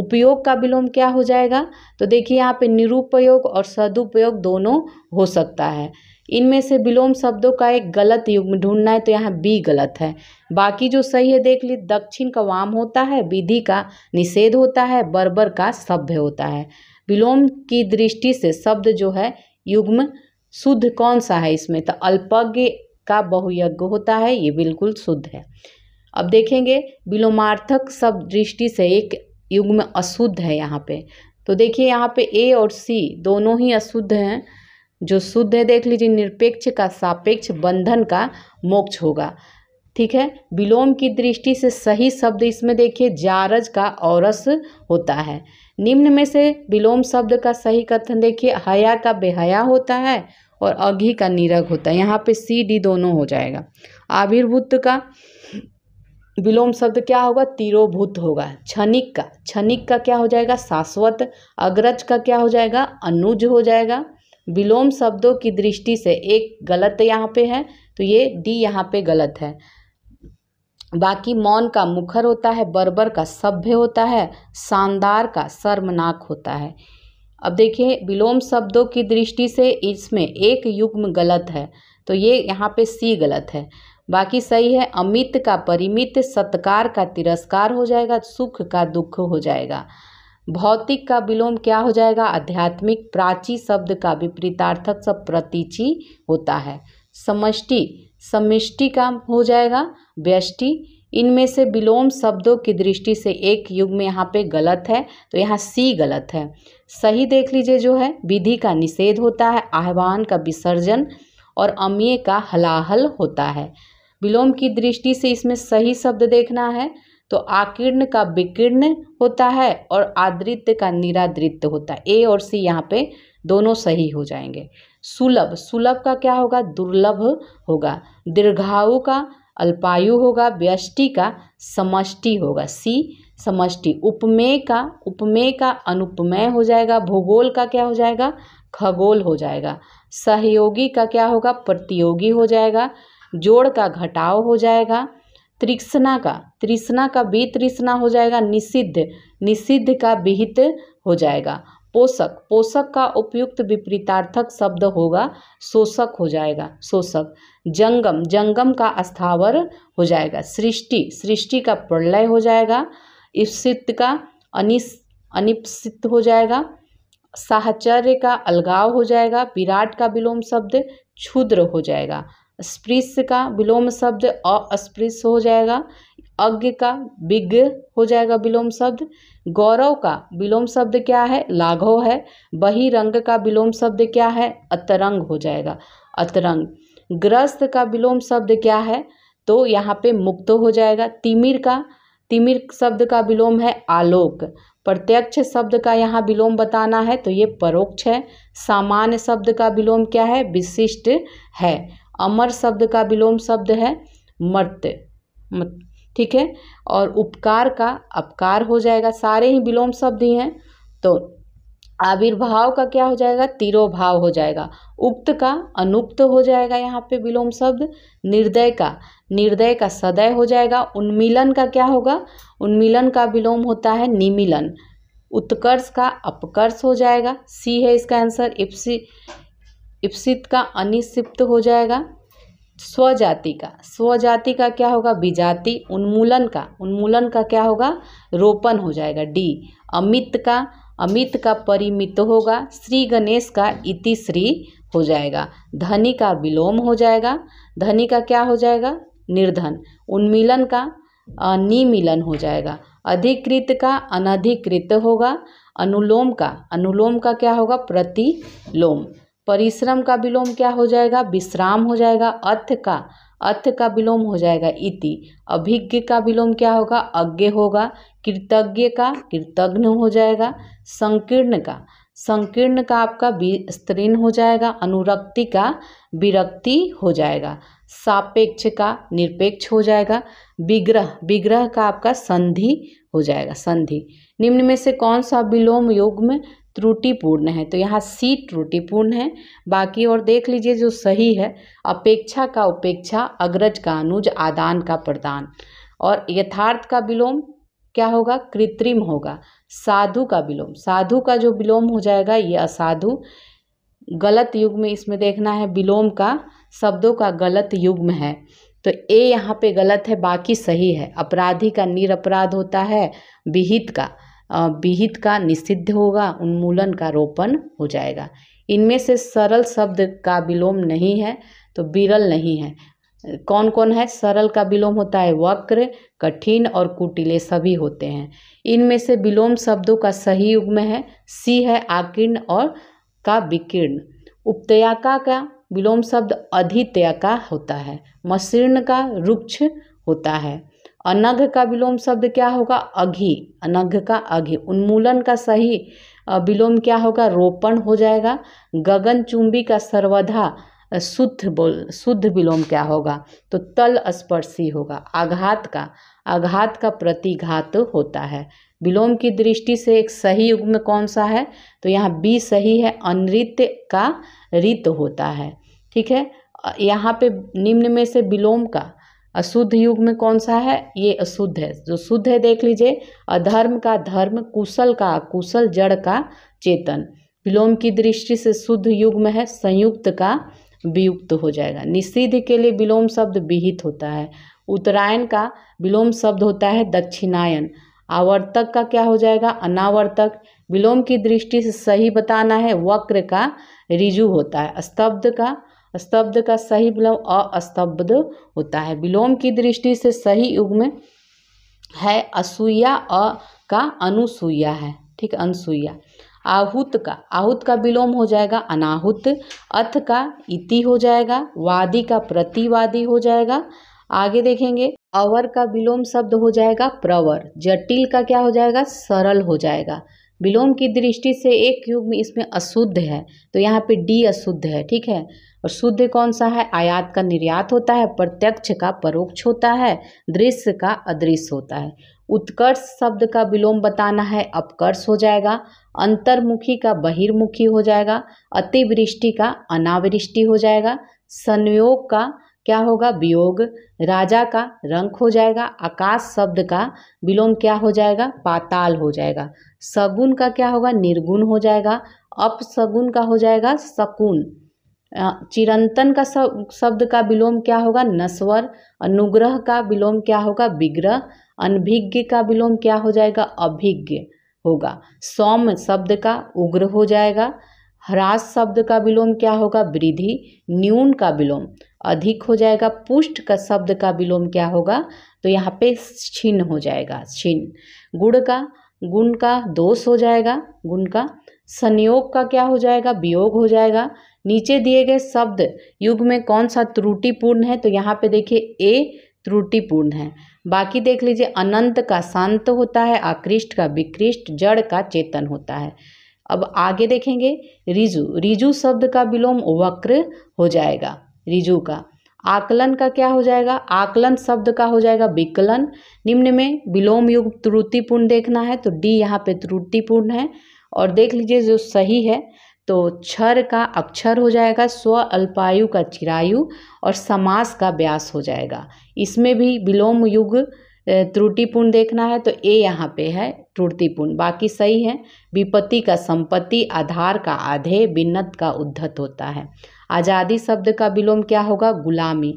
उपयोग का विलोम क्या हो जाएगा तो देखिए यहाँ पे निरुपयोग और सदुपयोग दोनों हो सकता है इनमें से विलोम शब्दों का एक गलत युग्म ढूंढना है तो यहाँ बी गलत है बाकी जो सही है देख ली दक्षिण का वाम होता है विधि का निषेध होता है बर्बर का सभ्य होता है विलोम की दृष्टि से शब्द जो है युग्म शुद्ध कौन सा है इसमें तो अल्पज्ञ का बहुयज्ञ होता है ये बिल्कुल शुद्ध है अब देखेंगे विलोमार्थक सब दृष्टि से एक युग में अशुद्ध है यहाँ पे तो देखिए यहाँ पे ए और सी दोनों ही अशुद्ध हैं जो शुद्ध है देख लीजिए निरपेक्ष का सापेक्ष बंधन का मोक्ष होगा ठीक है विलोम की दृष्टि से सही शब्द इसमें देखिए जारज का औरस होता है निम्न में से विलोम शब्द का सही कथन देखिए हया का बेहया होता है और अघि का नीरग होता है यहाँ पे सी डी दोनों हो जाएगा आविर्भूत का विलोम शब्द क्या होगा तिरोभूत होगा क्षणिक का क्षणिक का क्या हो जाएगा शाश्वत अग्रज का क्या हो जाएगा अनुज हो जाएगा विलोम शब्दों की दृष्टि से एक गलत यहाँ पे है तो ये डी यहाँ पे गलत है बाकी मौन का मुखर होता है बर्बर का सभ्य होता है शानदार का शर्मनाक होता है अब देखिए विलोम शब्दों की दृष्टि से इसमें एक युग्म गलत है तो ये यहाँ पे सी गलत है बाकी सही है अमित का परिमित सत्कार का तिरस्कार हो जाएगा सुख का दुख हो जाएगा भौतिक का विलोम क्या हो जाएगा आध्यात्मिक प्राची शब्द का विपरीतार्थक सब प्रतीचि होता है समष्टि समिष्टि का हो जाएगा व्यष्टि इनमें से विलोम शब्दों की दृष्टि से एक युग में यहाँ पे गलत है तो यहाँ सी गलत है सही देख लीजिए जो है विधि का निषेध होता है आह्वान का विसर्जन और अमीय का हलाहल होता है विलोम की दृष्टि से इसमें सही शब्द देखना है तो आकीर्ण का विकीर्ण होता है और आदृत्य का निरादृत्य होता है ए और सी यहाँ पे दोनों सही हो जाएंगे सुलभ सुलभ का क्या होगा दुर्लभ होगा दीर्घाऊ का अल्पायु होगा व्यष्टि का समष्टि होगा सी समष्टि उपमेय का उपमेय का अनुपमेय हो जाएगा भूगोल का क्या हो जाएगा खगोल हो जाएगा सहयोगी का क्या होगा प्रतियोगी हो जाएगा जोड़ का घटाव हो जाएगा तृष्णा का तृष्णा का भी तृष्णा हो जाएगा निषिद्ध निषिद्ध का विहित हो जाएगा पोषक पोषक का उपयुक्त विपरीतार्थक शब्द होगा शोषक हो जाएगा शोषक जंगम जंगम का अस्थावर हो जाएगा सृष्टि सृष्टि का प्रलय हो जाएगा इप्सित का अनिस अनिप्सित हो जाएगा साहचर्य का अलगाव हो जाएगा विराट का विलोम शब्द क्षुद्र हो जाएगा स्पृश्य का विलोम शब्द अस्पृश्य हो जाएगा अज्ञ का विज्ञ हो जाएगा विलोम शब्द गौरव का विलोम शब्द क्या है लाघव है बहिरंग का विलोम शब्द क्या है अतरंग हो जाएगा अतरंग ग्रस्त का विलोम शब्द क्या है तो यहाँ पे मुक्त हो जाएगा तिमिर का तिमिर शब्द का विलोम है आलोक प्रत्यक्ष शब्द का यहाँ विलोम बताना है तो ये परोक्ष है सामान्य शब्द का विलोम क्या है विशिष्ट है अमर शब्द का विलोम शब्द है मर्त ठीक है और उपकार का अपकार हो जाएगा सारे ही विलोम शब्द ही हैं तो आविर्भाव का क्या हो जाएगा तिरोभाव हो जाएगा उक्त का अनुक्त हो जाएगा यहाँ पे विलोम शब्द निर्दय का निर्दय का सदय हो जाएगा उन्मिलन का क्या होगा उन्मिलन का विलोम होता है निमिलन उत्कर्ष का अपकर्ष हो जाएगा सी है इसका आंसर इप्सि इप्सित का अनिश्चित हो जाएगा स्वजाति का स्वजाति का क्या होगा विजाति उन्मूलन का उन्मूलन का क्या होगा रोपण हो जाएगा डी अमित का अमित का परिमित होगा श्री गणेश का इति श्री हो जाएगा धनी का विलोम हो जाएगा धनी का क्या हो जाएगा निर्धन उन्मिलन का निमिलन हो जाएगा अधिकृत का अनधिकृत होगा अनुलोम का अनुलोम का क्या होगा प्रतिलोम परिश्रम का विलोम क्या हो जाएगा विश्राम हो जाएगा अर्थ का अर्थ का विलोम हो जाएगा इति अभिज्ञ का विलोम क्या होगा अज्ञ होगा कृतज्ञ का कृतज्ञ हो जाएगा संकीर्ण का संकीर्ण का आपका विस्तीर्ण हो जाएगा अनुरक्ति का विरक्ति हो जाएगा सापेक्ष का निरपेक्ष हो जाएगा विग्रह विग्रह का आपका संधि हो जाएगा संधि निम्न में से कौन सा विलोम योग में त्रुटिपूर्ण है तो यहाँ सी त्रुटिपूर्ण है बाकी और देख लीजिए जो सही है अपेक्षा का उपेक्षा अग्रज का अनुज आदान का प्रदान और यथार्थ का विलोम क्या होगा कृत्रिम होगा साधु का विलोम साधु का जो विलोम हो जाएगा ये असाधु गलत युग में इसमें देखना है विलोम का शब्दों का गलत युग्म है तो ए यहाँ पे गलत है बाकी सही है अपराधी का निरअपराध होता है विहित का विहित का निषिद्ध होगा उन्मूलन का रोपण हो जाएगा इनमें से सरल शब्द का विलोम नहीं है तो विरल नहीं है कौन कौन है सरल का विलोम होता है वक्र कठिन और कुटिले सभी होते हैं इनमें से विलोम शब्दों का सही युग्म है सी है आकीर्ण और का विकीर्ण उपतयाका का विलोम शब्द अधित्यका होता है मशीर्ण का रुक्ष होता है अनघ का विलोम शब्द क्या होगा अघि अनघ का अघि उन्मूलन का सही विलोम क्या होगा रोपण हो जाएगा गगन चुंबी का सर्वधा शुद्ध बोल शुद्ध विलोम क्या होगा तो तल स्पर्शी होगा आघात का आघात का प्रतिघात होता है विलोम की दृष्टि से एक सही युग में कौन सा है तो यहाँ बी सही है अनृत्य का रित होता है ठीक है यहाँ पे निम्न में से विलोम का अशुद्ध युग में कौन सा है ये अशुद्ध है जो शुद्ध है देख लीजिए अधर्म का धर्म कुशल का कुशल जड़ का चेतन विलोम की दृष्टि से शुद्ध युग में है संयुक्त का वियुक्त हो जाएगा निषिद्ध के लिए विलोम शब्द विहित होता है उत्तरायण का विलोम शब्द होता है दक्षिणायन आवर्तक का क्या हो जाएगा अनावर्तक विलोम की दृष्टि से सही बताना है वक्र का रिजु होता है स्तब्ध का स्तब्ध का सही विलोम अस्तब्ध होता है विलोम की दृष्टि से सही युग में है असूया अ का अनुसूया है ठीक अनुसूया आहुत का आहुत का विलोम हो जाएगा अनाहुत अथ का इति हो जाएगा वादी का प्रतिवादी हो जाएगा आगे देखेंगे अवर का विलोम शब्द हो जाएगा प्रवर जटिल का क्या हो जाएगा सरल हो जाएगा विलोम की दृष्टि से एक युग में इसमें अशुद्ध है तो यहाँ पे डी अशुद्ध है ठीक है और शुद्ध कौन सा है आयात का निर्यात होता है प्रत्यक्ष का परोक्ष होता है दृश्य का अदृश्य होता है उत्कर्ष शब्द का विलोम बताना है अपकर्ष हो जाएगा अंतर्मुखी का बहिर्मुखी हो जाएगा अतिवृष्टि का अनावृष्टि हो जाएगा संयोग का क्या होगा वियोग राजा का रंक हो जाएगा आकाश शब्द का विलोम क्या हो जाएगा पाताल हो जाएगा सगुन का क्या होगा निर्गुण हो जाएगा अपसगुन का हो जाएगा शकुन चिरंतन का शब्द का विलोम क्या होगा नस्वर अनुग्रह का विलोम क्या होगा विग्रह अनभिज्ञ का विलोम क्या हो जाएगा अभिज्ञ होगा सौम्य शब्द का उग्र हो जाएगा ह्रास शब्द का विलोम क्या होगा वृद्धि न्यून का विलोम अधिक हो जाएगा पुष्ट का शब्द का विलोम क्या होगा तो यहाँ पे छिन्न हो जाएगा छिन्न गुण का गुण का दोष हो जाएगा गुण का संयोग का क्या हो जाएगा वियोग हो जाएगा नीचे दिए गए शब्द युग में कौन सा त्रुटिपूर्ण है तो यहाँ पे देखिए ए त्रुटिपूर्ण है बाकी देख लीजिए अनंत का शांत होता है आकृष्ट का विकृष्ट जड़ का चेतन होता है अब आगे देखेंगे रिजु रिजु शब्द का विलोम वक्र हो जाएगा रिजु का आकलन का क्या हो जाएगा आकलन शब्द का हो जाएगा विकलन निम्न में विलोम युग त्रुटिपूर्ण देखना है तो डी यहाँ पे त्रुटिपूर्ण है और देख लीजिए जो सही है तो क्षर का अक्षर हो जाएगा स्व अल्पायु का चिरायु और समास का व्यास हो जाएगा इसमें भी विलोम युग त्रुटिपूर्ण देखना है तो ए यहाँ पे है त्रुटिपूर्ण बाकी सही है विपत्ति का संपत्ति आधार का आधे बिन्नत का उद्धत होता है आज़ादी शब्द का विलोम क्या होगा गुलामी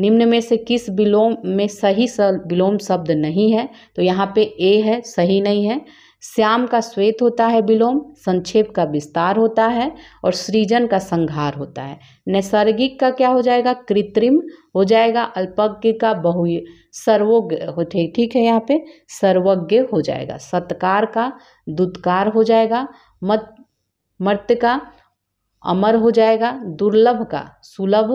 निम्न में से किस विलोम में सही विलोम शब्द नहीं है तो यहाँ पे ए है सही नहीं है श्याम का श्वेत होता है विलोम संक्षेप का विस्तार होता है और सृजन का संहार होता है नैसर्गिक का क्या हो जाएगा कृत्रिम हो जाएगा अल्पज्ञ का बहु सर्वोज्ञ हो ठीक है यहाँ पे सर्वज्ञ हो जाएगा सत्कार का दुत्कार हो जाएगा मत मर्त का अमर हो जाएगा दुर्लभ का सुलभ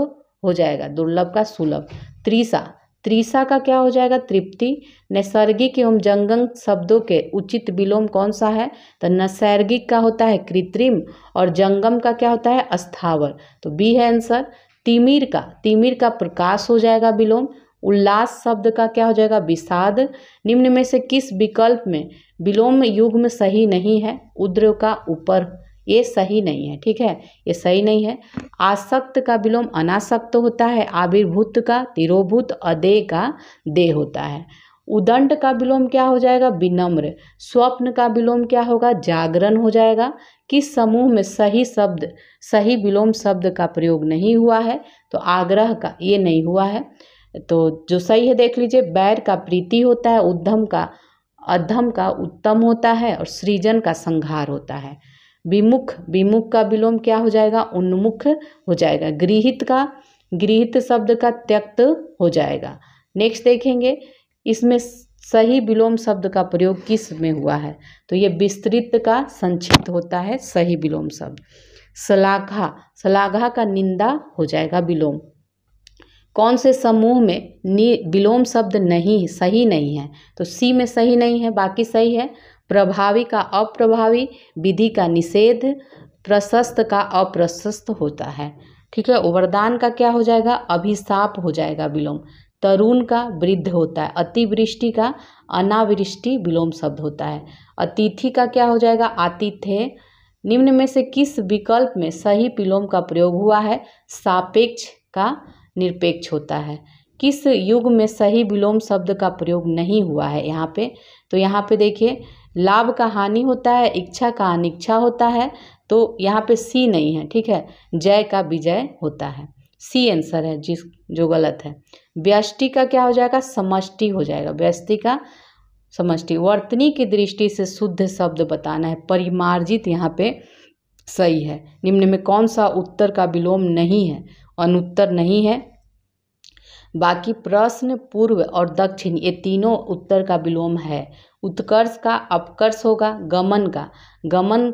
हो जाएगा दुर्लभ का सुलभ त्रिसा त्रिसा का क्या हो जाएगा तृप्ति नैसर्गिक एवं जंगम शब्दों के उचित विलोम कौन सा है तो नैसर्गिक का होता है कृत्रिम और जंगम का क्या होता है अस्थावर तो बी है आंसर तिमिर का तिमिर का प्रकाश हो जाएगा विलोम उल्लास शब्द का क्या हो जाएगा विषाद निम्न में से किस विकल्प में विलोम युग्म सही नहीं है उद्र का ऊपर ये सही नहीं है ठीक है ये सही नहीं है आसक्त का विलोम अनासक्त होता है आविर्भूत का तिरोभूत अदे का दे होता है उदंड का विलोम क्या हो जाएगा विनम्र स्वप्न का विलोम क्या होगा जागरण हो जाएगा किस समूह में सही शब्द सही विलोम शब्द का प्रयोग नहीं हुआ है तो आग्रह का ये नहीं हुआ है तो जो सही है देख लीजिए बैर का प्रीति होता है उद्धम का अधम का उत्तम होता है और सृजन का संहार होता है विमुख विमुख का विलोम क्या हो जाएगा उन्मुख हो जाएगा गृहित का गृहित शब्द का त्यक्त हो जाएगा नेक्स्ट देखेंगे इसमें सही विलोम शब्द का प्रयोग किस में हुआ है तो ये विस्तृत का संक्षिप्त होता है सही विलोम शब्द सलाघा सलाघा का निंदा हो जाएगा विलोम कौन से समूह में नि विलोम शब्द नहीं सही नहीं है तो सी में सही नहीं है बाकी सही है प्रभावी का अप्रभावी विधि का निषेध प्रशस्त का अप्रशस्त होता है ठीक है वरदान का क्या हो जाएगा अभिशाप हो जाएगा विलोम तरुण का वृद्ध होता है अतिवृष्टि का अनावृष्टि विलोम शब्द होता है अतिथि का क्या हो जाएगा आतिथ्य निम्न में से किस विकल्प में सही विलोम का प्रयोग हुआ है सापेक्ष का निरपेक्ष होता है किस युग में सही विलोम शब्द का प्रयोग नहीं हुआ है यहाँ पे तो यहाँ पे देखिए लाभ का हानि होता है इच्छा का अनिच्छा होता है तो यहाँ पे सी नहीं है ठीक है जय का विजय होता है सी आंसर है जिस जो गलत है व्यष्टि का क्या हो जाएगा समष्टि हो जाएगा व्यस्टि का समष्टि वर्तनी की दृष्टि से शुद्ध शब्द बताना है परिमार्जित यहाँ पे सही है निम्न में कौन सा उत्तर का विलोम नहीं है अनुत्तर नहीं है बाकी प्रश्न पूर्व और दक्षिण ये तीनों उत्तर का विलोम है उत्कर्ष का अपकर्ष होगा गमन का गमन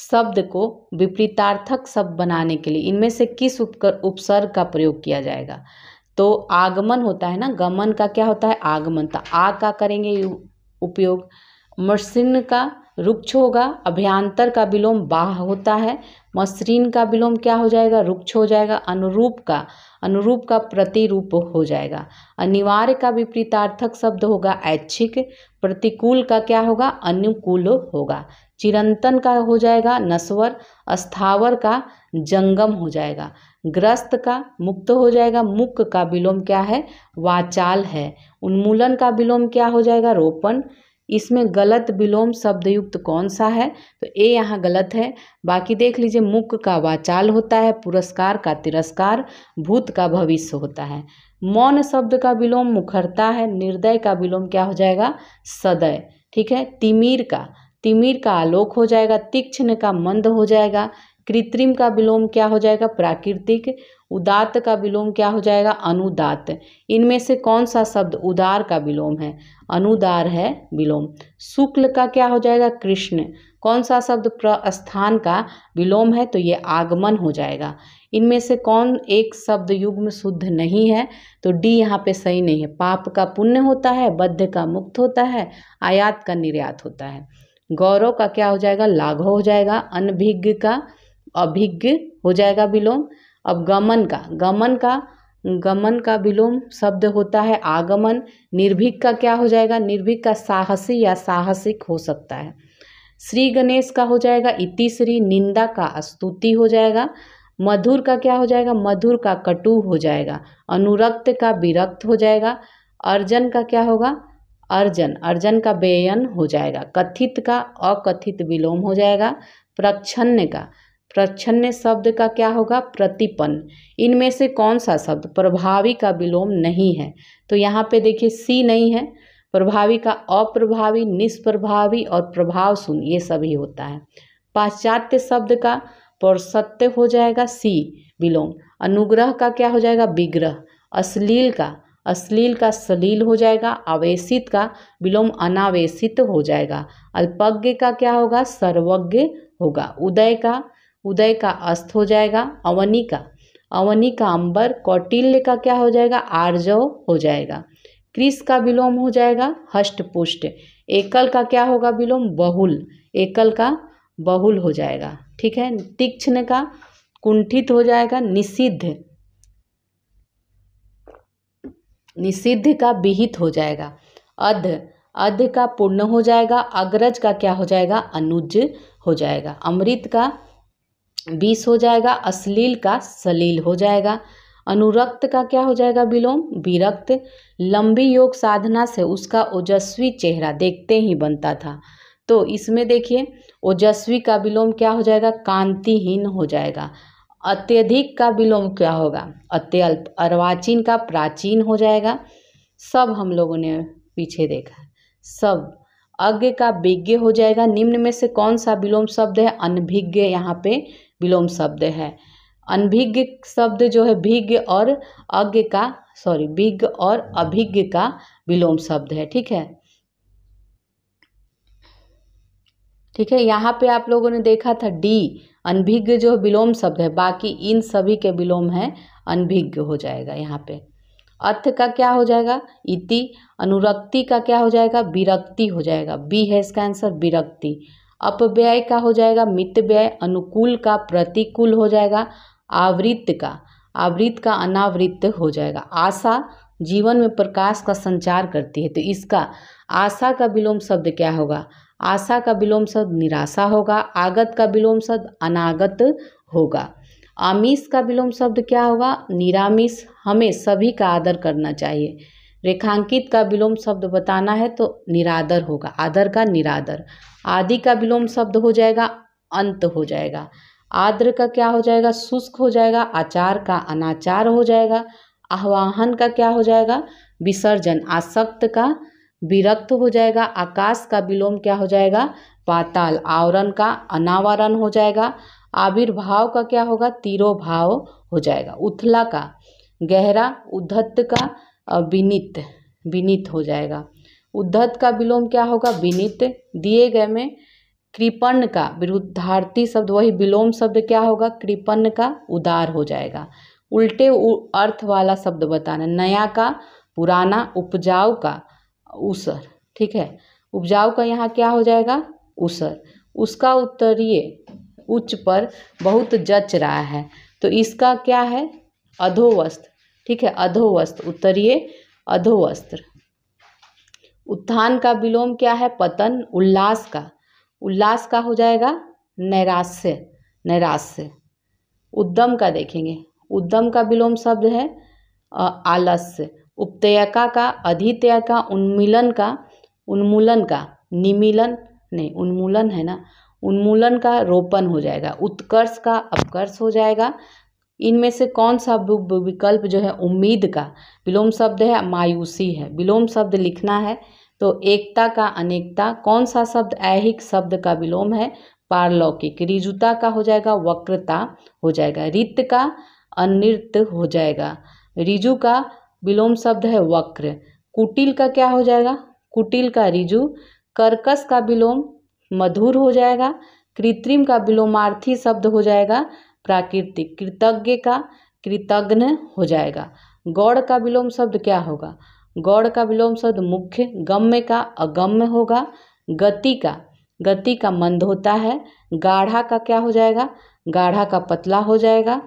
शब्द को विपरीतार्थक शब्द बनाने के लिए इनमें से किस उपकर उपसर्ग का प्रयोग किया जाएगा तो आगमन होता है ना गमन का क्या होता है आगमन तो आ का करेंगे उपयोग मृसिन्न का रुक्ष होगा अभ्यांतर का विलोम बाह होता है मसरीन का विलोम क्या हो जाएगा रुक्ष हो जाएगा अनुरूप का अनुरूप का प्रतिरूप हो जाएगा अनिवार्य का विपरीतार्थक शब्द होगा ऐच्छिक प्रतिकूल का क्या होगा अनुकूल होगा चिरंतन का हो जाएगा नस्वर अस्थावर का जंगम हो जाएगा ग्रस्त का मुक्त हो जाएगा मुक्त का विलोम क्या है वाचाल है उन्मूलन का विलोम क्या हो जाएगा रोपण इसमें गलत विलोम शब्दयुक्त कौन सा है तो ए यहाँ गलत है बाकी देख लीजिए मुख का वाचाल होता है पुरस्कार का तिरस्कार भूत का भविष्य होता है मौन शब्द का विलोम मुखरता है निर्दय का विलोम क्या हो जाएगा सदय ठीक है तिमिर का तिमिर का आलोक हो जाएगा तीक्ष्ण का मंद हो जाएगा कृत्रिम का विलोम क्या हो जाएगा प्राकृतिक उदात का विलोम क्या हो जाएगा अनुदात इनमें से कौन सा शब्द उदार का विलोम है अनुदार है विलोम शुक्ल का क्या हो जाएगा कृष्ण कौन सा शब्द प्रस्थान का विलोम है तो ये आगमन हो जाएगा इनमें से कौन एक शब्द युग्म शुद्ध नहीं है तो डी यहाँ पे सही नहीं है पाप का पुण्य होता है बद्ध का मुक्त होता है आयात का निर्यात होता है गौरव का क्या हो जाएगा लाघव हो जाएगा अनभिज्ञ का अभिज्ञ हो जाएगा विलोम अब गमन का गमन का गमन का विलोम शब्द होता है आगमन निर्भीक का क्या हो जाएगा निर्भीक का साहसी या साहसिक हो सकता है श्री गणेश का हो जाएगा इतिश्री निंदा का स्तुति हो जाएगा मधुर का क्या हो जाएगा मधुर का कटु हो जाएगा अनुरक्त का विरक्त हो जाएगा अर्जन का क्या होगा अर्जन अर्जन का व्ययन हो जाएगा कथित का अकथित विलोम हो जाएगा प्रक्षण्य का प्रच्छन्न शब्द का क्या होगा प्रतिपन इनमें से कौन सा शब्द प्रभावी का विलोम नहीं है तो यहाँ पे देखिए सी नहीं है प्रभावी का अप्रभावी निष्प्रभावी और प्रभाव सुन ये सभी होता है पाश्चात्य शब्द का सत्य हो जाएगा सी विलोम अनुग्रह का क्या हो जाएगा विग्रह अश्लील का अश्लील का सलील हो जाएगा आवेशित का विलोम अनावेशित हो जाएगा अल्पज्ञ का क्या होगा सर्वज्ञ होगा उदय का उदय का अस्त हो जाएगा अवनी का अवनी का अंबर कौटिल्य का क्या हो जाएगा आर्जव हो जाएगा क्रिस का विलोम हो जाएगा हष्टपुष्ट एकल का क्या होगा विलोम बहुल एकल का बहुल हो जाएगा ठीक है तीक्ष्ण का कुंठित हो जाएगा निषिद्ध निषिद्ध का विहित हो जाएगा अध अध का पूर्ण हो जाएगा अग्रज का क्या हो जाएगा अनुज हो जाएगा अमृत का बीस हो जाएगा अश्लील का सलील हो जाएगा अनुरक्त का क्या हो जाएगा विलोम विरक्त लंबी योग साधना से उसका ओजस्वी चेहरा देखते ही बनता था तो इसमें देखिए ओजस्वी का विलोम क्या हो जाएगा कांतिहीन हो जाएगा अत्यधिक का विलोम क्या होगा अत्यल्प अर्वाचीन का प्राचीन हो जाएगा सब हम लोगों ने पीछे देखा सब अज्ञ का विज्ञ हो जाएगा निम्न में से कौन सा विलोम शब्द है अनभिज्ञ यहाँ पे विलोम शब्द है अनभिज्ञ शब्द जो है भिज्ञ और अज्ञ का सॉरी भिज्ञ और अभिज्ञ का विलोम शब्द है ठीक है ठीक है यहाँ पे आप लोगों ने देखा था डी अनभिज्ञ जो विलोम शब्द है बाकी इन सभी के विलोम है अनभिज्ञ हो जाएगा यहाँ पे अर्थ का क्या हो जाएगा इति अनुरक्ति का क्या हो जाएगा विरक्ति हो जाएगा बी है इसका आंसर विरक्ति अपव्यय का हो जाएगा मित व्यय अनुकूल का प्रतिकूल हो जाएगा आवृत्त का आवृत्त का अनावृत्त हो जाएगा आशा जीवन में प्रकाश का संचार करती है तो इसका आशा का विलोम शब्द क्या होगा आशा का विलोम शब्द निराशा होगा आगत का विलोम शब्द अनागत होगा आमिष का विलोम शब्द क्या होगा निरामिष हमें सभी का आदर करना चाहिए रेखांकित का विलोम शब्द बताना है तो निरादर होगा आदर का निरादर आदि का विलोम शब्द हो जाएगा अंत हो जाएगा आद्र का क्या हो जाएगा शुष्क हो जाएगा आचार का अनाचार हो जाएगा आह्वाहन का क्या हो जाएगा विसर्जन आसक्त का विरक्त हो जाएगा आकाश का विलोम क्या हो जाएगा पाताल आवरण का अनावरण हो जाएगा आविर्भाव का क्या होगा तीरो भाव हो जाएगा उथला का गहरा उद्धत का विनित विनित हो जाएगा उद्धत का विलोम क्या होगा विनित दिए गए में कृपण का विरुद्धार्थी शब्द वही विलोम शब्द क्या होगा कृपण का उदार हो जाएगा उल्टे अर्थ वाला शब्द बताना नया का पुराना उपजाऊ का उसर ठीक है उपजाऊ का यहाँ क्या हो जाएगा उसर उसका उत्तरीय उच्च पर बहुत जच रहा है तो इसका क्या है अधोवस्त्र ठीक है अधोवस्त्र उत्तरीय अधोवस्त्र उत्थान का विलोम क्या है पतन उल्लास का उल्लास का हो जाएगा नैराश्य नैराश्य उद्दम का देखेंगे उद्दम का विलोम शब्द है आलस्य उपतयका का अधित्यय का उन्मिलन का उन्मूलन का निमिलन नहीं उन्मूलन है ना उन्मूलन का रोपण हो जाएगा उत्कर्ष का अपकर्ष हो जाएगा इनमें से कौन सा विकल्प जो है उम्मीद का विलोम शब्द है मायूसी है विलोम शब्द लिखना है तो एकता का अनेकता कौन सा शब्द ऐहिक शब्द का विलोम है पारलौकिक रिजुता का हो जाएगा वक्रता हो जाएगा रित का अनृत हो जाएगा रिजु का विलोम शब्द है वक्र कुटिल का क्या हो जाएगा कुटिल का रिजु कर्कश का विलोम मधुर हो जाएगा कृत्रिम का विलोमार्थी शब्द हो जाएगा प्राकृतिक कृतज्ञ का कृतघ्न हो जाएगा गौड़ का विलोम शब्द क्या होगा गौड़ का विलोम शब्द मुख्य गम्य का अगम्य होगा गति का गति का मंद होता है गाढ़ा का क्या हो जाएगा गाढ़ा का पतला हो जाएगा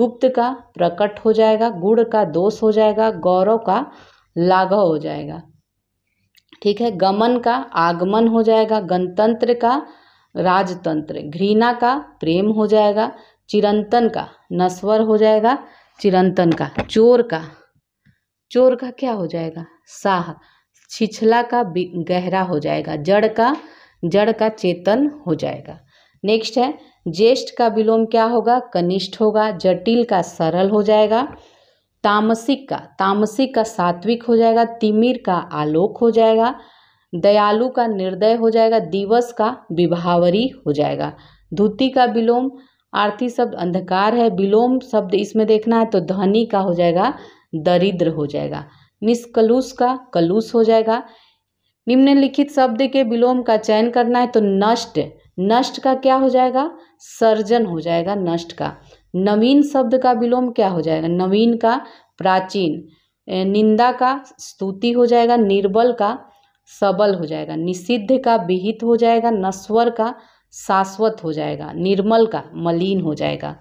गुप्त का प्रकट हो जाएगा गुड़ का दोष हो जाएगा गौरव का लाघव हो जाएगा ठीक है गमन का आगमन हो जाएगा गणतंत्र का राजतंत्र घृणा का प्रेम हो जाएगा चिरंतन का नस्वर हो जाएगा चिरंतन का चोर का चोर का क्या हो जाएगा साह छिछला का गहरा हो जाएगा जड़ का जड़ का चेतन हो जाएगा नेक्स्ट है ज्येष्ठ का विलोम क्या होगा कनिष्ठ होगा जटिल का सरल हो जाएगा तामसिक का तामसिक का सात्विक हो जाएगा तिमिर का आलोक हो जाएगा दयालु का निर्दय हो जाएगा दिवस का विभावरी हो जाएगा धुति का विलोम आरती शब्द अंधकार है विलोम शब्द इसमें देखना है तो धनी का हो जाएगा दरिद्र हो जाएगा निष्कलुष का कलुष हो जाएगा निम्नलिखित शब्द के विलोम का चयन करना है तो नष्ट नष्ट का क्या हो जाएगा सर्जन हो जाएगा नष्ट का नवीन शब्द का विलोम क्या हो जाएगा नवीन का प्राचीन निंदा का स्तुति हो जाएगा निर्बल का सबल हो जाएगा निषिद्ध का विहित हो जाएगा नस्वर का शाश्वत हो जाएगा निर्मल का मलिन हो जाएगा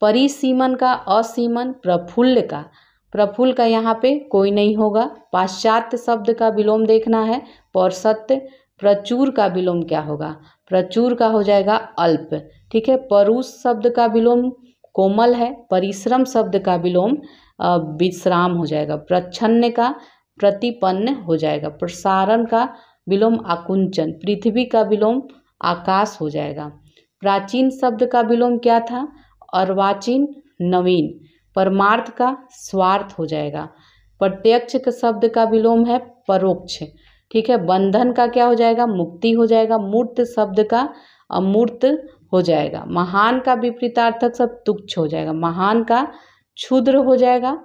परिसीमन का असीमन प्रफुल्ल का प्रफुल्ल का यहाँ पे कोई नहीं होगा पाश्चात्य शब्द का विलोम देखना है पौरसत्य प्रचुर का विलोम क्या होगा प्रचुर का हो जाएगा अल्प ठीक है परुष शब्द का विलोम कोमल है परिश्रम शब्द का विलोम विश्राम हो जाएगा प्रच्छन्न का प्रतिपन्न हो जाएगा प्रसारण का विलोम आकुंचन पृथ्वी का विलोम आकाश हो जाएगा प्राचीन शब्द का विलोम क्या था अर्वाचीन नवीन परमार्थ का स्वार्थ हो जाएगा प्रत्यक्ष का शब्द का विलोम है परोक्ष ठीक है बंधन का क्या हो जाएगा मुक्ति हो जाएगा मूर्त शब्द का अमूर्त हो जाएगा महान का विपरीतार्थक शब्द तुच्छ हो जाएगा महान का क्षुद्र हो जाएगा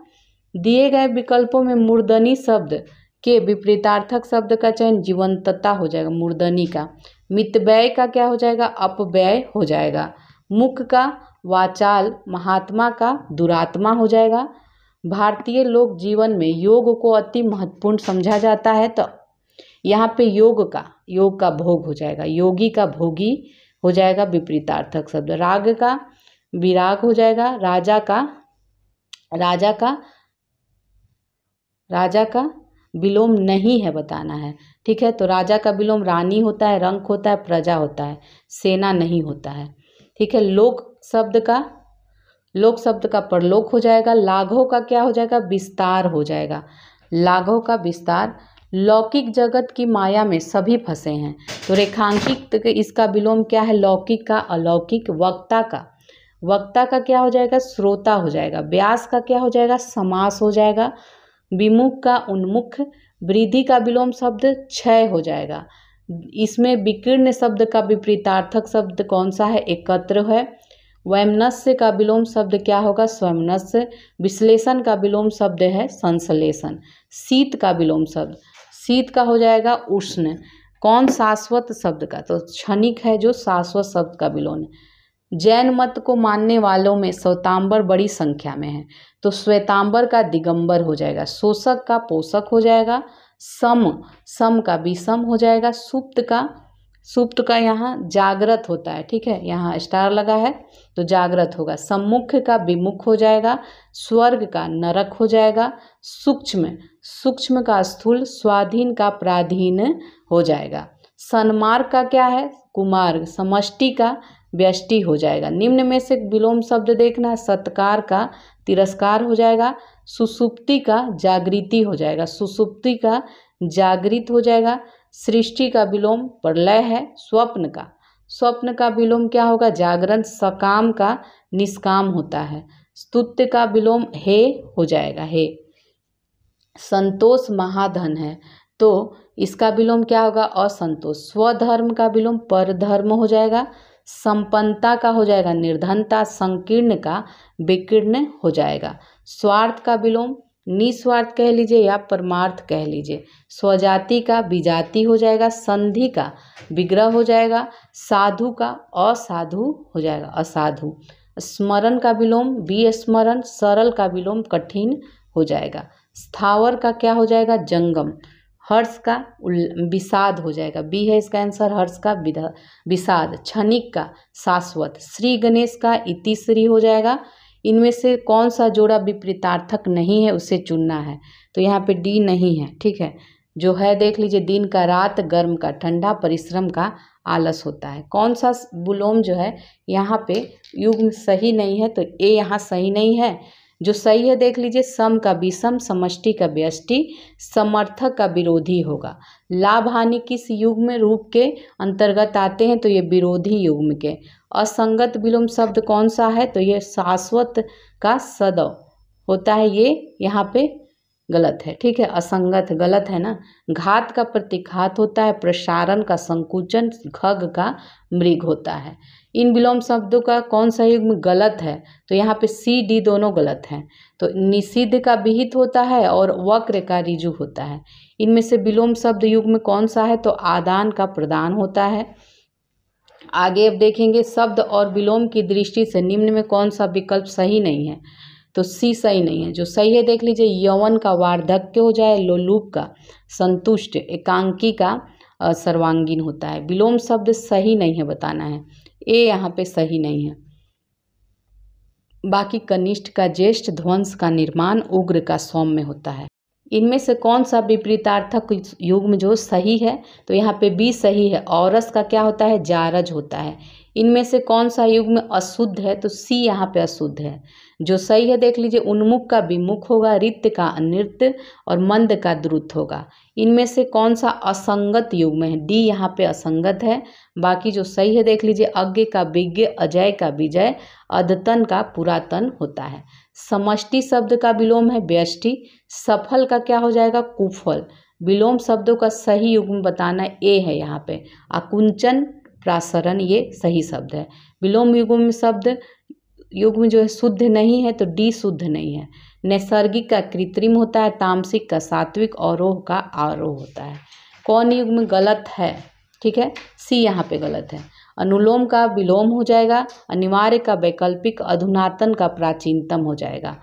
दिए गए विकल्पों में मूर्दनी शब्द के विपरीतार्थक शब्द का चयन जीवंतता हो जाएगा मूर्दनी का मितव्यय का क्या हो जाएगा अपव्यय हो जाएगा मुख का वाचाल महात्मा का दुरात्मा हो जाएगा भारतीय लोक जीवन में योग को अति महत्वपूर्ण समझा जाता है तो यहाँ पे योग का योग का भोग हो जाएगा योगी का भोगी हो जाएगा विपरीतार्थक शब्द राग का विराग हो जाएगा राजा का राजा का राजा का विलोम नहीं है बताना है ठीक है तो राजा का विलोम रानी होता है रंक होता है प्रजा होता है सेना नहीं होता है ठीक है लोक शब्द का लोक शब्द का परलोक हो जाएगा लाघो का क्या हो जाएगा विस्तार हो जाएगा लाघो का विस्तार लौकिक जगत की माया में सभी फंसे हैं तो रेखांकित इसका विलोम क्या है लौकिक का अलौकिक वक्ता का वक्ता का क्या हो जाएगा श्रोता हो जाएगा व्यास का क्या हो जाएगा समास हो जाएगा विमुख का उन्मुख वृद्धि का विलोम शब्द क्षय हो जाएगा इसमें विकीर्ण शब्द का विपरीतार्थक शब्द कौन सा है एकत्र है वैमनस्य का विलोम शब्द क्या होगा स्वयंनस्य विश्लेषण का विलोम शब्द है संश्लेषण शीत का विलोम शब्द शीत का हो जाएगा उष्ण कौन शाश्वत शब्द का तो क्षणिक है जो शाश्वत शब्द का विलोम है जैन मत को मानने वालों में स्वतांबर बड़ी संख्या में है तो श्वेतांबर का दिगंबर हो जाएगा शोषक का पोषक हो जाएगा सम सम का विषम हो जाएगा सुप्त का सुप्त का यहाँ जागृत होता है ठीक है यहाँ स्टार लगा है तो जागृत होगा सम्मुख का विमुख हो जाएगा स्वर्ग का नरक हो जाएगा सूक्ष्म सूक्ष्म का स्थूल स्वाधीन का प्राधीन हो जाएगा सन्मार्ग का क्या है कुमार्ग समष्टि का व्यष्टि हो जाएगा निम्न में से विलोम शब्द देखना है सत्कार का तिरस्कार हो जाएगा सुसुप्ति का जागृति हो जाएगा सुसुप्ति का जागृत हो जाएगा सृष्टि का विलोम प्रलय है स्वप्न का स्वप्न का विलोम क्या होगा जागरण सकाम का निष्काम होता है स्तुत्य का विलोम हे हो जाएगा हे संतोष महाधन है तो इसका विलोम क्या होगा असंतोष स्वधर्म का विलोम परधर्म हो जाएगा संपन्नता का हो जाएगा निर्धनता संकीर्ण का विकीर्ण हो जाएगा स्वार्थ का विलोम निस्वार्थ कह लीजिए या परमार्थ कह लीजिए स्वजाति का विजाति हो जाएगा संधि का विग्रह हो जाएगा साधु का असाधु हो जाएगा असाधु स्मरण का विलोम विस्मरण सरल का विलोम कठिन हो जाएगा स्थावर का क्या हो जाएगा जंगम हर्ष का विषाद हो जाएगा बी है इसका आंसर हर्ष का विषाद क्षणिक का शाश्वत श्री गणेश का इतिश्री हो जाएगा इनमें से कौन सा जोड़ा विपरीतार्थक नहीं है उसे चुनना है तो यहाँ पे डी नहीं है ठीक है जो है देख लीजिए दिन का रात गर्म का ठंडा परिश्रम का आलस होता है कौन सा बुलोम जो है यहाँ पे युग्म सही नहीं है तो ए यहाँ सही नहीं है जो सही है देख लीजिए सम का विषम समष्टि का व्यष्टि समर्थक का विरोधी होगा लाभ हानि किस युग्म रूप के अंतर्गत आते हैं तो ये विरोधी युग्म के असंगत विलोम शब्द कौन सा है तो ये शाश्वत का सदव होता है ये यहाँ पे गलत है ठीक है असंगत गलत है ना घात का प्रतिघात होता है प्रसारण का संकुचन घग का मृग होता है इन विलोम शब्दों का कौन सा युग्म गलत है तो यहाँ पे सी डी दोनों गलत हैं तो निषिद्ध का विहित होता है और वक्र का रिजु होता है इनमें से विलोम शब्द युग्म कौन सा है तो आदान का प्रदान होता है आगे अब देखेंगे शब्द और विलोम की दृष्टि से निम्न में कौन सा विकल्प सही नहीं है तो सी सही नहीं है जो सही है देख लीजिए यवन का वार्धक्य हो जाए लोलूप का संतुष्ट एकांकी का सर्वांगीण होता है विलोम शब्द सही नहीं है बताना है ए यहाँ पे सही नहीं है बाकी कनिष्ठ का ज्येष्ठ ध्वंस का निर्माण उग्र का सौम्य होता है इनमें से कौन सा विपरीतार्थक युग में जो सही है तो यहाँ पे बी सही है औरस का क्या होता है जारज होता है इनमें से कौन सा युग में अशुद्ध है तो सी यहाँ पे अशुद्ध है जो सही है देख लीजिए उन्मुख का विमुख होगा रित्य का अनृत्य और मंद का द्रुत होगा इनमें से कौन सा असंगत युग में है डी यहाँ पे असंगत है बाकी जो सही है देख लीजिए अज्ञ का विज्ञ अजय का विजय अद्यतन का पुरातन होता है समष्टि शब्द का विलोम है व्यष्टि सफल का क्या हो जाएगा कुफल विलोम शब्दों का सही युग्म बताना ए है यहाँ पे आकुंचन प्रासरण ये सही शब्द है विलोम युग्म शब्द युग में जो है शुद्ध नहीं है तो डी शुद्ध नहीं है नैसर्गिक का कृत्रिम होता है तामसिक का सात्विक और रोह का आरोह होता है कौन युग में गलत है ठीक है सी यहाँ पे गलत है अनुलोम का विलोम हो जाएगा अनिवार्य का वैकल्पिक अधुनातन का प्राचीनतम हो जाएगा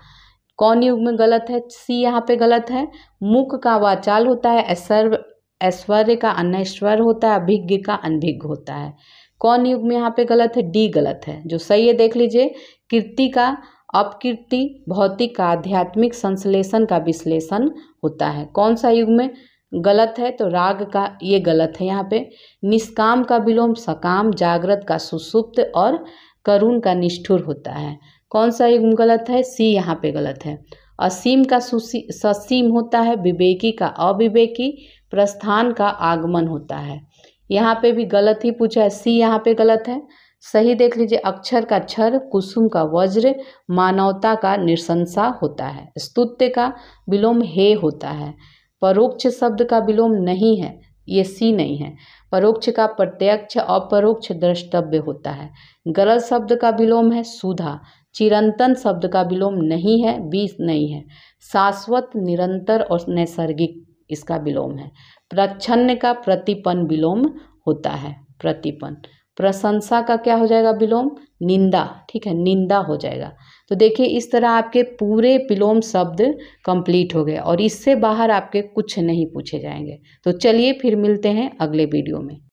कौन युग में गलत है सी यहाँ पे गलत है मुख का वाचाल होता है ऐश्वर्य का अनैश्वर होता है अभिज्ञ का अनभिज्ञ होता है कौन युग में यहाँ पे गलत है डी गलत है जो सही है देख लीजिए कीर्ति का अपकीर्ति भौतिक का आध्यात्मिक संश्लेषण का विश्लेषण होता है कौन सा युग में गलत है तो राग का ये गलत है यहाँ पे निष्काम का विलोम सकाम जागृत का सुसुप्त और करुण का निष्ठुर होता है कौन सा युग गलत है सी यहाँ पे गलत है असीम का सुसी ससीम होता है विवेकी का अविवेकी प्रस्थान का आगमन होता है यहाँ पे भी गलत ही पूछा है सी यहाँ पे गलत है सही देख लीजिए अक्षर का क्षर कुसुम का वज्र मानवता का निशंसा होता है स्तुत्य का विलोम हे होता है परोक्ष शब्द का विलोम नहीं है ये सी नहीं है परोक्ष का प्रत्यक्ष अपरोक्ष द्रष्टव्य होता है गलत शब्द का विलोम है सुधा चिरंतन शब्द का विलोम नहीं है बीस नहीं है शाश्वत निरंतर और नैसर्गिक इसका विलोम है प्रच्छन्न का प्रतिपन विलोम होता है प्रतिपन प्रशंसा का क्या हो जाएगा विलोम निंदा ठीक है निंदा हो जाएगा तो देखिए इस तरह आपके पूरे विलोम शब्द कंप्लीट हो गए और इससे बाहर आपके कुछ नहीं पूछे जाएंगे तो चलिए फिर मिलते हैं अगले वीडियो में